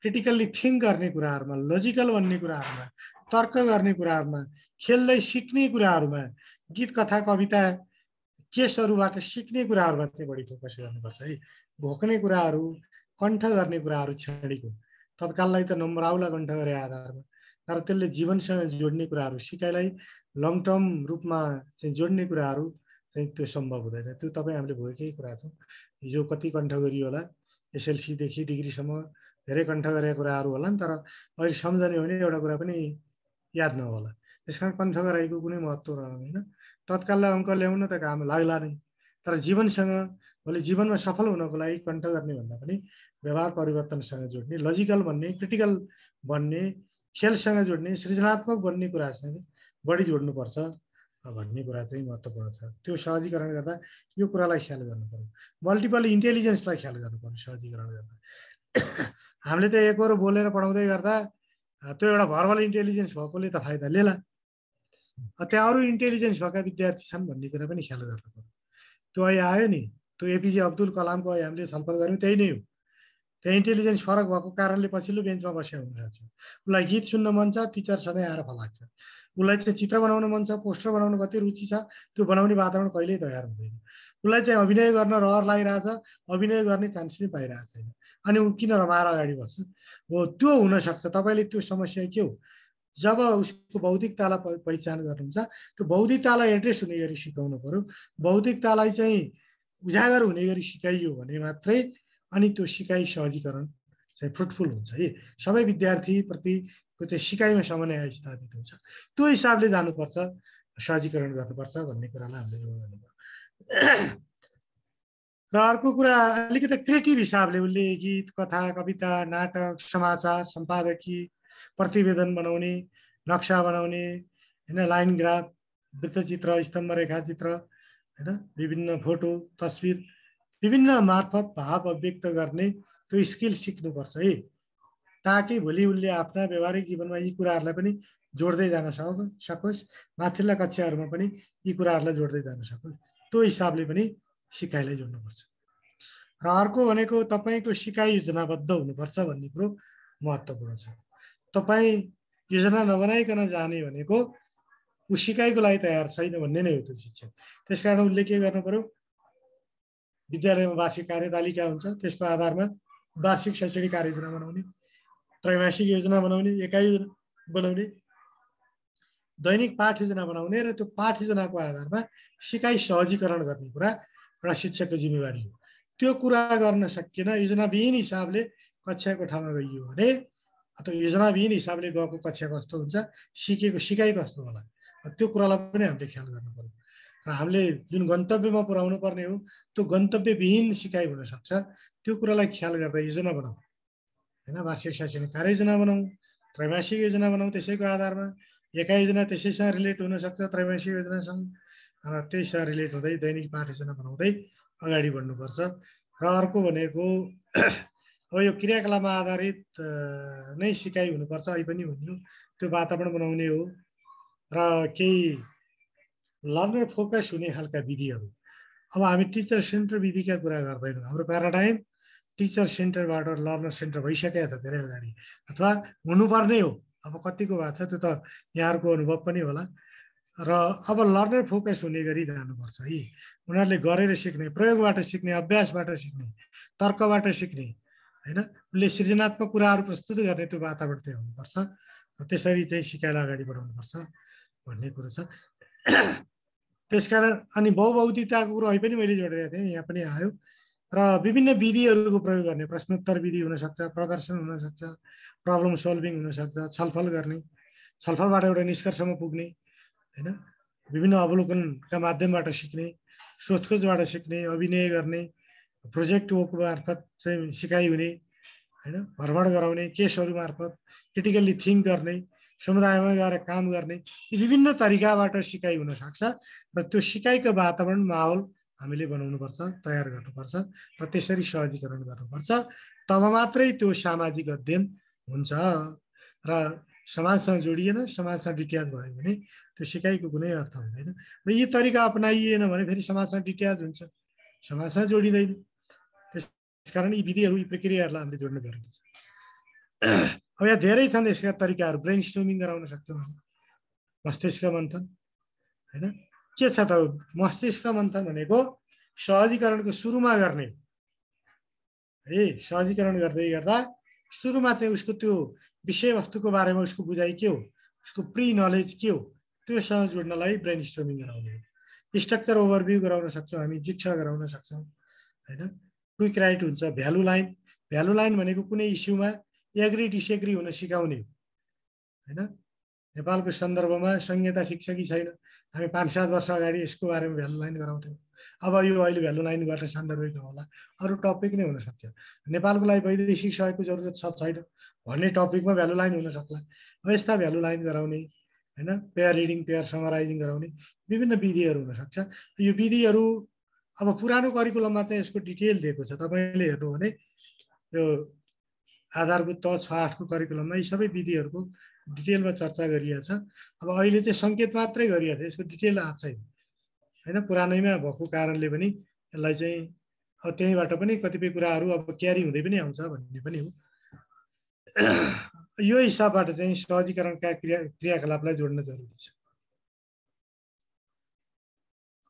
क्रिटिकल्ली थिङ्क गर्ने कुराहरूमा लजिकल भन्ने कुराहरूमा तर्क गर्ने कुराहरूमा खेल्दै सिक्ने कुराहरूमा गीत कथा कविता केसहरूबाट सिक्ने कुराहरूमा चाहिँ बढी फोकस गर्नुपर्छ है घोक्ने कुराहरू कण्ठ गर्ने कुराहरू छेडेको तत्काललाई त नम्बर आउला नम्बराउला गरे आधारमा तर त्यसले जीवनसँग जोड्ने कुराहरू सिकाइलाई लङ टर्म रूपमा चाहिँ जोड्ने कुराहरू चाहिँ त्यो सम्भव हुँदैन त्यो तपाईँ हामीले भोगेकै कुरा छौँ हिजो कति कण्ठ गरियो होला एसएलसीदेखि डिग्रीसम्म धेरै कण्ठ गरेका कुराहरू होला नि तर अहिले सम्झने हो भने एउटा कुरा पनि याद नहोला त्यस कारण कण्ठ गराइको कुनै महत्त्व रहँदैन तत्काललाई अङ्क ल्याउन त काम लाग्ला नै तर जीवनसँग भोलि जीवनमा सफल हुनको लागि कण्ठ गर्ने भन्दा पनि व्यवहार परिवर्तनसँग जोड्ने लजिकल भन्ने क्रिटिकल भन्ने खेलसँग जोड्ने सृजनात्मक भन्ने कुरासँग बढी जोड्नुपर्छ भन्ने कुरा चाहिँ महत्त्वपूर्ण छ त्यो सहजीकरण गर्दा यो कुरालाई ख्याल गर्नु पऱ्यो मल्टिपल इन्टेलिजेन्सलाई ख्याल गर्नु पऱ्यो सहजीकरण गर्दा हामीले त एकवरो बोलेर पढाउँदै गर्दा त्यो एउटा भर्बल इन्टेलिजेन्स भएकोले त फाइदा लिएला त्यहाँ अरू इन्टेलिजेन्स भएका विद्यार्थी छन् भन्ने कुरा पनि ख्याल गर्नु पऱ्यो त्यो अहिले आयो नि त्यो एपिजे अब्दुल कलामको अहिले हामीले छलफल गऱ्यौँ त्यही नै हो त्यहाँ इन्टेलिजेन्स फरक भएको कारणले पछिल्लो बेन्चमा बसेको हुनसक्छ उसलाई गीत सुन्न मन छ टिचर सधैँ आएर फलाग्छ उसलाई चाहिँ चित्र बनाउन मन छ पोस्टर बनाउनु कति रुचि छ त्यो बनाउने वातावरण कहिल्यै तयार हुँदैन उसलाई चाहिँ अभिनय गर्न रहर लागिरहेछ अभिनय गर्ने चान्स नै पाइरहेको छैन अनि ऊ किन रमाएर अगाडि बस्छ हो त्यो हुनसक्छ तपाईँले त्यो समस्या के हो जब उसको बौद्धिकतालाई पहिचान गर्नुहुन्छ त्यो बौद्धिकतालाई एड्रेस हुने गरी सिकाउनु पऱ्यो बौद्धिकतालाई चाहिँ उजागर हुने गरी सिकाइयो भने मात्रै अनि त्यो सिकाइ सहजीकरण चाहिँ फ्रुटफुल हुन्छ है सबै विद्यार्थीप्रतिको चाहिँ सिकाइमा समन्वय स्थापित हुन्छ त्यो हिसाबले जानुपर्छ सहजीकरण गर्नुपर्छ भन्ने कुरालाई हामीले जोड गर्नुपर्छ र अर्को कुरा अलिकति क्रिएटिभ हिसाबले उसले गीत कथा कविता नाटक समाचार सम्पादकी प्रतिवेदन बनाउने नक्सा बनाउने होइन लाइन ग्राफ वृत्तचित्र स्तम्भ रेखाचित्र होइन विभिन्न फोटो तस्विर विभिन्न मार्फत भाव व्यक्त गर्ने त्यो स्किल सिक्नुपर्छ है ताकि भोलि उसले आफ्ना व्यवहारिक जीवनमा यी कुराहरूलाई पनि जोड्दै जान सक सकोस् माथिल्ला कक्षाहरूमा पनि यी कुराहरूलाई जोड्दै जान सकोस् त्यो हिसाबले पनि सिकाइलाई जोड्नुपर्छ र अर्को भनेको तपाईँको सिकाइ योजनाबद्ध हुनुपर्छ भन्ने कुरो महत्त्वपूर्ण छ तपाईँ योजना नबनाइकन जाने भनेको ऊ सिकाइको लागि तयार छैन भन्ने नै हो त्यो शिक्षक त्यस कारण उसले के गर्नु पऱ्यो विद्यालयमा वार्षिक कार्यतालिका हुन्छ त्यसको आधारमा वार्षिक शैक्षिक कार्ययोजना बनाउने त्रैमासिक योजना बनाउने एकाइ बनाउने दैनिक पाठ योजना बनाउने र त्यो पाठ योजनाको आधारमा सिकाइ सहजीकरण गर्ने कुरा एउटा शिक्षकको जिम्मेवारी हो त्यो कुरा गर्न सकिएन योजनाविहीन हिसाबले कक्षाको ठाउँमा गइयो भने अथवा योजनाविहीन हिसाबले गएको कक्षा कस्तो हुन्छ सिकेको सिकाइ कस्तो होला त्यो कुरालाई पनि हामीले ख्याल गर्नु पर्यो र हामीले जुन गन्तव्यमा पुर्याउनु पर्ने हो त्यो गन्तव्यविहीन सिकाइ हुनसक्छ त्यो कुरालाई ख्याल गर्दा योजना बनाऊ होइन वार्षिक शैक्षिक कार्ययोजना बनाऊ त्रैमासिक योजना बनाऊ त्यसैको आधारमा एकाइ योजना त्यसैसँग रिलेट हुनसक्छ त्रैमासिक योजनासँग र त्यहीसँग रिलेट हुँदै दैनिक पाठ योजना बनाउँदै अगाडि बढ्नुपर्छ र अर्को भनेको अब यो क्रियाकलापमा आधारित नै सिकाइ हुनुपर्छ अहिले पनि भन्नु त्यो वातावरण बनाउने हो र केही लर्नर फोकस हुने खालका विधिहरू अब हामी टिचर सेन्टर विधिका कुरा गर्दैनौँ हाम्रो प्याराडाइम टिचर सेन्टरबाट लर्नर सेन्टर भइसकेको छ धेरै अगाडि अथवा हुनुपर्ने हो अब कतिको भएको छ त्यो त यहाँहरूको अनुभव पनि होला र अब लर्नर फोकस हुने गरी जानुपर्छ है उनीहरूले गरेर सिक्ने प्रयोगबाट सिक्ने अभ्यासबाट सिक्ने तर्कबाट सिक्ने होइन उसले सृजनात्मक कुराहरू प्रस्तुत गर्ने त्यो वातावरण चाहिँ हुनुपर्छ त्यसरी चाहिँ सिकाएर अगाडि बढाउनुपर्छ भन्ने कुरो छ त्यसकारण अनि बहुभौतिकताको कुरो अहिले पनि मैले जोडेको थिएँ यहाँ पनि आयो र विभिन्न विधिहरूको प्रयोग गर्ने प्रश्नोत्तर विधि हुनसक्छ प्रदर्शन हुनसक्छ प्रब्लम सल्भिङ हुनसक्छ छलफल गर्ने छलफलबाट एउटा निष्कर्षमा पुग्ने होइन विभिन्न अवलोकनका माध्यमबाट सिक्ने सोधखोजबाट सिक्ने अभिनय गर्ने प्रोजेक्ट वर्क मार्फत चाहिँ सिकाइ हुने होइन भ्रमण गराउने केसहरू मार्फत क्रिटिकल्ली थिङ्क गर्ने समुदायमा गएर काम गर्ने विभिन्न तरिकाबाट सिकाइ हुनसक्छ र त्यो सिकाइको वातावरण माहौल हामीले बनाउनुपर्छ तयार गर्नुपर्छ र त्यसरी सहजीकरण गर्नुपर्छ तब मात्रै त्यो सामाजिक अध्ययन हुन्छ र समाजसँग जोडिएन समाजसँग डिट्याच भयो भने त्यो सिकाइको कुनै अर्थ हुँदैन र यी तरिका अपनाइएन भने फेरि समाजसँग डिट्याच हुन्छ समाजसँग जोडिँदैन त्यस कारण यी विधिहरू यी प्रक्रियाहरूलाई हामीले जोड्न जरुरी छ अब यहाँ धेरै छन् यसका तरिकाहरू ब्रेन स्ट्रोमिङ गराउन सक्छौँ मस्तिष्क मन्थन होइन के छ त मस्तिष्क मन्थन भनेको सहजीकरणको सुरुमा गर्ने है सहजीकरण गर्दै गर्दा सुरुमा चाहिँ उसको त्यो विषयवस्तुको बारेमा उसको बुझाइ के हो उसको प्री नलेज के हो त्योसँग जोड्नलाई ब्रेन स्ट्रोमिङ गराउने हो स्ट्रक्चर ओभरभ्यू गराउन सक्छौँ हामी जिक्षा गराउन सक्छौँ होइन क्विक राइट हुन्छ भ्यालु लाइन भ्यालु लाइन भनेको कुनै इस्युमा एग्री डिसएग्री हुन सिकाउने होइन नेपालको सन्दर्भमा संहिता ठिक छ कि छैन हामी पाँच सात वर्ष अगाडि यसको बारेमा भ्यालु लाइन गराउँथ्यौँ अब यो अहिले भ्यालु लाइन गर्ने सन्दर्भ होला अरू टपिक नै हुनसक्छ नेपालको लागि वैदेशिक सहयोगको जरुरत छ छैन भन्ने टपिकमा भ्यालु लाइन हुनसक्ला अब यस्ता भ्यालु लाइन गराउने होइन पेयर रिडिङ पेयर समराइजिङ गराउने विभिन्न विधिहरू हुनसक्छ यो विधिहरू अब पुरानो करिकुलममा चाहिँ यसको डिटेल दिएको छ तपाईँले हेर्नु भने यो आधारभूत तह छ आठको करिकुलममा यी सबै विधिहरूको डिटेलमा चर्चा गरिएको छ अब अहिले चाहिँ सङ्केत मात्रै गरिएको छ यसको डिटेल आएको छैन होइन पुरानैमा भएको कारणले पनि यसलाई चाहिँ अब त्यहीँबाट पनि कतिपय कुराहरू अब क्यारी हुँदै पनि आउँछ भन्ने पनि हो यो हिसाबबाट चाहिँ सहजीकरणका क्रिया क्रियाकलापलाई जोड्न जरुरी छ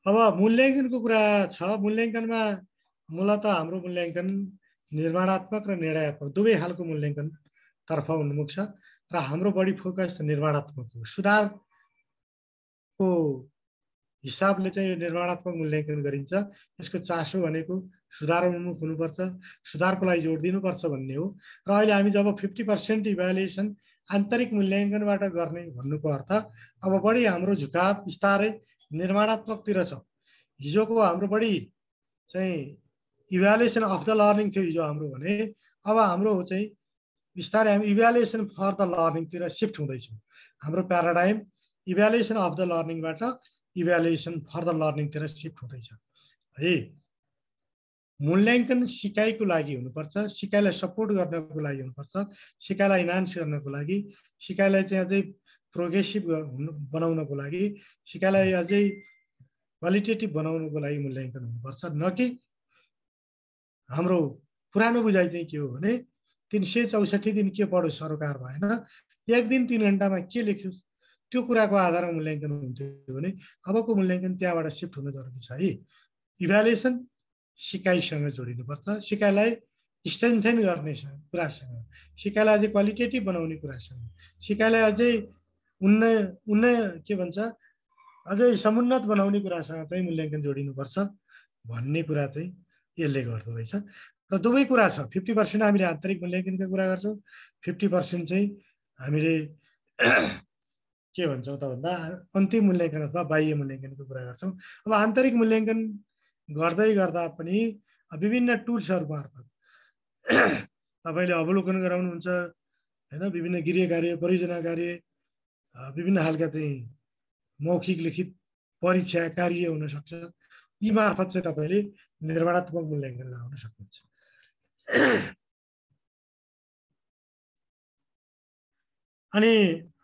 अब मूल्याङ्कनको कुरा छ मूल्याङ्कनमा मूलत हाम्रो मूल्याङ्कन निर्माणात्मक र निर्णयात्मक दुवै खालको मूल्याङ्कनतर्फ उन्मुख छ र हाम्रो बढी फोकस निर्माणात्मक हो सुधारको हिसाबले चाहिँ यो निर्माणात्मक मूल्याङ्कन गरिन्छ यसको चासो भनेको सुधार उन्मुख हुनुपर्छ सुधारको लागि जोड दिनुपर्छ भन्ने हो र अहिले हामी जब फिफ्टी पर्सेन्ट इभ्यालुएसन आन्तरिक मूल्याङ्कनबाट गर्ने भन्नुको अर्थ अब बढी हाम्रो झुकाव बिस्तारै निर्माणात्मकतिर छ हिजोको हाम्रो बढी चाहिँ इभ्यालुएसन अफ द लर्निङ थियो हिजो हाम्रो भने अब हाम्रो चाहिँ बिस्तारै हामी इभ्यालुएसन फर द लर्निङतिर सिफ्ट हुँदैछौँ हाम्रो प्याराडाइम इभ्यालुएसन अफ द लर्निङबाट इभ्यालुएसन फर द लर्निङतिर सिफ्ट हुँदैछ है मूल्याङ्कन सिकाइको लागि हुनुपर्छ सिकाइलाई सपोर्ट गर्नको लागि हुनुपर्छ सिकाइलाई इन्हान्स गर्नको लागि सिकाइलाई चाहिँ अझै प्रोग्रेसिभ हुनु बनाउनको लागि सिकाइलाई अझै क्वालिटेटिभ बनाउनको लागि मूल्याङ्कन हुनुपर्छ न कि हाम्रो पुरानो बुझाइ चाहिँ के हो भने तिन सय चौसठी दिन के पढ्यो सरकार भएन एक दिन तिन घन्टामा के लेख्योस् त्यो कुराको आधारमा मूल्याङ्कन हुन्थ्यो भने अबको मूल्याङ्कन त्यहाँबाट सिफ्ट हुन जरुरी छ है इभ्यालुएसन सिकाइसँग जोडिनुपर्छ सिकाइलाई स्ट्रेन्थेन गर्ने कुरासँग सिकाइलाई अझै क्वालिटेटिभ बनाउने कुरासँग सिकाइलाई अझै उन्नय उन्नय के भन्छ अझै समुन्नत बनाउने कुरासँग चाहिँ मूल्याङ्कन जोडिनुपर्छ भन्ने कुरा चाहिँ यसले गर्दो रहेछ र दुवै कुरा छ फिफ्टी पर्सेन्ट हामीले आन्तरिक मूल्याङ्कनका कुरा गर्छौँ फिफ्टी पर्सेन्ट चाहिँ हामीले के भन्छौँ त भन्दा अन्तिम मूल्याङ्कन अथवा बाह्य मूल्याङ्कनको कुरा गर्छौँ अब आन्तरिक मूल्याङ्कन गर्दै गर्दा पनि विभिन्न टुल्सहरू मार्फत तपाईँले अवलोकन गराउनुहुन्छ होइन विभिन्न गृह कार्य परियोजना कार्य विभिन्न खालका चाहिँ मौखिक लिखित परीक्षा कार्य हुनसक्छ यी मार्फत चाहिँ तपाईँले निर्माणात्मक मूल्याङ्कन गराउन सक्नुहुन्छ अनि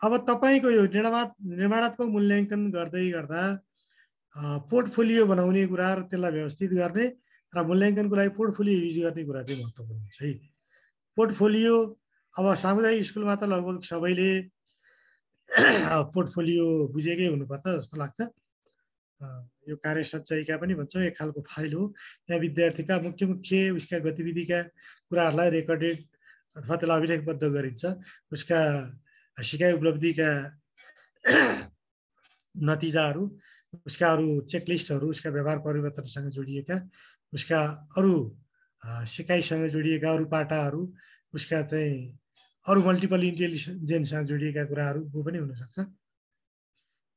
अब तपाईँको यो निर्मा निर्माणात्मक मूल्याङ्कन गर्दै गर्दा पोर्टफोलियो बनाउने कुरा र त्यसलाई व्यवस्थित गर्ने र मूल्याङ्कनको लागि पोर्टफोलियो युज गर्ने कुरा चाहिँ महत्त्वपूर्ण हुन्छ है पोर्टफोलियो अब सामुदायिक स्कुलमा त लगभग सबैले पोर्टफोलियो बुझेकै हुनुपर्छ जस्तो लाग्छ यो कार्य सञ्चयिका पनि भन्छौँ एक खालको फाइल हो त्यहाँ विद्यार्थीका मुख्य मुख्य उसका गतिविधिका कुराहरूलाई रेकर्डेड अथवा त्यसलाई अभिलेखबद्ध गरिन्छ उसका सिकाइ उपलब्धिका नतिजाहरू उसका अरू चेकलिस्टहरू उसका व्यवहार परिवर्तनसँग जोडिएका उसका अरू सिकाइसँग जोडिएका अरू पाटाहरू उसका चाहिँ अरू मल्टिपल इन्टेलिजेन्ससँग जोडिएका कुराहरू पनि हुनसक्छ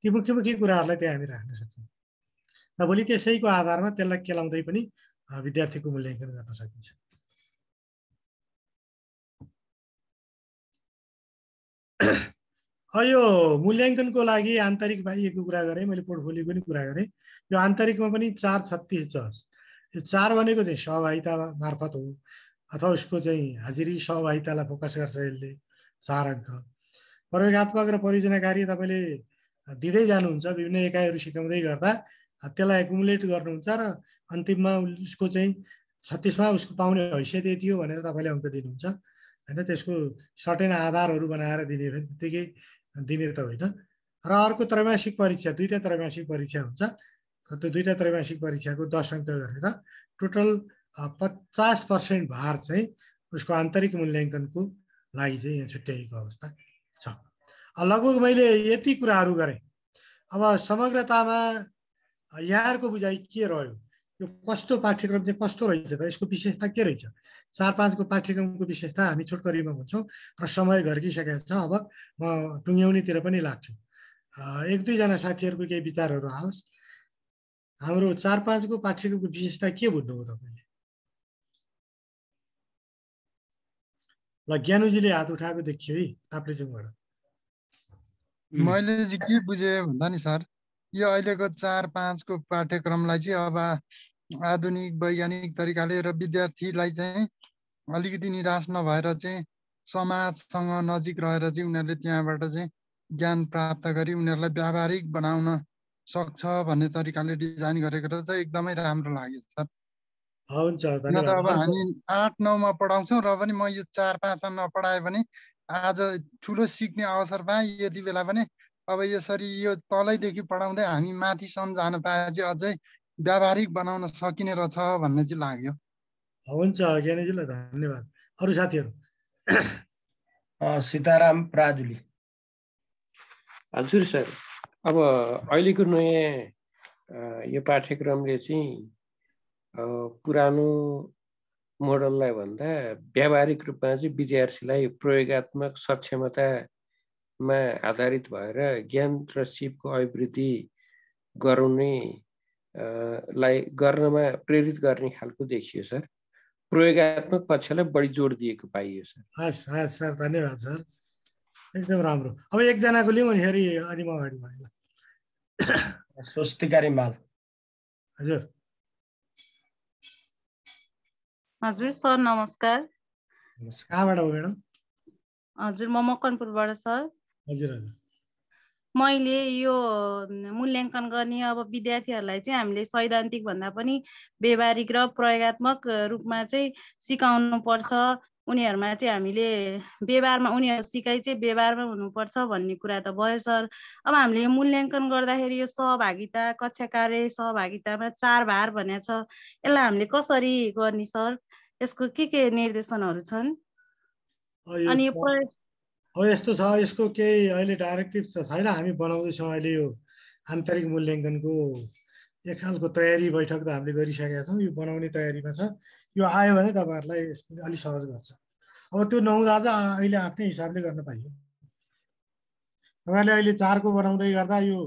ती मुख्य मुख्य कुराहरूलाई त्यहाँ हामी राख्न सक्छौँ र भोलि त्यसैको आधारमा त्यसलाई केलाउँदै पनि विद्यार्थीको मूल्याङ्कन गर्न सकिन्छ यो मूल्याङ्कनको लागि आन्तरिक बाहिरको कुरा गरेँ मैले पोर्टफोलियोको पनि कुरा गरेँ यो आन्तरिकमा पनि चार छत्तिस छ यो चार भनेको चाहिँ सहभागिता मार्फत हो अथवा उसको चाहिँ हाजिरी सहभागितालाई फोकस गर्छ यसले चार अङ्क प्रयोगत्मक र परियोजनाकारी तपाईँले दिँदै जानुहुन्छ विभिन्न एकाइहरू सिकाउँदै गर्दा त्यसलाई एकुमुलेट गर्नुहुन्छ र अन्तिममा उसको चाहिँ छत्तिसमा उसको पाउने हैसियत यति हो भनेर तपाईँले अङ्क दिनुहुन्छ होइन त्यसको सर्टेन आधारहरू बनाएर दिने त्यतिकै दिने त होइन र अर्को त्रैमासिक परीक्षा दुईवटा त्रैमासिक परीक्षा हुन्छ र त्यो दुईवटा त्रैमासिक परीक्षाको दस अङ्क गरेर टोटल पचास पर्सेन्ट भार चाहिँ उसको आन्तरिक मूल्याङ्कनको लागि चाहिँ यहाँ छुट्याइएको अवस्था छ लगभग मैले यति कुराहरू गरेँ अब समग्रतामा यहाँहरूको बुझाइ के रह्यो यो कस्तो पाठ्यक्रम चाहिँ कस्तो रहेछ त यसको विशेषता के रहेछ चार पाँचको पाठ्यक्रमको विशेषता हामी छोटकरीमा भन्छौँ र समय घर्किसकेको छ अब म टुङ्ग्याउनेतिर पनि लाग्छु एक दुईजना साथीहरूको केही विचारहरू आओस् हाम्रो चार पाँचको पाठ्यक्रमको विशेषता के भन्नुभयो तपाईँले ल ज्ञानुजीले हात उठाएको देखियो है ताप्लेजुङबाट मैले चाहिँ के बुझेँ भन्दा नि सर यो अहिलेको चार पाँचको पाठ्यक्रमलाई चाहिँ अब आधुनिक वैज्ञानिक तरिकाले र विद्यार्थीलाई चाहिँ अलिकति निराश नभएर चाहिँ समाजसँग नजिक रहेर चाहिँ उनीहरूले त्यहाँबाट चाहिँ ज्ञान प्राप्त गरी उनीहरूलाई व्यावहारिक बनाउन सक्छ भन्ने तरिकाले डिजाइन गरेको र चाहिँ एकदमै राम्रो लाग्यो सर हुन्छ त अब हामी आठ नौमा पढाउँछौँ र पनि म यो चार पाँचमा नपढाएँ भने आज ठुलो सिक्ने अवसर पाएँ यति बेला पनि अब यसरी यो तलैदेखि पढाउँदै हामी माथिसम्म जान चाहिँ अझै व्यावहारिक बनाउन सकिने रहेछ भन्ने चाहिँ लाग्यो हुन्छ ज्ञानीजीलाई धन्यवाद अरू साथीहरू सीताराम प्राजुली हजुर सर अब अहिलेको नयाँ यो पाठ्यक्रमले चाहिँ पुरानो मोडललाई भन्दा व्यावहारिक रूपमा चाहिँ विद्यार्थीलाई प्रयोगत्मक सक्षमता मा आधारित भएर ज्ञान र सिपको अभिवृद्धि गराउने लाई गर्नमा प्रेरित गर्ने खालको देखियो सर प्रयोगत्मक पक्षलाई बढी जोड दिएको पाइयो सर हस् हस् सर धन्यवाद सर एकदम राम्रो अब एकजनाको लिउँ नि फेरि अनि म अगाडि भएन स्वस्तिका रिमाल हजुर हजुर सर नमस्कार कहाँबाट हो म्याडम हजुर म मकनपुरबाट सर हजुर हजुर मैले यो मूल्याङ्कन गर्ने अब विद्यार्थीहरूलाई चाहिँ हामीले सैद्धान्तिक भन्दा पनि व्यावहारिक र प्रयोगत्मक रूपमा चाहिँ सिकाउनु पर्छ उनीहरूमा चाहिँ हामीले व्यवहारमा उनीहरू सिकाइ चाहिँ व्यवहारमा हुनुपर्छ भन्ने कुरा त भयो सर अब हामीले मूल्याङ्कन गर्दाखेरि यो सहभागिता कक्षा कार्य सहभागितामा चार भार भनेको छ यसलाई हामीले कसरी गर्ने सर यसको के के निर्देशनहरू छन् अनि यो हो यस्तो छ यसको केही अहिले डाइरेक्टिभ छ छैन हामी बनाउँदैछौँ अहिले यो आन्तरिक मूल्याङ्कनको एक खालको तयारी बैठक त हामीले गरिसकेका छौँ यो बनाउने तयारीमा छ यो आयो भने तपाईँहरूलाई यस अलिक सहज गर्छ अब त्यो नहुँदा त अहिले आफ्नै हिसाबले गर्न पाइयो तपाईँहरूले अहिले चारको बनाउँदै गर्दा यो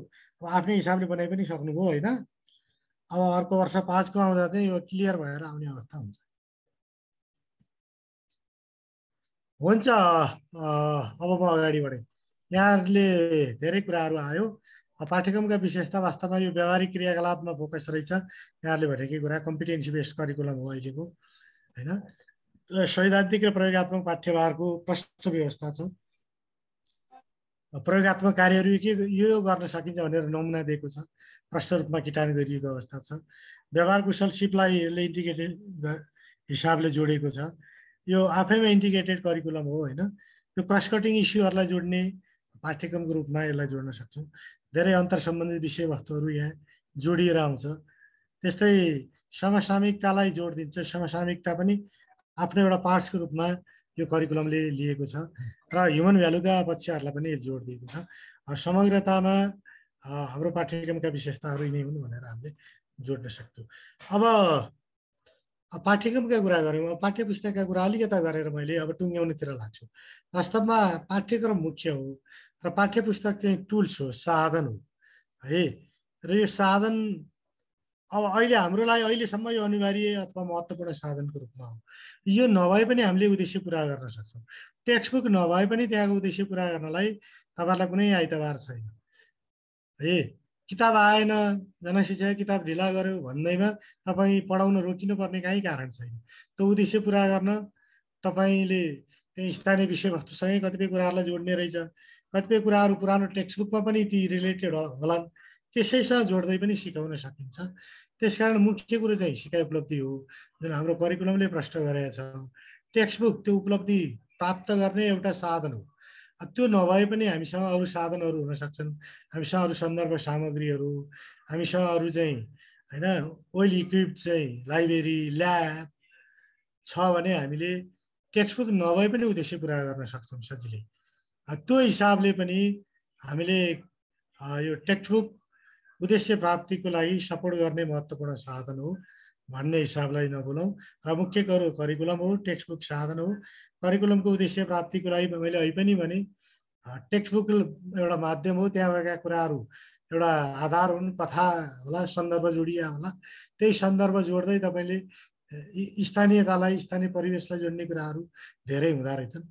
आफ्नै हिसाबले बनाइ पनि सक्नुभयो होइन अब अर्को वर्ष पाँचको आउँदा चाहिँ यो क्लियर भएर आउने अवस्था हुन्छ हुन्छ अब म अगाडि बढेँ यहाँहरूले धेरै कुराहरू आयो पाठ्यक्रमका विशेषता वास्तवमा यो व्यावहारिक क्रियाकलापमा फोकस रहेछ यहाँहरूले भनेकै कुरा कम्पिटेन्सी बेस्ड करिकुलम हो अहिलेको होइन सैद्धान्तिक र प्रयोगत्मक पाठ्यभारको प्रष्ट व्यवस्था छ प्रयोगत्मक कार्यहरू के यो गर्न सकिन्छ भनेर नमुना दिएको छ प्रष्ट रूपमा किटान गरिएको अवस्था छ व्यवहार कुशल सिपलाई यसले इन्डिकेटेड हिसाबले जोडेको छ यो आफैमा इन्टिग्रेटेड करिकुलम हो होइन त्यो क्रस कटिङ इस्युहरूलाई जोड्ने पाठ्यक्रमको रूपमा यसलाई जोड्न सक्छौँ धेरै अन्तर सम्बन्धित विषयवस्तुहरू यहाँ जोडिएर आउँछ त्यस्तै समसामयिकतालाई जोड दिन्छ समसामयिकता पनि आफ्नो एउटा पार्ट्सको रूपमा यो करिकुलमले लिएको छ र ह्युमन भ्यालुका पक्षहरूलाई पनि जोड दिएको छ समग्रतामा हाम्रो पाठ्यक्रमका विशेषताहरू यिनै हुन् भनेर हामीले जोड्न सक्छौँ अब पाठ्यक्रमका कुरा गऱ्यौँ पाठ्य पुस्तकका कुरा अलिकता गरेर मैले अब टुङ्ग्याउनेतिर लाग्छु वास्तवमा पाठ्यक्रम मुख्य हो र पाठ्य पुस्तक चाहिँ टुल्स हो साधन हो है र यो साधन अब अहिले हाम्रो हाम्रोलाई अहिलेसम्म यो अनिवार्य अथवा महत्त्वपूर्ण साधनको रूपमा हो यो नभए पनि हामीले उद्देश्य पुरा गर्न सक्छौँ टेक्स्ट बुक नभए पनि त्यहाँको उद्देश्य पुरा गर्नलाई तपाईँहरूलाई कुनै आइतबार छैन है किताब आएन जनशिक्षा किताब ढिला गर्यो भन्दैमा तपाईँ पढाउन रोकिनु पर्ने काहीँ कारण छैन त्यो उद्देश्य पुरा गर्न तपाईँले स्थानीय विषयवस्तुसँगै कतिपय कुराहरूलाई जोड्ने रहेछ कतिपय कुराहरू पुरानो टेक्स्ट बुकमा पनि ती रिलेटेड होलान् त्यसैसँग जोड्दै पनि सिकाउन सकिन्छ त्यस कारण मुख्य कुरो चाहिँ सिकाइ उपलब्धि हो जुन हाम्रो करिकुलमले प्रश्न गरेका छ टेक्स्ट बुक त्यो उपलब्धि प्राप्त गर्ने एउटा साधन हो त्यो नभए पनि हामीसँग अरू साधनहरू हुन सक्छन् हामीसँग अरू सन्दर्भ सामग्रीहरू हामीसँग अरू चाहिँ होइन वेल इक्विप चाहिँ लाइब्रेरी ल्याब छ भने हामीले टेक्स्टबुक नभए पनि उद्देश्य पुरा गर्न सक्छौँ सजिलै त्यो हिसाबले पनि हामीले यो टेक्स्टबुक उद्देश्य प्राप्तिको लागि सपोर्ट गर्ने महत्त्वपूर्ण साधन हो भन्ने हिसाबलाई नभुलाउँ र मुख्य करो करिकुलम हो टेक्स्टबुक साधन हो करिकुलमको उद्देश्य प्राप्तिको लागि मैले अहिले पनि भने टेक्स्ट बुक एउटा माध्यम हो त्यहाँ भएका कुराहरू एउटा आधार हुन् कथा होला सन्दर्भ जोडिया होला त्यही सन्दर्भ जोड्दै तपाईँले स्थानीयतालाई स्थानीय परिवेशलाई जोड्ने कुराहरू धेरै हुँदो रहेछन्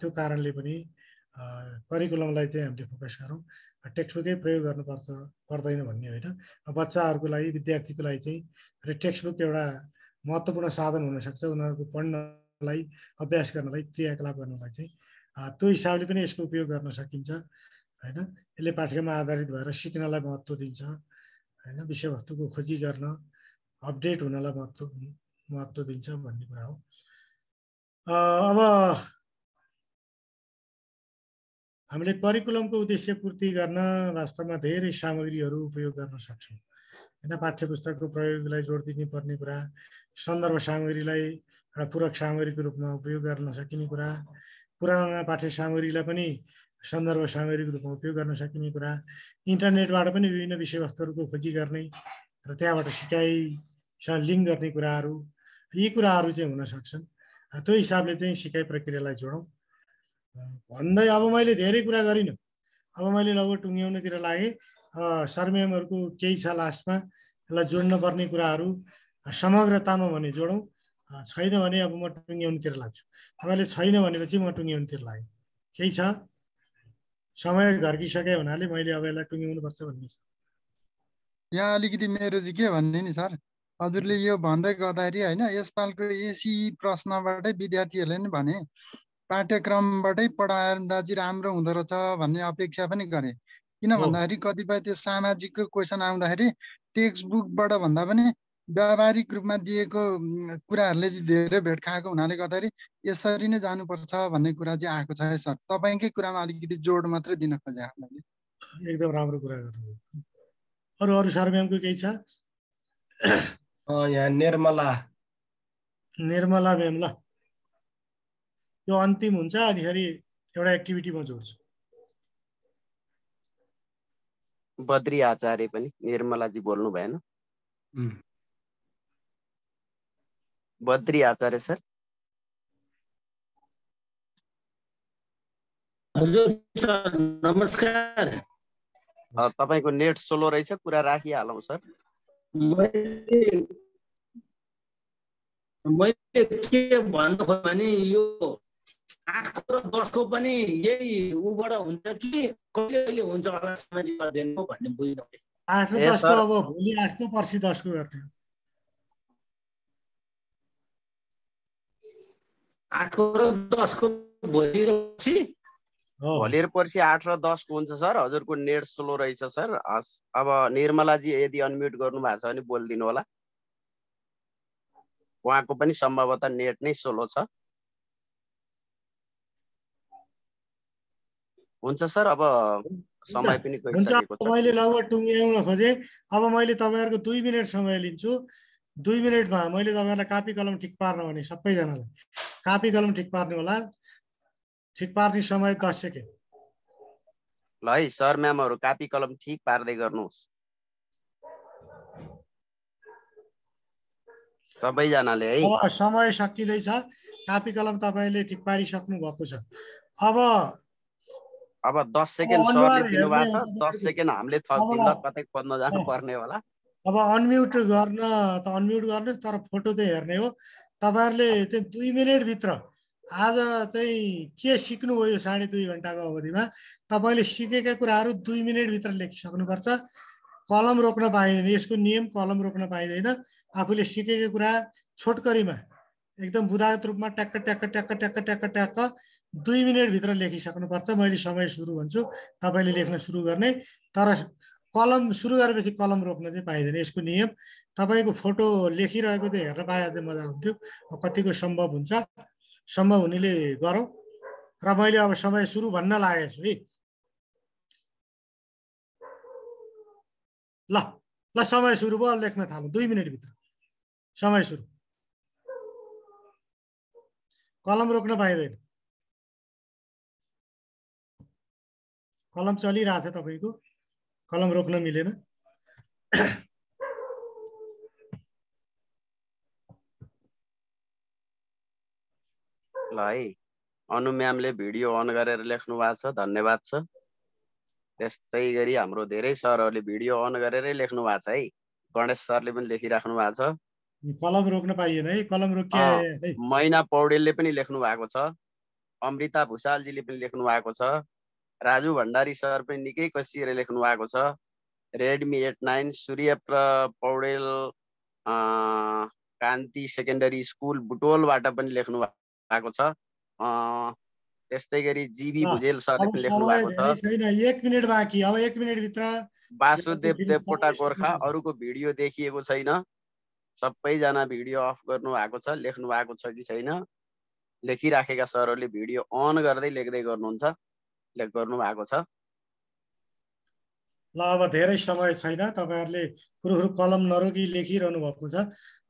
त्यो कारणले पनि करिकुलमलाई चाहिँ हामीले फोकस गरौँ टेक्स्ट बुकै प्रयोग गर्नुपर्छ पर्दैन भन्ने होइन बच्चाहरूको लागि विद्यार्थीको लागि चाहिँ टेक्स्ट बुक एउटा महत्त्वपूर्ण साधन हुनसक्छ उनीहरूको पढ्न गर्नलाई अभ्यास गर्नलाई क्रियाकलाप गर्नलाई चाहिँ त्यो हिसाबले पनि यसको उपयोग गर्न सकिन्छ होइन यसले पाठ्यक्रममा आधारित भएर सिक्नलाई महत्त्व दिन्छ होइन विषयवस्तुको खोजी गर्न अपडेट हुनलाई महत्त्व महत्त्व दिन्छ भन्ने कुरा हो अब हामीले करिकुलमको उद्देश्य पूर्ति गर्न वास्तवमा धेरै सामग्रीहरू उपयोग गर्न सक्छौँ होइन पाठ्य पुस्तकको प्रयोगलाई जोड दिनुपर्ने कुरा सन्दर्भ सामग्रीलाई एउटा पूरक सामग्रीको रूपमा उपयोग गर्न सकिने कुरा पुराना पाठ्य सामग्रीलाई पनि सन्दर्भ सामग्रीको रूपमा उपयोग गर्न सकिने कुरा इन्टरनेटबाट पनि विभिन्न विषयवस्तुहरूको खोजी गर्ने र त्यहाँबाट सिकाइसँग लिङ्क गर्ने कुराहरू यी कुराहरू चाहिँ हुन सक्छन् त्यो हिसाबले चाहिँ सिकाइ प्रक्रियालाई जोडौँ भन्दै अब मैले धेरै कुरा गरिनँ अब मैले लगभग टुङ्ग्याउनेतिर लागेँ सरमेमहरूको केही छ लास्टमा यसलाई जोड्नुपर्ने कुराहरू समग्रतामा भने जोडौँ छैन भने अब म टुङ्ग्याउनुतिर लाग्छु तपाईँले छैन भनेपछि म टुङ्ग्याउनुतिर लागेँ केही छ समय घर्किसके हुनाले मैले अब यसलाई टुङ्ग्याउनुपर्छ भन्ने छ यहाँ अलिकति मेरो चाहिँ के भन्ने नि सर हजुरले यो भन्दै गर्दाखेरि होइन यसपालको एसी प्रश्नबाटै विद्यार्थीहरूले नि भने पाठ्यक्रमबाटै पढाएर चाहिँ राम्रो हुँदो रहेछ भन्ने अपेक्षा पनि गरेँ किन भन्दाखेरि कतिपय त्यो सामाजिकको क्वेसन आउँदाखेरि टेक्स्ट बुकबाट भन्दा पनि व्यावहारिक रूपमा दिएको कुराहरूले चाहिँ धेरै भेट खाएको हुनाले गर्दाखेरि यसरी नै जानुपर्छ भन्ने कुरा चाहिँ आएको छ है सर तपाईँकै कुरामा अलिकति जोड मात्रै दिन खोजे हामीले एकदम राम्रो कुरा गर्नुभयो अरू अरू सर म्यामको केही छ यहाँ निर्मला निर्मला म्याम ल यो अन्तिम हुन्छ अनिखेरि एउटा एक्टिभिटी म जोड्छु बद्री आचार्य पनि निर्मलाजी बोल्नु भएन बद्री आचार्य सर हजुर सर नमस्कार तपाईँको नेट सोलो रहेछ कुरा राखिहालौँ सर मैले के भन्नु खोजेँ भने यो आठको र दसको पनि यही ऊबाट हुन्छ कि कहिले कहिले हुन्छ होला सामाजिक अध्ययनको भन्ने बुझ्नु आठ दसको अब भोलि आठको पर्सि दसको गर्थ्यो आठको र दसको भोलि पर्सि भोलि पर्सि आठ र दसको हुन्छ सर हजुरको नेट स्लो रहेछ सर हस् अब निर्मलाजी यदि अनम्युट गर्नु भएको छ भने बोलिदिनु होला उहाँको पनि सम्भवतः नेट नै स्लो छ हुन्छ सर अब समय पनि हुन्छ मैले लगभग टुङ्ग्याउन खोजेँ अब मैले तपाईँहरूको दुई मिनट समय लिन्छु दुई मिनटमा मैले तपाईँहरूलाई कापी कलम ठिक पार्न भने सबैजनालाई कापी कलम ठिक पार्ने होला ठिक पार्ने समय दस सेकेन्ड ल है सर म्यामहरू कापी कलम ठिक पार्दै गर्नुहोस् सबैजनाले है समय सकिँदैछ कापी कलम तपाईँले ठिक पारिसक्नु भएको छ अब अब दस सेकेन्ड सरले दिनुभएको छ दस सेकेन्ड हामीले थपिँदा कतै खोज्न जानुपर्ने होला अब अनम्युट गर्न त अनम्युट गर्नुहोस् तर फोटो चाहिँ हेर्ने हो तपाईँहरूले चाहिँ दुई मिनटभित्र आज चाहिँ के सिक्नुभयो यो साढे दुई घन्टाको अवधिमा तपाईँले सिकेका कुराहरू दुई मिनटभित्र लेखिसक्नुपर्छ कलम रोक्न पाइँदैन यसको नियम कलम रोक्न पाइँदैन आफूले सिकेको कुरा छोटकरीमा एकदम बुधागत रूपमा ट्याक्क ट्याक्क ट्याक्क ट्याक्क ट्याक्क ट्याक्क दुई मिनटभित्र लेखिसक्नुपर्छ मैले समय सुरु भन्छु तपाईँले लेख्न सुरु गर्ने तर कलम सुरु गरेपछि कलम रोक्न चाहिँ पाइँदैन यसको नियम तपाईँको फोटो लेखिरहेको चाहिँ हेर्न पाए चाहिँ मजा हुन्थ्यो कतिको सम्भव हुन्छ सम्भव हुनेले गरौँ र मैले अब समय सुरु भन्न लागेको छु है ल ल समय सुरु भयो लेख्न थालौँ दुई मिनटभित्र समय सुरु कलम रोक्न पाइँदैन कलम चलिरहेको छ तपाईँको कलम रोक्न मिलेन ल है अनु म्यामले भिडियो अन गरेर लेख्नु भएको छ धन्यवाद छ त्यस्तै गरी हाम्रो धेरै सरहरूले भिडियो अन गरेरै लेख्नु भएको छ है गणेश सरले पनि लेखिराख्नु भएको छ कलम रोक्न पाइएन है कलम रोकिए मैना पौडेलले पनि लेख्नु भएको छ अमृता भुषालजीले पनि लेख्नु भएको छ राजु भण्डारी सर पनि निकै कसिएर लेख्नु भएको छ Redmi eight nine Surya Paudel Kanti secondary school बुटोलबाट पनि लेख्नु भएको छ त्यस्तै गरी जीबी भुजेल सरले पनि लेख्नु भएको छ वासुदेव देवकोटा गोर्खा अरूको भिडियो देखिएको छैन सबैजना भिडियो अफ गर्नु भएको छ लेख्नु भएको छ कि छैन लेखिराखेका सरहरूले भिडियो अन गर्दै लेख्दै गर्नुहुन्छ गर्नु भएको छ ल अब धेरै समय छैन तपाईँहरूले कुरोहरू कलम नरोकी लेखिरहनु भएको छ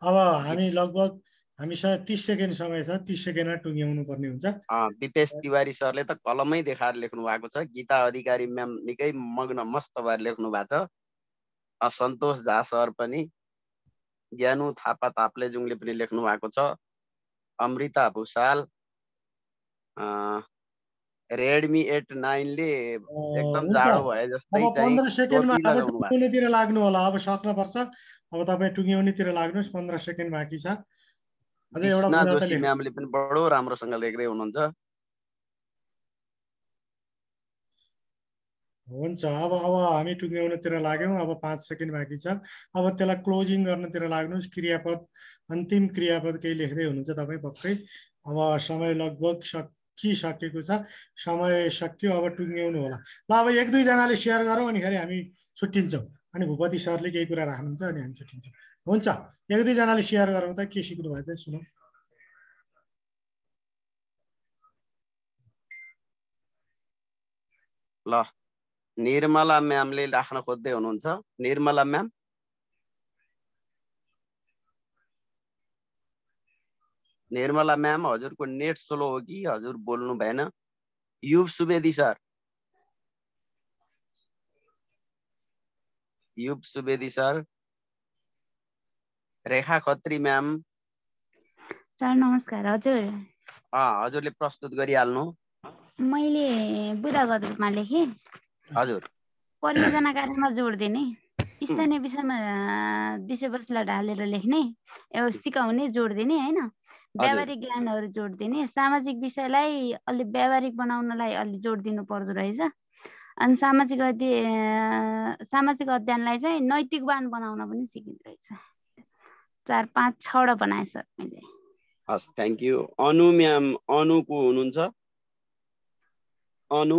अब हामी लगभग हामीसँग तिस सेकेन्ड समय छ तिस सेकेन्डमा टुङ्ग्याउनु पर्ने हुन्छ दिपेश तिवारी सरले त कलमै देखाएर लेख्नु भएको छ गीता अधिकारी म्याम निकै मग्न मस्त भएर लेख्नु भएको छ सन्तोष झा सर पनि ज्ञानु थापा ताप्लेजुङले पनि लेख्नु भएको छ अमृता भुषाल रेडमी एट नाइनले एकदम जाडो भए जस्तै पन्ध्र सेकेन्डमा अब टुङ्ग्यौनेतिर लाग्नु होला अब सक्नुपर्छ अब तपाईँ टुङ्ग्यौनेतिर लाग्नुहोस् पन्ध्र सेकेन्ड बाँकी छ एउटा म्यामले पनि बडो राम्रोसँग लेख्दै हुनुहुन्छ हुन्छ अब अब हामी टुङ्ग्याउनतिर लाग्यौँ अब पाँच सेकेन्ड बाँकी छ अब त्यसलाई क्लोजिङ गर्नतिर लाग्नुहोस् क्रियापद अन्तिम क्रियापद केही लेख्दै हुनुहुन्छ तपाईँ पक्कै अब समय लगभग सक सकिसकेको सकेको छ समय सकियो अब टुङ्ग्याउनु होला ल अब एक दुईजनाले सेयर गरौँ अनिखेरि हामी छुट्टिन्छौँ अनि भूपति सरले केही कुरा राख्नुहुन्छ अनि हामी छुट्टिन्छौँ हुन्छ एक दुईजनाले सेयर गरौँ त के सिक्नु भयो त सुनौँ ल निर्मला म्यामले राख्न खोज्दै हुनुहुन्छ निर्मला म्याम निर्मला म्याम हजुरको नेट स्लो हो कि हजुर बोल्नु भएन Yuba Subedi sir Yuba Subedi sir Rekha Khatri ma'am sir नमस्कार हजुर हजुरले प्रस्तुत गरिहाल्नु मैले बुदागत रूपमा लेखेँ हजुर परियोजना कार्यमा जोड दिने स्थानीय विषयमा विषयवस्तुलाई ढालेर लेख्ने सिकाउने जोड दिने होइन व्यावहारिक ज्ञानहरू जोड दिने सामाजिक विषयलाई अलि व्यावहारिक बनाउनलाई अलि जोड दिनु पर्दो रहेछ अनि सामाजिक अध्ययन सामाजिक अध्ययनलाई चाहिँ नैतिकवान बनाउन पनि सिकिँदो रहेछ चार पाँच छवटा बनाएँ सर मैले हस् thank you Anu ma'am Anu को हुनुहुन्छ अनु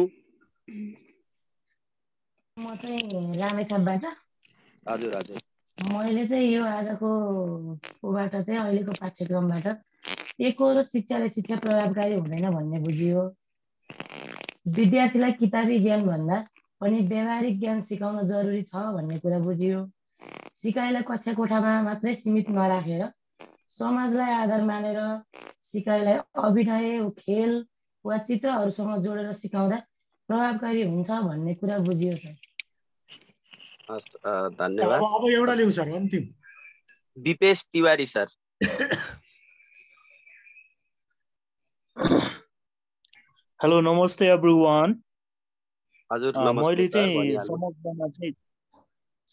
म चाहिँ रामेछापबाट हजुर हजुर मैले चाहिँ यो आजको बाट चाहिँ अहिलेको पाठ्यक्रमबाट र शिक्षाले शिक्षा प्रभावकारी हुँदैन भन्ने बुझियो विद्यार्थीलाई किताबी ज्ञान भन्दा पनि व्यावहारिक ज्ञान सिकाउन जरुरी छ भन्ने कुरा बुझियो सिकाइलाई कक्षा कोठामा मात्रै सीमित नराखेर समाजलाई आधार मानेर सिकाइलाई अभिनय खेल वा चित्रहरूसँग जोडेर सिकाउँदा प्रभावकारी हुन्छ भन्ने कुरा बुझियो सर धन्यवाद अब एउटा लिउँ सर अन्तिम दिपेश तिवारी सर हेलो नमस्ते एभ्रिवान हजुर मैले चाहिँ समग्रमा चाहिँ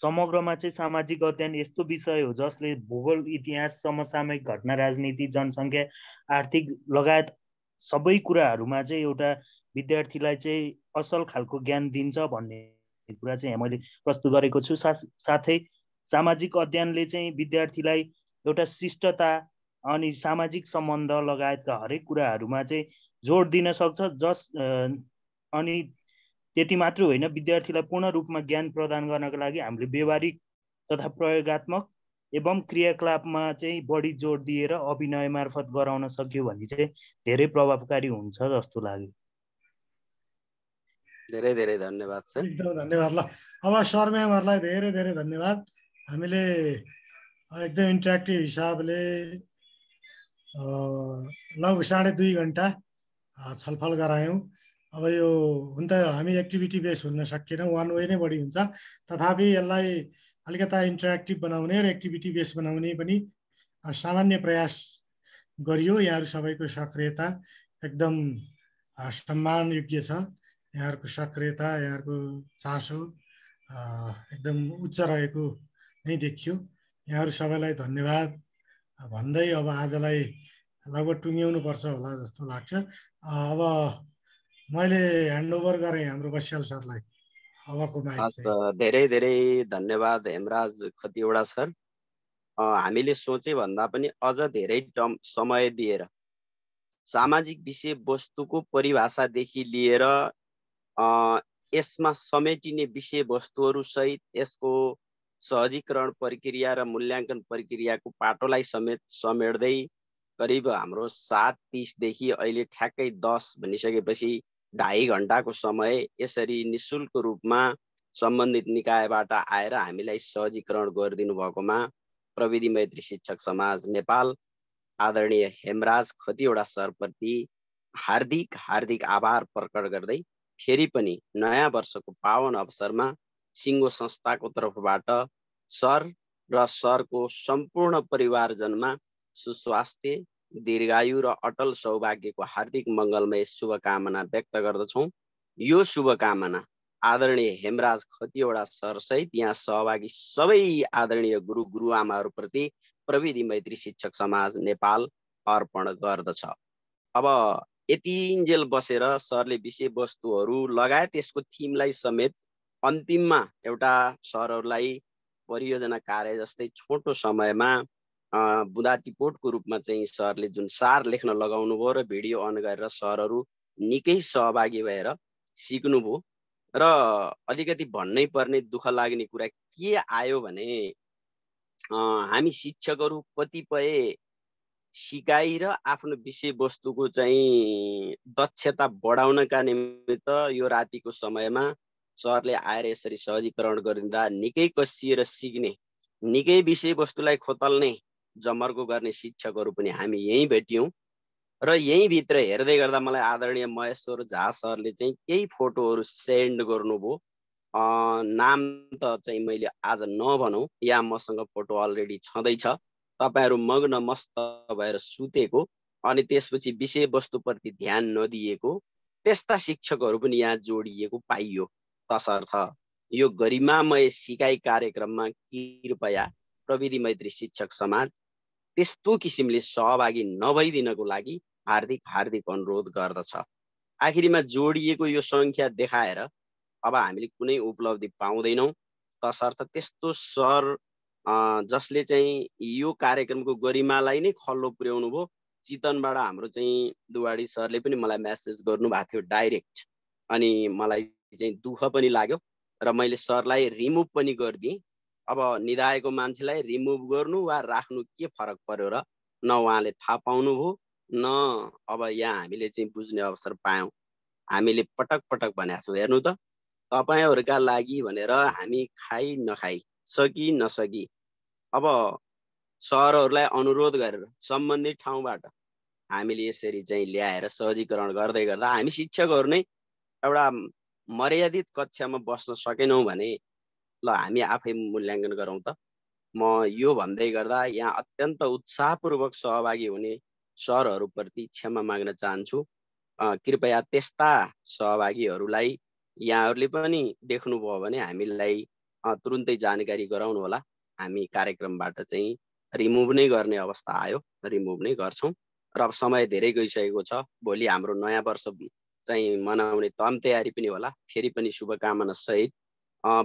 समग्रमा चाहिँ सामाजिक अध्ययन यस्तो विषय हो जसले भूगोल इतिहास समसामयिक घटना राजनीति जनसङ्ख्या आर्थिक लगायत सबै कुराहरूमा चाहिँ एउटा विद्यार्थीलाई चाहिँ असल खालको ज्ञान दिन्छ भन्ने कुरा चाहिँ मैले प्रस्तुत गरेको छु सा साथै सामाजिक अध्ययनले चाहिँ विद्यार्थीलाई एउटा शिष्टता अनि सामाजिक सम्बन्ध लगायतका हरेक कुराहरूमा चाहिँ जोड दिन सक्छ जस अनि त्यति मात्र होइन विद्यार्थीलाई पूर्ण रूपमा ज्ञान प्रदान गर्नको लागि हामीले व्यवहारिक तथा प्रयोगत्मक एवं क्रियाकलापमा चाहिँ बढी जोड दिएर अभिनय मार्फत गराउन सक्यो भने चाहिँ धेरै प्रभावकारी हुन्छ जस्तो लाग्यो धेरै धेरै धन्यवाद सर एकदम धन्यवाद ल अब सर म्यामहरूलाई धेरै धेरै धन्यवाद हामीले एकदम इन्ट्रेक्टिभ हिसाबले लगभग साढे दुई घन्टा छलफल गरायौँ अब यो हुन त हामी एक्टिभिटी बेस हुन सकिएन वान वे नै बढी हुन्छ तथापि यसलाई अलिकता इन्टरेक्टिभ बनाउने र एक्टिभिटी बेस बनाउने पनि सामान्य प्रयास गरियो यहाँहरू सबैको सक्रियता एकदम सम्मान योग्य छ यहाँहरूको सक्रियता यहाँहरूको चासो एकदम उच्च रहेको नै देखियो यहाँहरू सबैलाई धन्यवाद भन्दै अब आजलाई लगभग टुङ्ग्याउनु पर्छ होला जस्तो लाग्छ अब मैले ह्यान्डओभर गरेँ हाम्रो बस्याल सरलाई अबको धेरै धेरै धन्यवाद हेमराज खतिवडा सर हामीले सोचे भन्दा पनि अझ धेरै टम समय दिएर सामाजिक विषय विषयवस्तुको परिभाषादेखि लिएर यसमा समेटिने विषयवस्तुहरूसहित यसको सहजीकरण प्रक्रिया र मूल्याङ्कन प्रक्रियाको पाटोलाई समेत समेट्दै करिब हाम्रो सात तिसदेखि अहिले ठ्याक्कै दस भनिसकेपछि ढाई घन्टाको समय यसरी नि शुल्क रूपमा सम्बन्धित निकायबाट आएर हामीलाई सहजीकरण गरिदिनु भएकोमा प्रविधि मैत्री शिक्षक समाज नेपाल आदरणीय हेमराज खतिवटा सरप्रति हार्दिक हार्दिक आभार प्रकट गर्दै फेरि पनि नयाँ वर्षको पावन अवसरमा सिङ्गो संस्थाको तर्फबाट सर र सरको सम्पूर्ण परिवारजनमा सुस्वास्थ्य दीर्घायु र अटल सौभाग्यको हार्दिक मङ्गलमय शुभकामना व्यक्त गर्दछौँ यो शुभकामना आदरणीय हेमराज खतिवडा सरसहित यहाँ सहभागी सबै आदरणीय गुरु गुरुआमाहरूप्रति प्रविधि मैत्री शिक्षक समाज नेपाल अर्पण गर्दछ अब यति इन्जेल बसेर सरले विषयवस्तुहरू लगायत यसको थिमलाई समेत अन्तिममा एउटा सरहरूलाई परियोजना कार्य जस्तै छोटो समयमा बुँदा टिपोटको रूपमा चाहिँ सरले जुन सार लेख्न लगाउनु भयो र भिडियो अन गरेर सरहरू निकै सहभागी भएर सिक्नुभयो र अलिकति भन्नै पर्ने दुःख लाग्ने कुरा के आयो भने हामी शिक्षकहरू कतिपय सिकाइ र आफ्नो विषयवस्तुको चाहिँ दक्षता बढाउनका निमित्त यो रातिको समयमा सरले आएर यसरी सहजीकरण गरिदिँदा निकै कसिएर सिक्ने निकै विषयवस्तुलाई खोतल्ने जमर्को गर्ने शिक्षकहरू पनि हामी यहीँ भेट्यौँ र यहीँभित्र हेर्दै गर्दा मलाई आदरणीय महेश्वर झा सरले चाहिँ केही फोटोहरू सेन्ड गर्नुभयो नाम त चाहिँ मैले आज नभनौँ या मसँग फोटो अलरेडी छँदैछ तपाईँहरू मग्न मस्त भएर सुतेको अनि त्यसपछि विषयवस्तुप्रति ध्यान नदिएको त्यस्ता शिक्षकहरू पनि यहाँ जोडिएको पाइयो तसर्थ यो गरिमामय सिकाइ कार्यक्रममा कृपया प्रविधि मैत्री शिक्षक समाज त्यस्तो किसिमले सहभागी नभइदिनको लागि हार्दिक हार्दिक अनुरोध गर्दछ आखिरीमा जोडिएको यो सङ्ख्या देखाएर अब हामीले कुनै उपलब्धि पाउँदैनौँ तसर्थ त्यस्तो सर जसले चाहिँ यो कार्यक्रमको गरिमालाई नै खल्लो पुर्याउनु भयो चितनबाट हाम्रो चाहिँ दुवाडी सरले पनि मलाई म्यासेज गर्नुभएको थियो डाइरेक्ट अनि मलाई चाहिँ दुःख पनि लाग्यो र मैले सरलाई रिमुभ पनि गरिदिएँ अब निधाएको मान्छेलाई रिमुभ गर्नु वा राख्नु के फरक पर्यो र न उहाँले थाहा पाउनुभयो न अब यहाँ हामीले चाहिँ बुझ्ने अवसर पायौँ हामीले पटक पटक भनेका छौँ हेर्नु त तपाईँहरूका लागि भनेर हामी खाइ नखाइ सकि नसकी अब सरहरूलाई अनुरोध गरेर सम्बन्धित ठाउँबाट हामीले यसरी चाहिँ ल्याएर सहजीकरण गर्दै गर्दा हामी शिक्षकहरू नै एउटा मर्यादित कक्षामा बस्न सकेनौँ भने ल हामी आफै मूल्याङ्कन गरौँ त म यो भन्दै गर्दा यहाँ अत्यन्त उत्साहपूर्वक सहभागी हुने सरहरूप्रति क्षमा माग्न चाहन्छु कृपया त्यस्ता सहभागीहरूलाई यहाँहरूले पनि देख्नुभयो भने हामीलाई तुरुन्तै जानकारी गराउनु होला हामी कार्यक्रमबाट चाहिँ रिमुभ नै गर्ने अवस्था आयो रिमुभ नै गर्छौँ र अब समय धेरै गइसकेको छ भोलि हाम्रो नयाँ वर्ष चाहिँ मनाउने तम तयारी पनि होला फेरि पनि शुभकामना सहित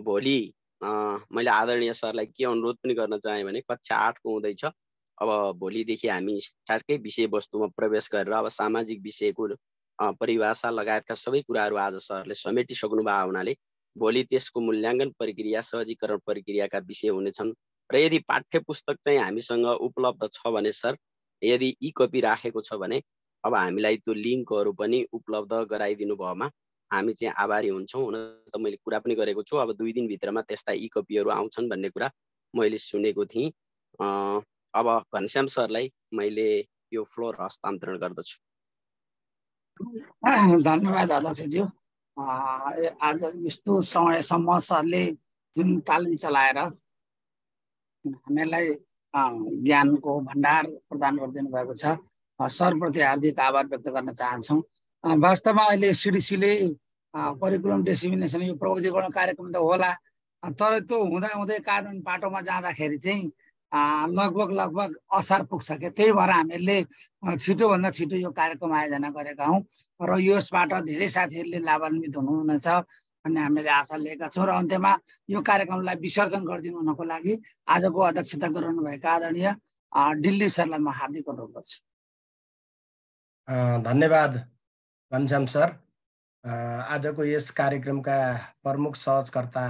भोलि मैले आदरणीय सरलाई के अनुरोध पनि गर्न चाहेँ भने कक्षा आठको हुँदैछ अब भोलिदेखि हामी साठकै विषयवस्तुमा प्रवेश गरेर अब सामाजिक विषयको परिभाषा लगायतका सबै कुराहरू आज सरले समेटिसक्नुभएको भएको हुनाले भोलि त्यसको मूल्याङ्कन प्रक्रिया सहजीकरण प्रक्रियाका विषय हुनेछन् र यदि पाठ्य पुस्तक चाहिँ हामीसँग उपलब्ध छ भने सर यदि इ कपी राखेको छ भने अब हामीलाई त्यो लिङ्कहरू पनि उपलब्ध गराइदिनु भएमा हामी चाहिँ आभारी हुन्छौँ हुन त मैले कुरा पनि गरेको छु अब दुई दिनभित्रमा त्यस्ता इ कपीहरू आउँछन् भन्ने कुरा मैले सुनेको थिएँ अब घनश्याम सरलाई मैले यो फ्लोर हस्तान्तरण गर्दछु धन्यवाद अध्यक्षज्यू आज यस्तो समयसम्म सरले जुन तालिम चलाएर हामीलाई ज्ञानको भण्डार प्रदान गरिदिनु भएको छ सरप्रति हार्दिक आभार व्यक्त गर्न चाहन्छौँ वास्तवमा अहिले सिडिसीले करिकुलम डेसिमिनेसन यो प्रविधिकरण कार्यक्रम त होला तर त्यो हुँदा हुँदै कानुन बाटोमा जाँदाखेरि चाहिँ लगभग लगभग असार पुग्छ क्या त्यही भएर हामीहरूले छिटोभन्दा छिटो यो कार्यक्रम आयोजना गरेका हौँ र यसबाट धेरै साथीहरूले लाभान्वित हुनुहुनेछ भन्ने हामीले आशा लिएका छौँ र अन्त्यमा यो कार्यक्रमलाई विसर्जन गरिदिनु हुनको लागि आजको अध्यक्षता गराउनुभएका आदरणीय दिल्ली सरलाई म हार्दिक अनुरोध गर्छु धन्यवाद घनश्याम सर आजको यस कार्यक्रमका प्रमुख सहजकर्ता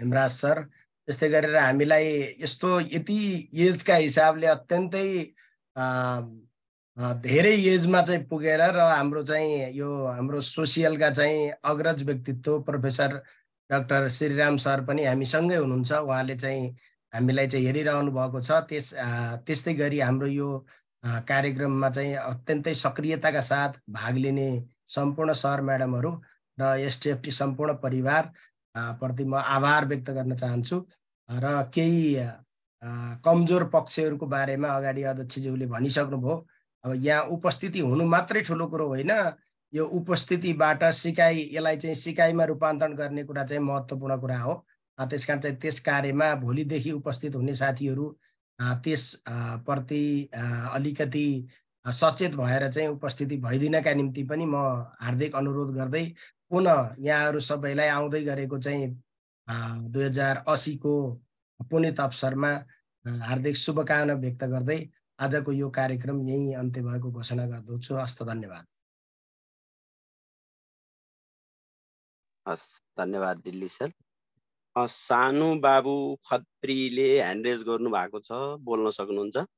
हेमराज सर त्यस्तै गरेर हामीलाई यस्तो यति एजका हिसाबले अत्यन्तै धेरै एजमा चाहिँ पुगेर र हाम्रो चाहिँ यो हाम्रो सोसियलका चाहिँ अग्रज व्यक्तित्व प्रोफेसर डाक्टर श्रीराम सर पनि हामीसँगै हुनुहुन्छ उहाँले चाहिँ हामीलाई चाहिँ हेरिरहनु भएको छ त्यस त्यस्तै गरी हाम्रो यो कार्यक्रममा चाहिँ अत्यन्तै सक्रियताका साथ भाग लिने सम्पूर्ण सर म्याडमहरू र एसटिएफटी सम्पूर्ण परिवार प्रति म आभार व्यक्त गर्न चाहन्छु र केही कमजोर पक्षहरूको बारेमा अगाडि अध्यक्षज्यूले भनिसक्नुभयो अब यहाँ उपस्थिति हुनु मात्रै ठुलो कुरो होइन यो उपस्थितिबाट सिकाइ यसलाई चाहिँ सिकाइमा रूपान्तरण गर्ने कुरा चाहिँ महत्त्वपूर्ण कुरा हो त्यस कारण चाहिँ त्यस कार्यमा भोलिदेखि उपस्थित हुने साथीहरू त्यस प्रति अलिकति सचेत भएर चाहिँ उपस्थिति भइदिनका निम्ति पनि म हार्दिक अनुरोध गर्दै पुनः यहाँहरू सबैलाई आउँदै गरेको चाहिँ दुई हजार असीको पुनित अवसरमा हार्दिक शुभकामना व्यक्त गर्दै आजको यो कार्यक्रम यही अन्त्य भएको घोषणा गर्दछु हस्त धन्यवाद हस् धन्यवाद दिल्ली सर सानु बाबु खत्रीले ह्यान्ड रेज गर्नु भएको छ बोल्न सक्नुहुन्छ